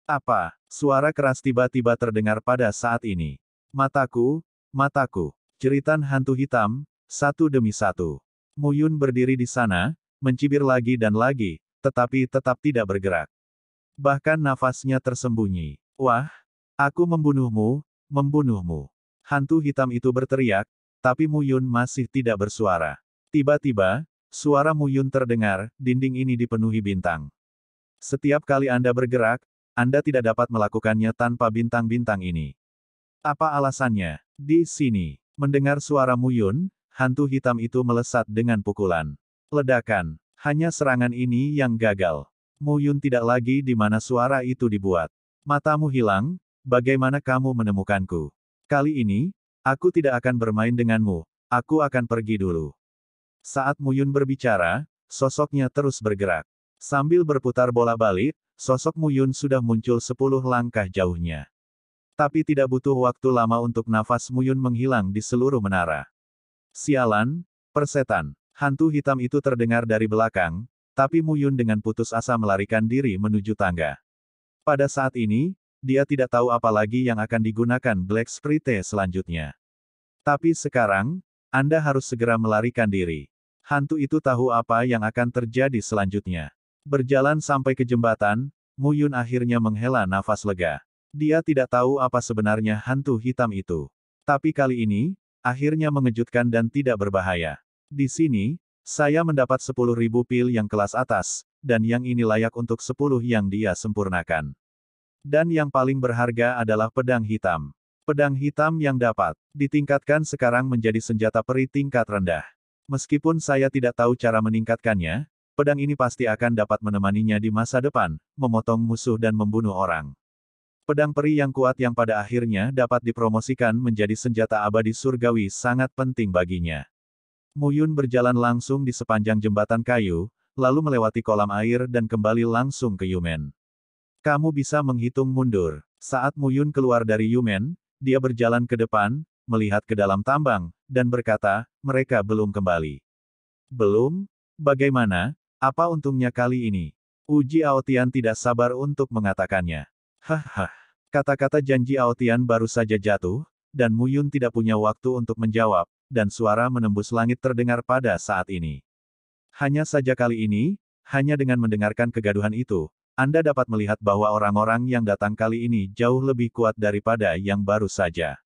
Apa? Suara keras tiba-tiba terdengar pada saat ini. Mataku, mataku. ceritan hantu hitam, satu demi satu. Muyun berdiri di sana, mencibir lagi dan lagi, tetapi tetap tidak bergerak. Bahkan nafasnya tersembunyi. Wah, aku membunuhmu, membunuhmu. Hantu hitam itu berteriak, tapi Muyun masih tidak bersuara. Tiba-tiba, suara Muyun terdengar, dinding ini dipenuhi bintang. Setiap kali Anda bergerak, Anda tidak dapat melakukannya tanpa bintang-bintang ini. Apa alasannya? Di sini, mendengar suara Muyun, hantu hitam itu melesat dengan pukulan. Ledakan. Hanya serangan ini yang gagal. Mu Yun tidak lagi di mana suara itu dibuat. Matamu hilang, bagaimana kamu menemukanku? Kali ini, aku tidak akan bermain denganmu, aku akan pergi dulu. Saat Mu Yun berbicara, sosoknya terus bergerak. Sambil berputar bola balik, sosok Mu Yun sudah muncul sepuluh langkah jauhnya. Tapi tidak butuh waktu lama untuk nafas Mu Yun menghilang di seluruh menara. Sialan, persetan. Hantu hitam itu terdengar dari belakang, tapi Muyun dengan putus asa melarikan diri menuju tangga. Pada saat ini, dia tidak tahu apa lagi yang akan digunakan Black Sprite selanjutnya. Tapi sekarang, Anda harus segera melarikan diri. Hantu itu tahu apa yang akan terjadi selanjutnya. Berjalan sampai ke jembatan, Muyun akhirnya menghela nafas lega. Dia tidak tahu apa sebenarnya hantu hitam itu. Tapi kali ini, akhirnya mengejutkan dan tidak berbahaya. Di sini, saya mendapat 10.000 pil yang kelas atas, dan yang ini layak untuk 10 yang dia sempurnakan. Dan yang paling berharga adalah pedang hitam. Pedang hitam yang dapat ditingkatkan sekarang menjadi senjata peri tingkat rendah. Meskipun saya tidak tahu cara meningkatkannya, pedang ini pasti akan dapat menemaninya di masa depan, memotong musuh dan membunuh orang. Pedang peri yang kuat yang pada akhirnya dapat dipromosikan menjadi senjata abadi surgawi sangat penting baginya. Muyun berjalan langsung di sepanjang jembatan kayu, lalu melewati kolam air dan kembali langsung ke Yumen. Kamu bisa menghitung mundur. Saat Muyun keluar dari Yumen, dia berjalan ke depan, melihat ke dalam tambang, dan berkata, mereka belum kembali. Belum? Bagaimana? Apa untungnya kali ini? Uji Aotian tidak sabar untuk mengatakannya. Hahaha. Kata-kata janji Aotian baru saja jatuh, dan Muyun tidak punya waktu untuk menjawab, dan suara menembus langit terdengar pada saat ini. Hanya saja kali ini, hanya dengan mendengarkan kegaduhan itu, Anda dapat melihat bahwa orang-orang yang datang kali ini jauh lebih kuat daripada yang baru saja.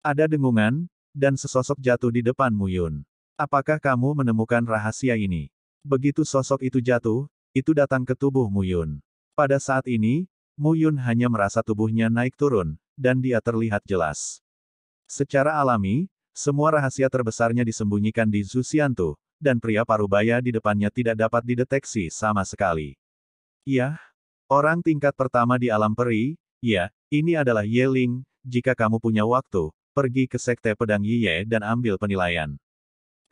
Ada dengungan, dan sesosok jatuh di depan Muyun. Apakah kamu menemukan rahasia ini? Begitu sosok itu jatuh, itu datang ke tubuh Muyun. Pada saat ini, Muyun hanya merasa tubuhnya naik turun, dan dia terlihat jelas. Secara alami, semua rahasia terbesarnya disembunyikan di Zusiantu, dan pria parubaya di depannya tidak dapat dideteksi sama sekali. Iya, orang tingkat pertama di alam peri, ya, ini adalah Ling, jika kamu punya waktu, pergi ke Sekte Pedang Yiye dan ambil penilaian.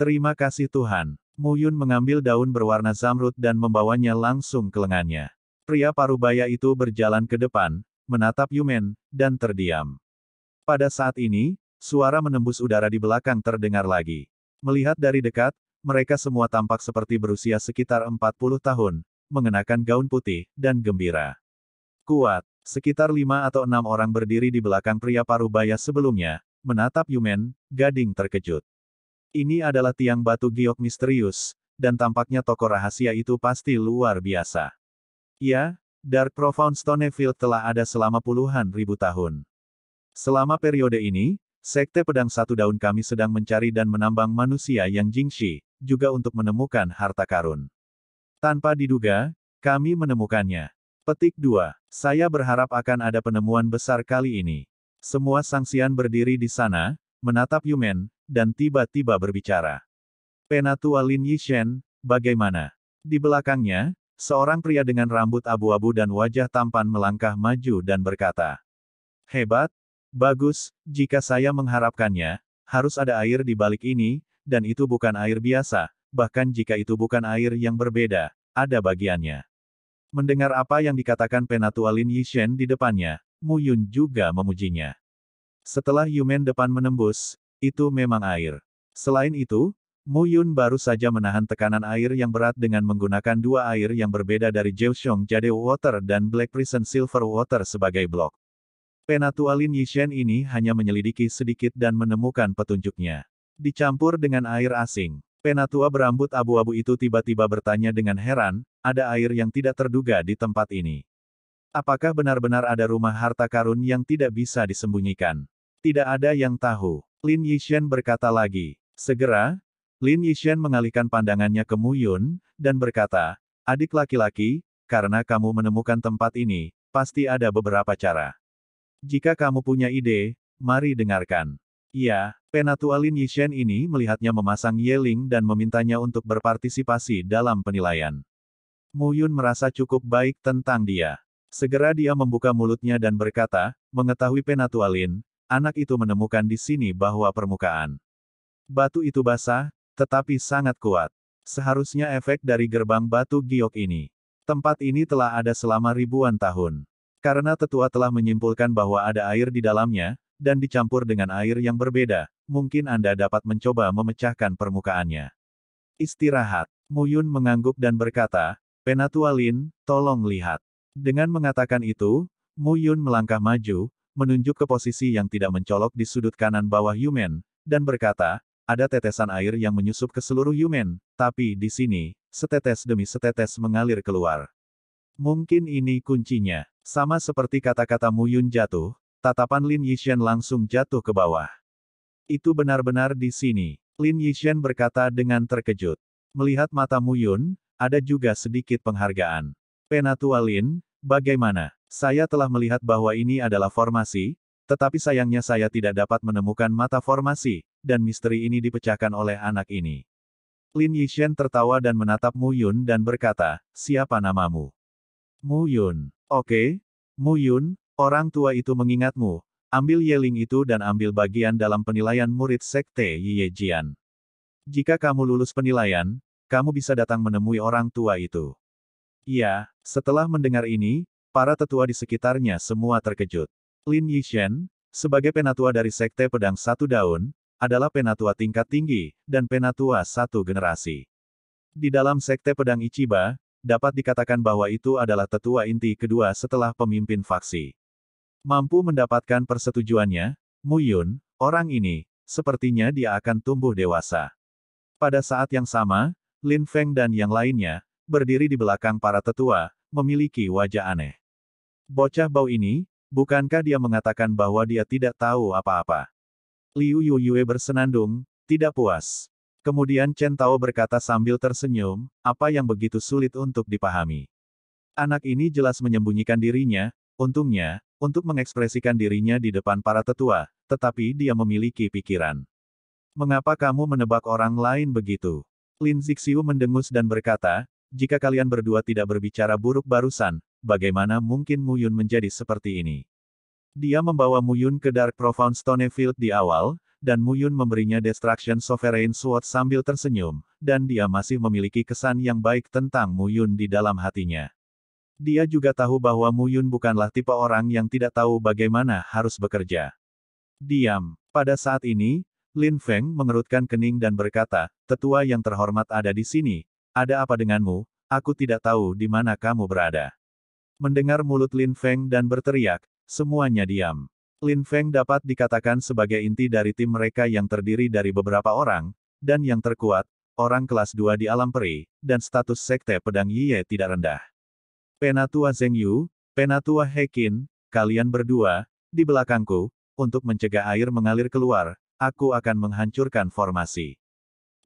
Terima kasih Tuhan. Mu Yun mengambil daun berwarna zamrud dan membawanya langsung ke lengannya. Pria parubaya itu berjalan ke depan, menatap Yumen, dan terdiam. Pada saat ini, Suara menembus udara di belakang terdengar lagi. Melihat dari dekat, mereka semua tampak seperti berusia sekitar 40 tahun, mengenakan gaun putih, dan gembira. Kuat, sekitar lima atau enam orang berdiri di belakang pria parubaya sebelumnya, menatap Yumen, gading terkejut. Ini adalah tiang batu giok misterius, dan tampaknya toko rahasia itu pasti luar biasa. Ya, Dark Profound Stonefield telah ada selama puluhan ribu tahun. Selama periode ini, Sekte Pedang Satu Daun kami sedang mencari dan menambang manusia yang jingshi, juga untuk menemukan harta karun. Tanpa diduga, kami menemukannya. Petik 2. Saya berharap akan ada penemuan besar kali ini. Semua sangsian berdiri di sana, menatap Yumen, dan tiba-tiba berbicara. Penatua Lin Yishen, bagaimana? Di belakangnya, seorang pria dengan rambut abu-abu dan wajah tampan melangkah maju dan berkata, Hebat, Bagus, jika saya mengharapkannya, harus ada air di balik ini, dan itu bukan air biasa, bahkan jika itu bukan air yang berbeda, ada bagiannya. Mendengar apa yang dikatakan Penatua Lin Yishen di depannya, Mu Yun juga memujinya. Setelah Yumen depan menembus, itu memang air. Selain itu, Mu Yun baru saja menahan tekanan air yang berat dengan menggunakan dua air yang berbeda dari Xiong Jade Water dan Black Prison Silver Water sebagai blok. Penatua Lin Yishen ini hanya menyelidiki sedikit dan menemukan petunjuknya. Dicampur dengan air asing, Penatua berambut abu-abu itu tiba-tiba bertanya dengan heran, ada air yang tidak terduga di tempat ini. Apakah benar-benar ada rumah harta karun yang tidak bisa disembunyikan? Tidak ada yang tahu. Lin Yishen berkata lagi. Segera, Lin Yishen mengalihkan pandangannya ke Mu Yun dan berkata, Adik laki-laki, karena kamu menemukan tempat ini, pasti ada beberapa cara. Jika kamu punya ide, mari dengarkan. Ya, Penatua Lin Yishen ini melihatnya memasang Yeling dan memintanya untuk berpartisipasi dalam penilaian. Mu Yun merasa cukup baik tentang dia. Segera dia membuka mulutnya dan berkata, mengetahui Penatua Lin, anak itu menemukan di sini bahwa permukaan batu itu basah, tetapi sangat kuat. Seharusnya efek dari gerbang batu giok ini. Tempat ini telah ada selama ribuan tahun. Karena tetua telah menyimpulkan bahwa ada air di dalamnya, dan dicampur dengan air yang berbeda, mungkin Anda dapat mencoba memecahkan permukaannya. Istirahat. Muyun mengangguk dan berkata, Penatua Lin, tolong lihat. Dengan mengatakan itu, Muyun melangkah maju, menunjuk ke posisi yang tidak mencolok di sudut kanan bawah Yumen, dan berkata, ada tetesan air yang menyusup ke seluruh Yumen, tapi di sini, setetes demi setetes mengalir keluar. Mungkin ini kuncinya. Sama seperti kata-kata Mu Yun jatuh, tatapan Lin Yixian langsung jatuh ke bawah. Itu benar-benar di sini, Lin Yixian berkata dengan terkejut. Melihat mata Mu Yun, ada juga sedikit penghargaan. Penatua Lin, bagaimana? Saya telah melihat bahwa ini adalah formasi, tetapi sayangnya saya tidak dapat menemukan mata formasi, dan misteri ini dipecahkan oleh anak ini. Lin Yixian tertawa dan menatap Mu Yun dan berkata, siapa namamu? Mu Yun, Oke, Mu Yun, orang tua itu mengingatmu, ambil Yeling itu dan ambil bagian dalam penilaian murid sekte Ye Jian. Jika kamu lulus penilaian, kamu bisa datang menemui orang tua itu. Iya, setelah mendengar ini, para tetua di sekitarnya semua terkejut. Lin Yishen, sebagai penatua dari sekte pedang satu daun, adalah penatua tingkat tinggi, dan penatua satu generasi. Di dalam sekte pedang Ichiba, dapat dikatakan bahwa itu adalah tetua inti kedua setelah pemimpin faksi. Mampu mendapatkan persetujuannya, Mu Yun, orang ini, sepertinya dia akan tumbuh dewasa. Pada saat yang sama, Lin Feng dan yang lainnya, berdiri di belakang para tetua, memiliki wajah aneh. Bocah bau ini, bukankah dia mengatakan bahwa dia tidak tahu apa-apa? Liu Yuyue bersenandung, tidak puas. Kemudian Chen Tao berkata sambil tersenyum, apa yang begitu sulit untuk dipahami. Anak ini jelas menyembunyikan dirinya, untungnya, untuk mengekspresikan dirinya di depan para tetua, tetapi dia memiliki pikiran. Mengapa kamu menebak orang lain begitu? Lin Zixiu mendengus dan berkata, jika kalian berdua tidak berbicara buruk barusan, bagaimana mungkin Mu Yun menjadi seperti ini? Dia membawa Mu Yun ke Dark Profound Stonefield di awal, dan Muyun memberinya Destruction Sovereign Sword sambil tersenyum, dan dia masih memiliki kesan yang baik tentang Muyun di dalam hatinya. Dia juga tahu bahwa Muyun bukanlah tipe orang yang tidak tahu bagaimana harus bekerja. Diam. Pada saat ini, Lin Feng mengerutkan kening dan berkata, Tetua yang terhormat ada di sini, ada apa denganmu, aku tidak tahu di mana kamu berada. Mendengar mulut Lin Feng dan berteriak, semuanya diam. Lin Feng dapat dikatakan sebagai inti dari tim mereka yang terdiri dari beberapa orang, dan yang terkuat, orang kelas 2 di alam peri, dan status sekte pedang Yiye tidak rendah. Penatua Zeng Yu, Penatua Hekin, kalian berdua, di belakangku, untuk mencegah air mengalir keluar, aku akan menghancurkan formasi.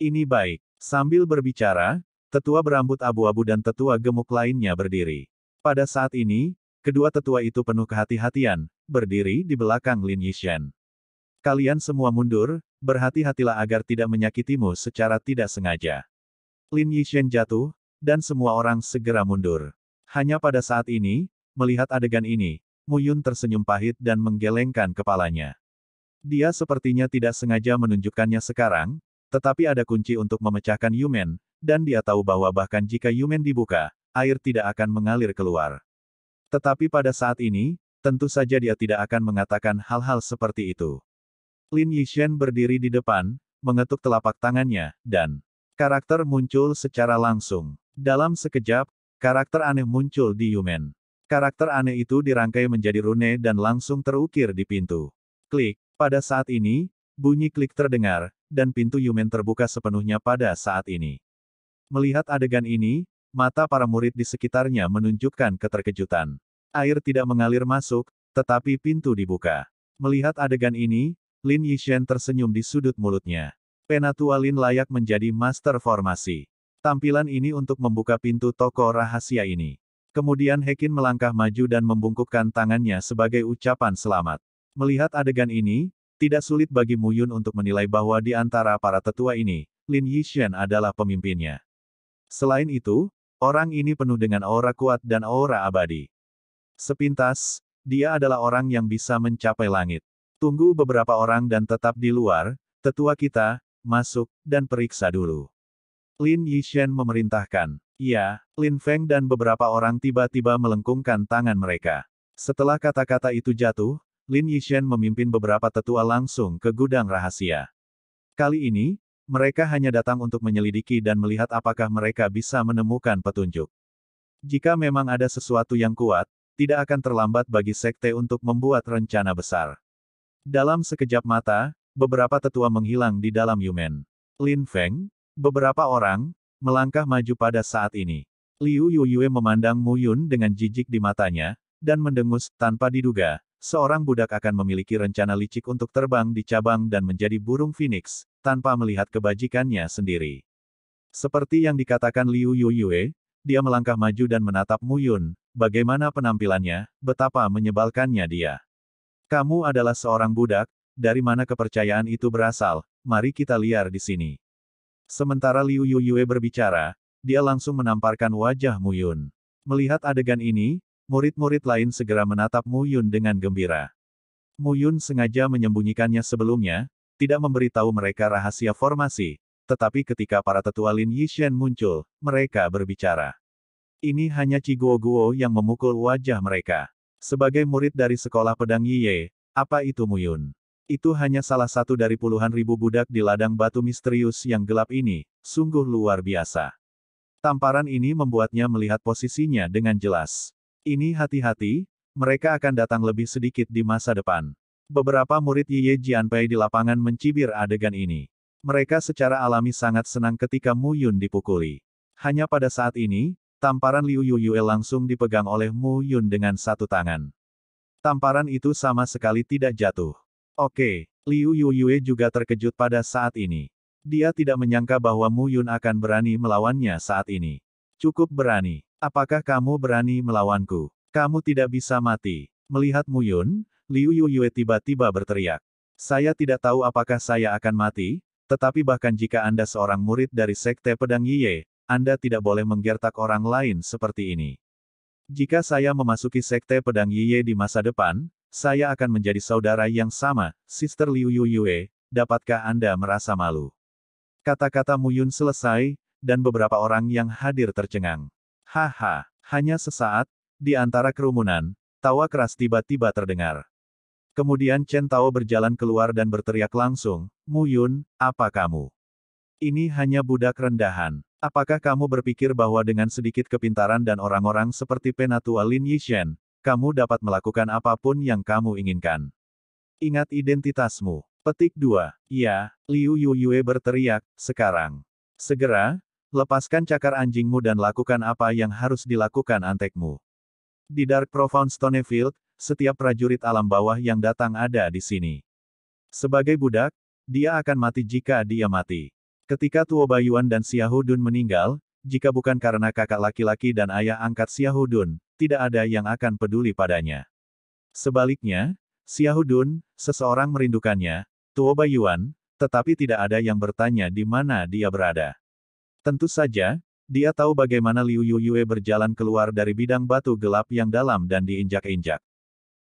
Ini baik. Sambil berbicara, tetua berambut abu-abu dan tetua gemuk lainnya berdiri. Pada saat ini, kedua tetua itu penuh kehati-hatian, berdiri di belakang Lin Yishen. Kalian semua mundur, berhati-hatilah agar tidak menyakitimu secara tidak sengaja. Lin Yishen jatuh, dan semua orang segera mundur. Hanya pada saat ini, melihat adegan ini, Muyun tersenyum pahit dan menggelengkan kepalanya. Dia sepertinya tidak sengaja menunjukkannya sekarang, tetapi ada kunci untuk memecahkan Yumen, dan dia tahu bahwa bahkan jika Yumen dibuka, air tidak akan mengalir keluar. Tetapi pada saat ini, tentu saja dia tidak akan mengatakan hal-hal seperti itu. Lin Yishen berdiri di depan, mengetuk telapak tangannya, dan karakter muncul secara langsung. Dalam sekejap, karakter aneh muncul di Yumen. Karakter aneh itu dirangkai menjadi rune dan langsung terukir di pintu. Klik. Pada saat ini, bunyi klik terdengar, dan pintu Yumen terbuka sepenuhnya pada saat ini. Melihat adegan ini, mata para murid di sekitarnya menunjukkan keterkejutan. Air tidak mengalir masuk, tetapi pintu dibuka. Melihat adegan ini, Lin Yishen tersenyum di sudut mulutnya. Penatua Lin layak menjadi master formasi. Tampilan ini untuk membuka pintu toko rahasia ini. Kemudian Hekin melangkah maju dan membungkukkan tangannya sebagai ucapan selamat. Melihat adegan ini, tidak sulit bagi Mu Yun untuk menilai bahwa di antara para tetua ini, Lin Yishen adalah pemimpinnya. Selain itu, orang ini penuh dengan aura kuat dan aura abadi. Sepintas, dia adalah orang yang bisa mencapai langit. Tunggu beberapa orang dan tetap di luar, tetua kita, masuk, dan periksa dulu. Lin Yishen memerintahkan. Ya, Lin Feng dan beberapa orang tiba-tiba melengkungkan tangan mereka. Setelah kata-kata itu jatuh, Lin Yishen memimpin beberapa tetua langsung ke gudang rahasia. Kali ini, mereka hanya datang untuk menyelidiki dan melihat apakah mereka bisa menemukan petunjuk. Jika memang ada sesuatu yang kuat, tidak akan terlambat bagi sekte untuk membuat rencana besar. Dalam sekejap mata, beberapa tetua menghilang di dalam Yumen. Lin Feng, beberapa orang, melangkah maju pada saat ini. Liu Yuyue memandang Mu Yun dengan jijik di matanya, dan mendengus, tanpa diduga, seorang budak akan memiliki rencana licik untuk terbang di cabang dan menjadi burung phoenix, tanpa melihat kebajikannya sendiri. Seperti yang dikatakan Liu Yuyue, dia melangkah maju dan menatap Mu Yun, bagaimana penampilannya, betapa menyebalkannya dia. Kamu adalah seorang budak, dari mana kepercayaan itu berasal, mari kita liar di sini. Sementara Liu Yuyue berbicara, dia langsung menamparkan wajah Mu Yun. Melihat adegan ini, murid-murid lain segera menatap Mu Yun dengan gembira. Mu Yun sengaja menyembunyikannya sebelumnya, tidak memberitahu mereka rahasia formasi, tetapi ketika para tetua Lin Yishen muncul, mereka berbicara. Ini hanya Ciguo-guo yang memukul wajah mereka. Sebagai murid dari sekolah pedang Yiye, apa itu Muyun? Itu hanya salah satu dari puluhan ribu budak di ladang batu misterius yang gelap ini, sungguh luar biasa. Tamparan ini membuatnya melihat posisinya dengan jelas. Ini hati-hati, mereka akan datang lebih sedikit di masa depan. Beberapa murid Yiye Jianpei di lapangan mencibir adegan ini. Mereka secara alami sangat senang ketika Mu Yun dipukuli. Hanya pada saat ini, Tamparan Liu Yuyue langsung dipegang oleh Mu Yun dengan satu tangan. Tamparan itu sama sekali tidak jatuh. Oke, Liu Yuyue juga terkejut pada saat ini. Dia tidak menyangka bahwa Mu Yun akan berani melawannya saat ini. Cukup berani. Apakah kamu berani melawanku? Kamu tidak bisa mati. Melihat Mu Yun, Liu Yuyue tiba-tiba berteriak. Saya tidak tahu apakah saya akan mati, tetapi bahkan jika Anda seorang murid dari Sekte Pedang Yiye, anda tidak boleh menggertak orang lain seperti ini. Jika saya memasuki sekte pedang Yiye di masa depan, saya akan menjadi saudara yang sama, Sister Liu Yu Yue, dapatkah Anda merasa malu? Kata-kata Muyun selesai, dan beberapa orang yang hadir tercengang. Haha, hanya sesaat, di antara kerumunan, tawa keras tiba-tiba terdengar. Kemudian Chen Tao berjalan keluar dan berteriak langsung, Muyun, apa kamu? Ini hanya budak rendahan. Apakah kamu berpikir bahwa dengan sedikit kepintaran dan orang-orang seperti Penatua Lin Yishen, kamu dapat melakukan apapun yang kamu inginkan? Ingat identitasmu. Petik 2. Ya, Liu Yuyue berteriak, sekarang. Segera, lepaskan cakar anjingmu dan lakukan apa yang harus dilakukan antekmu. Di Dark Profound Stonefield, setiap prajurit alam bawah yang datang ada di sini. Sebagai budak, dia akan mati jika dia mati. Ketika Tuo Bayuan dan Xiahudun meninggal, jika bukan karena kakak laki-laki dan ayah angkat Xiahudun, tidak ada yang akan peduli padanya. Sebaliknya, Xiahudun, seseorang merindukannya, Tuo Bayuan, tetapi tidak ada yang bertanya di mana dia berada. Tentu saja, dia tahu bagaimana Liu Yuyue berjalan keluar dari bidang batu gelap yang dalam dan diinjak-injak.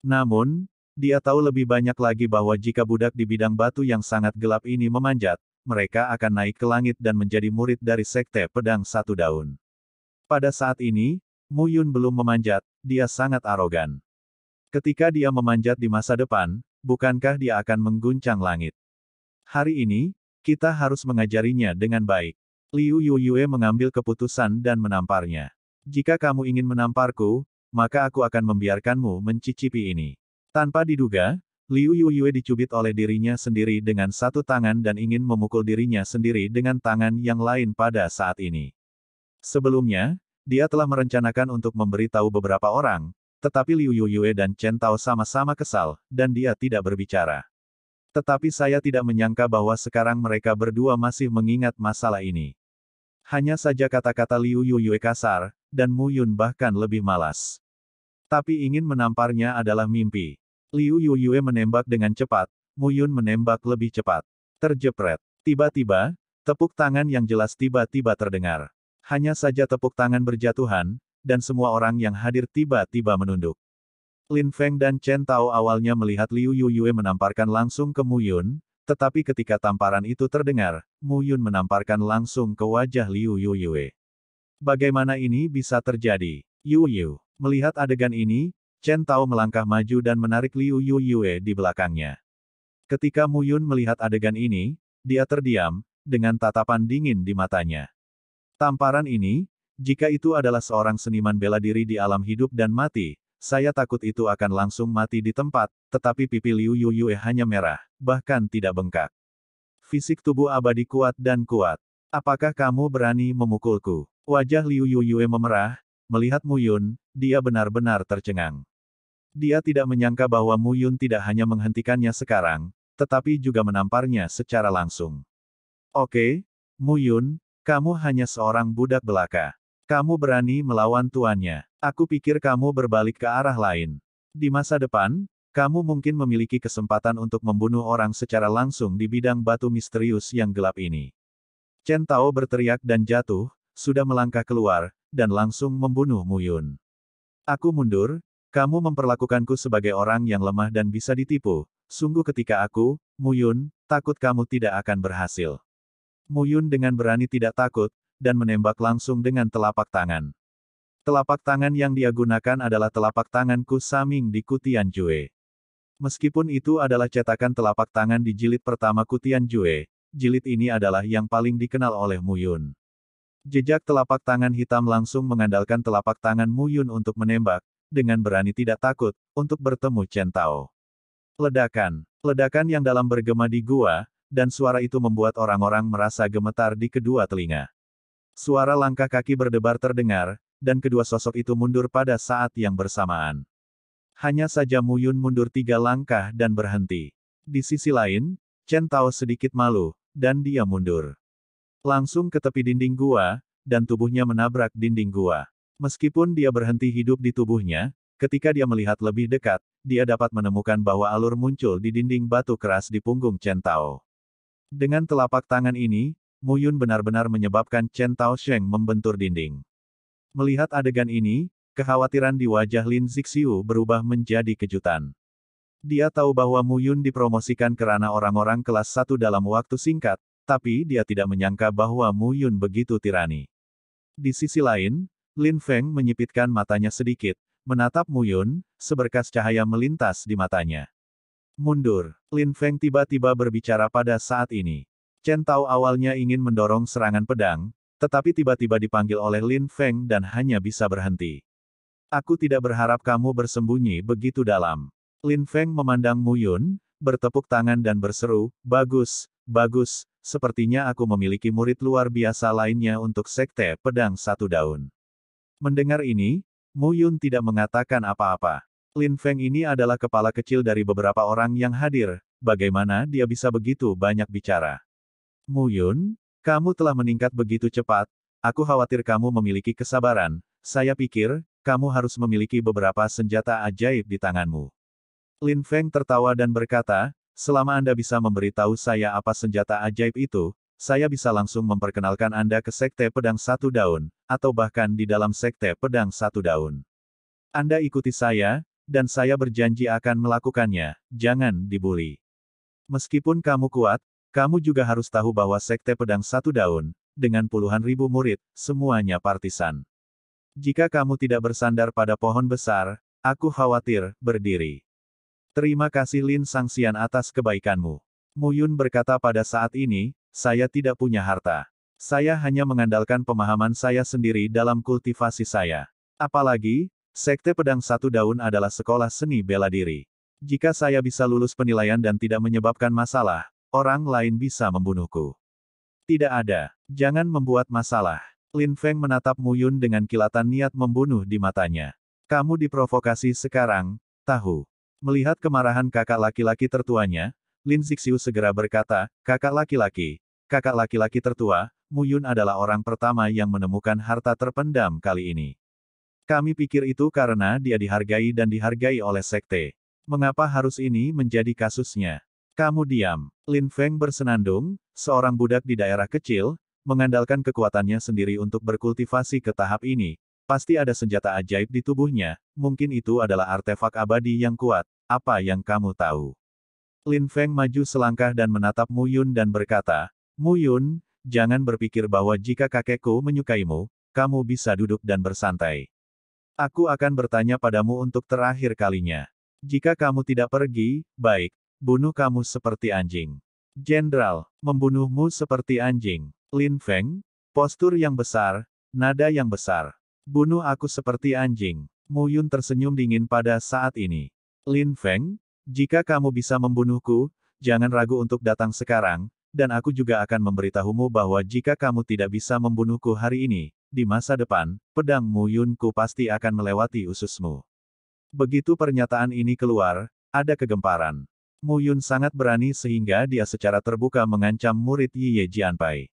Namun, dia tahu lebih banyak lagi bahwa jika budak di bidang batu yang sangat gelap ini memanjat, mereka akan naik ke langit dan menjadi murid dari Sekte Pedang Satu Daun. Pada saat ini, Mu Yun belum memanjat, dia sangat arogan. Ketika dia memanjat di masa depan, bukankah dia akan mengguncang langit? Hari ini, kita harus mengajarinya dengan baik. Liu Yuyue mengambil keputusan dan menamparnya. Jika kamu ingin menamparku, maka aku akan membiarkanmu mencicipi ini. Tanpa diduga, Liu Yuyue dicubit oleh dirinya sendiri dengan satu tangan dan ingin memukul dirinya sendiri dengan tangan yang lain pada saat ini. Sebelumnya, dia telah merencanakan untuk memberitahu beberapa orang, tetapi Liu Yuyue dan Chen Tao sama-sama kesal, dan dia tidak berbicara. Tetapi saya tidak menyangka bahwa sekarang mereka berdua masih mengingat masalah ini. Hanya saja kata-kata Liu Yuyue kasar, dan Mu Yun bahkan lebih malas. Tapi ingin menamparnya adalah mimpi. Liu Yuyue menembak dengan cepat, Mu Yun menembak lebih cepat. Terjepret. Tiba-tiba, tepuk tangan yang jelas tiba-tiba terdengar. Hanya saja tepuk tangan berjatuhan, dan semua orang yang hadir tiba-tiba menunduk. Lin Feng dan Chen Tao awalnya melihat Liu Yuyue menamparkan langsung ke Mu Yun, tetapi ketika tamparan itu terdengar, Mu Yun menamparkan langsung ke wajah Liu Yuyue. Bagaimana ini bisa terjadi? Yu Yu. Melihat adegan ini, Chen Tao melangkah maju dan menarik Liu Yu Yue di belakangnya. Ketika Mu Yun melihat adegan ini, dia terdiam, dengan tatapan dingin di matanya. Tamparan ini, jika itu adalah seorang seniman bela diri di alam hidup dan mati, saya takut itu akan langsung mati di tempat, tetapi pipi Liu Yu Yue hanya merah, bahkan tidak bengkak. Fisik tubuh abadi kuat dan kuat. Apakah kamu berani memukulku? Wajah Liu Yu Yue memerah, Melihat Muyun, dia benar-benar tercengang. Dia tidak menyangka bahwa Muyun tidak hanya menghentikannya sekarang, tetapi juga menamparnya secara langsung. Oke, Muyun, kamu hanya seorang budak belaka. Kamu berani melawan tuannya. Aku pikir kamu berbalik ke arah lain. Di masa depan, kamu mungkin memiliki kesempatan untuk membunuh orang secara langsung di bidang batu misterius yang gelap ini. Chen Tao berteriak dan jatuh, sudah melangkah keluar, dan langsung membunuh Muyun. Aku mundur, kamu memperlakukanku sebagai orang yang lemah dan bisa ditipu, sungguh ketika aku, Muyun, takut kamu tidak akan berhasil. Muyun dengan berani tidak takut, dan menembak langsung dengan telapak tangan. Telapak tangan yang dia gunakan adalah telapak tanganku Saming di Kutian Jue. Meskipun itu adalah cetakan telapak tangan di jilid pertama Kutian Jue, jilid ini adalah yang paling dikenal oleh Muyun. Jejak telapak tangan hitam langsung mengandalkan telapak tangan Mu Yun untuk menembak, dengan berani tidak takut, untuk bertemu Chen Tao. Ledakan. Ledakan yang dalam bergema di gua, dan suara itu membuat orang-orang merasa gemetar di kedua telinga. Suara langkah kaki berdebar terdengar, dan kedua sosok itu mundur pada saat yang bersamaan. Hanya saja Mu Yun mundur tiga langkah dan berhenti. Di sisi lain, Chen Tao sedikit malu, dan dia mundur. Langsung ke tepi dinding gua, dan tubuhnya menabrak dinding gua. Meskipun dia berhenti hidup di tubuhnya, ketika dia melihat lebih dekat, dia dapat menemukan bahwa alur muncul di dinding batu keras di punggung Chen Tao. Dengan telapak tangan ini, Mu Yun benar-benar menyebabkan Chen Tao Sheng membentur dinding. Melihat adegan ini, kekhawatiran di wajah Lin Zixiu berubah menjadi kejutan. Dia tahu bahwa Mu Yun dipromosikan kerana orang-orang kelas satu dalam waktu singkat, tapi dia tidak menyangka bahwa Mu Yun begitu tirani. Di sisi lain, Lin Feng menyipitkan matanya sedikit, menatap Mu Yun, seberkas cahaya melintas di matanya. Mundur, Lin Feng tiba-tiba berbicara pada saat ini. Chen Tao awalnya ingin mendorong serangan pedang, tetapi tiba-tiba dipanggil oleh Lin Feng dan hanya bisa berhenti. Aku tidak berharap kamu bersembunyi begitu dalam. Lin Feng memandang Mu Yun, bertepuk tangan dan berseru, bagus, bagus, sepertinya aku memiliki murid luar biasa lainnya untuk sekte pedang satu daun. Mendengar ini, Mu Yun tidak mengatakan apa-apa. Lin Feng ini adalah kepala kecil dari beberapa orang yang hadir, bagaimana dia bisa begitu banyak bicara. Mu Yun, kamu telah meningkat begitu cepat, aku khawatir kamu memiliki kesabaran, saya pikir, kamu harus memiliki beberapa senjata ajaib di tanganmu. Lin Feng tertawa dan berkata, Selama Anda bisa memberitahu saya apa senjata ajaib itu, saya bisa langsung memperkenalkan Anda ke Sekte Pedang Satu Daun, atau bahkan di dalam Sekte Pedang Satu Daun. Anda ikuti saya, dan saya berjanji akan melakukannya, jangan dibully. Meskipun kamu kuat, kamu juga harus tahu bahwa Sekte Pedang Satu Daun, dengan puluhan ribu murid, semuanya partisan. Jika kamu tidak bersandar pada pohon besar, aku khawatir, berdiri. Terima kasih Lin Sangsian atas kebaikanmu. Mu Yun berkata pada saat ini, saya tidak punya harta. Saya hanya mengandalkan pemahaman saya sendiri dalam kultivasi saya. Apalagi, Sekte Pedang Satu Daun adalah sekolah seni bela diri. Jika saya bisa lulus penilaian dan tidak menyebabkan masalah, orang lain bisa membunuhku. Tidak ada. Jangan membuat masalah. Lin Feng menatap Mu Yun dengan kilatan niat membunuh di matanya. Kamu diprovokasi sekarang, tahu. Melihat kemarahan kakak laki-laki tertuanya, Lin Zixiu segera berkata, kakak laki-laki, kakak laki-laki tertua, Mu Yun adalah orang pertama yang menemukan harta terpendam kali ini. Kami pikir itu karena dia dihargai dan dihargai oleh sekte. Mengapa harus ini menjadi kasusnya? Kamu diam. Lin Feng bersenandung, seorang budak di daerah kecil, mengandalkan kekuatannya sendiri untuk berkultivasi ke tahap ini, Pasti ada senjata ajaib di tubuhnya, mungkin itu adalah artefak abadi yang kuat, apa yang kamu tahu? Lin Feng maju selangkah dan menatap Mu Yun dan berkata, Mu Yun, jangan berpikir bahwa jika kakekku menyukaimu, kamu bisa duduk dan bersantai. Aku akan bertanya padamu untuk terakhir kalinya. Jika kamu tidak pergi, baik, bunuh kamu seperti anjing. Jenderal, membunuhmu seperti anjing. Lin Feng, postur yang besar, nada yang besar. Bunuh aku seperti anjing. Mu Yun tersenyum dingin pada saat ini. Lin Feng, jika kamu bisa membunuhku, jangan ragu untuk datang sekarang, dan aku juga akan memberitahumu bahwa jika kamu tidak bisa membunuhku hari ini, di masa depan, pedang Mu Yunku pasti akan melewati ususmu. Begitu pernyataan ini keluar, ada kegemparan. Mu Yun sangat berani sehingga dia secara terbuka mengancam murid Yi Ye Jianpai.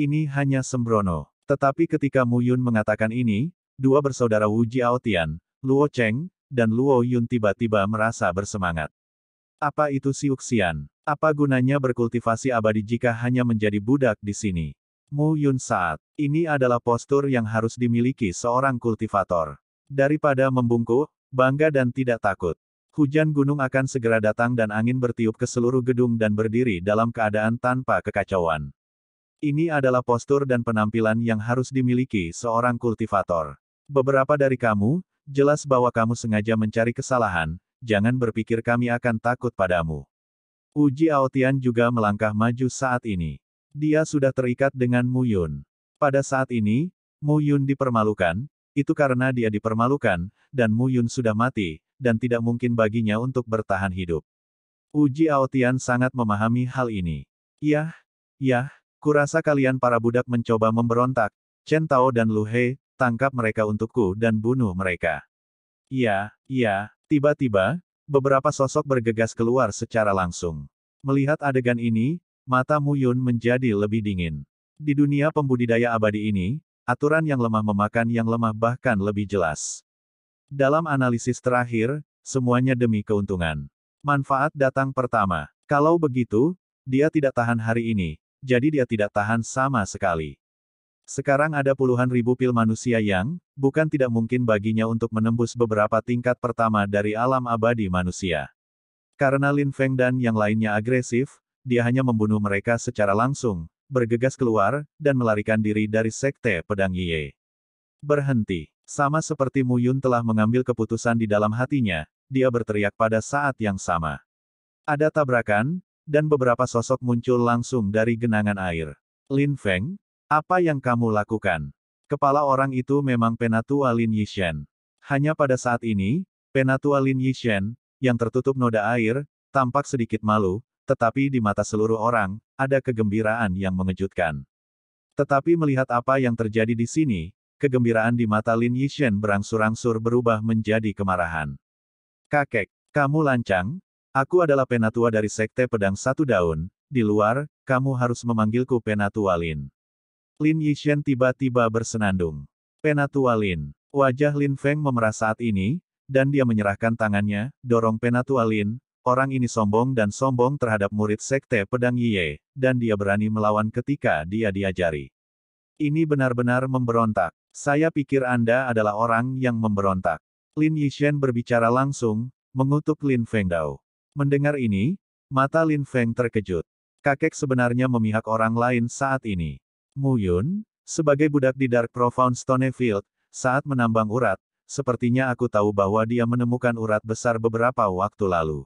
Ini hanya sembrono. Tetapi ketika Mu Yun mengatakan ini, dua bersaudara Wu Jiaotian, Luo Cheng, dan Luo Yun tiba-tiba merasa bersemangat. Apa itu Siuxian? Apa gunanya berkultivasi abadi jika hanya menjadi budak di sini? Mu Yun saat, ini adalah postur yang harus dimiliki seorang kultivator. Daripada membungkuk, bangga dan tidak takut. Hujan gunung akan segera datang dan angin bertiup ke seluruh gedung dan berdiri dalam keadaan tanpa kekacauan. Ini adalah postur dan penampilan yang harus dimiliki seorang kultivator. Beberapa dari kamu, jelas bahwa kamu sengaja mencari kesalahan, jangan berpikir kami akan takut padamu. Uji Aotian juga melangkah maju saat ini. Dia sudah terikat dengan Mu Yun. Pada saat ini, Mu Yun dipermalukan, itu karena dia dipermalukan, dan Mu Yun sudah mati, dan tidak mungkin baginya untuk bertahan hidup. Uji Aotian sangat memahami hal ini. Yah, yah, Kurasa kalian para budak mencoba memberontak, Chen Tao dan Lu He, tangkap mereka untukku dan bunuh mereka. Iya, iya, tiba-tiba, beberapa sosok bergegas keluar secara langsung. Melihat adegan ini, mata Mu Yun menjadi lebih dingin. Di dunia pembudidaya abadi ini, aturan yang lemah memakan yang lemah bahkan lebih jelas. Dalam analisis terakhir, semuanya demi keuntungan. Manfaat datang pertama. Kalau begitu, dia tidak tahan hari ini, jadi dia tidak tahan sama sekali. Sekarang ada puluhan ribu pil manusia yang, bukan tidak mungkin baginya untuk menembus beberapa tingkat pertama dari alam abadi manusia. Karena Lin Feng dan yang lainnya agresif, dia hanya membunuh mereka secara langsung, bergegas keluar, dan melarikan diri dari sekte pedang Ye. Berhenti. Sama seperti Mu Yun telah mengambil keputusan di dalam hatinya, dia berteriak pada saat yang sama. Ada tabrakan, dan beberapa sosok muncul langsung dari genangan air. Lin Feng, apa yang kamu lakukan? Kepala orang itu memang Penatua Lin Yishen. Hanya pada saat ini, Penatua Lin Yishen, yang tertutup noda air, tampak sedikit malu, tetapi di mata seluruh orang, ada kegembiraan yang mengejutkan. Tetapi melihat apa yang terjadi di sini, kegembiraan di mata Lin Yishen berangsur-angsur berubah menjadi kemarahan. Kakek, kamu lancang, Aku adalah penatua dari Sekte Pedang Satu Daun, di luar, kamu harus memanggilku Penatua Lin. Lin Yixian tiba-tiba bersenandung. Penatua Lin. Wajah Lin Feng memerah saat ini, dan dia menyerahkan tangannya, dorong Penatua Lin, orang ini sombong dan sombong terhadap murid Sekte Pedang Yiye, dan dia berani melawan ketika dia diajari. Ini benar-benar memberontak. Saya pikir Anda adalah orang yang memberontak. Lin Yixian berbicara langsung, mengutuk Lin Fengdao. Mendengar ini, mata Lin Feng terkejut. Kakek sebenarnya memihak orang lain saat ini. Mu Yun, sebagai budak di Dark Profound Stonefield, saat menambang urat, sepertinya aku tahu bahwa dia menemukan urat besar beberapa waktu lalu.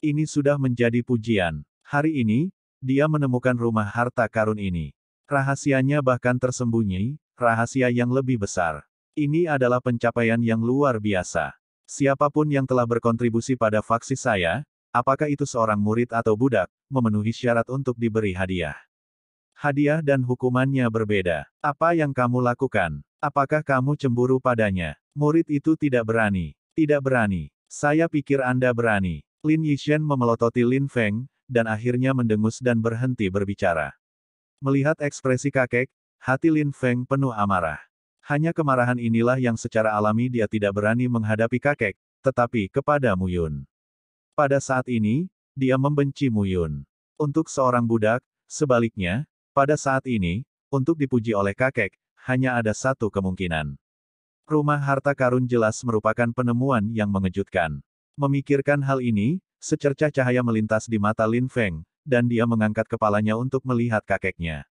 Ini sudah menjadi pujian. Hari ini, dia menemukan rumah harta karun ini. Rahasianya bahkan tersembunyi, rahasia yang lebih besar. Ini adalah pencapaian yang luar biasa. Siapapun yang telah berkontribusi pada faksi saya, apakah itu seorang murid atau budak, memenuhi syarat untuk diberi hadiah. Hadiah dan hukumannya berbeda. Apa yang kamu lakukan? Apakah kamu cemburu padanya? Murid itu tidak berani. Tidak berani. Saya pikir Anda berani. Lin Yishen memelototi Lin Feng, dan akhirnya mendengus dan berhenti berbicara. Melihat ekspresi kakek, hati Lin Feng penuh amarah. Hanya kemarahan inilah yang secara alami dia tidak berani menghadapi kakek, tetapi kepada Muyun. Pada saat ini, dia membenci Muyun. Untuk seorang budak, sebaliknya, pada saat ini, untuk dipuji oleh kakek, hanya ada satu kemungkinan. Rumah harta karun jelas merupakan penemuan yang mengejutkan. Memikirkan hal ini, secercah cahaya melintas di mata Lin Feng, dan dia mengangkat kepalanya untuk melihat kakeknya.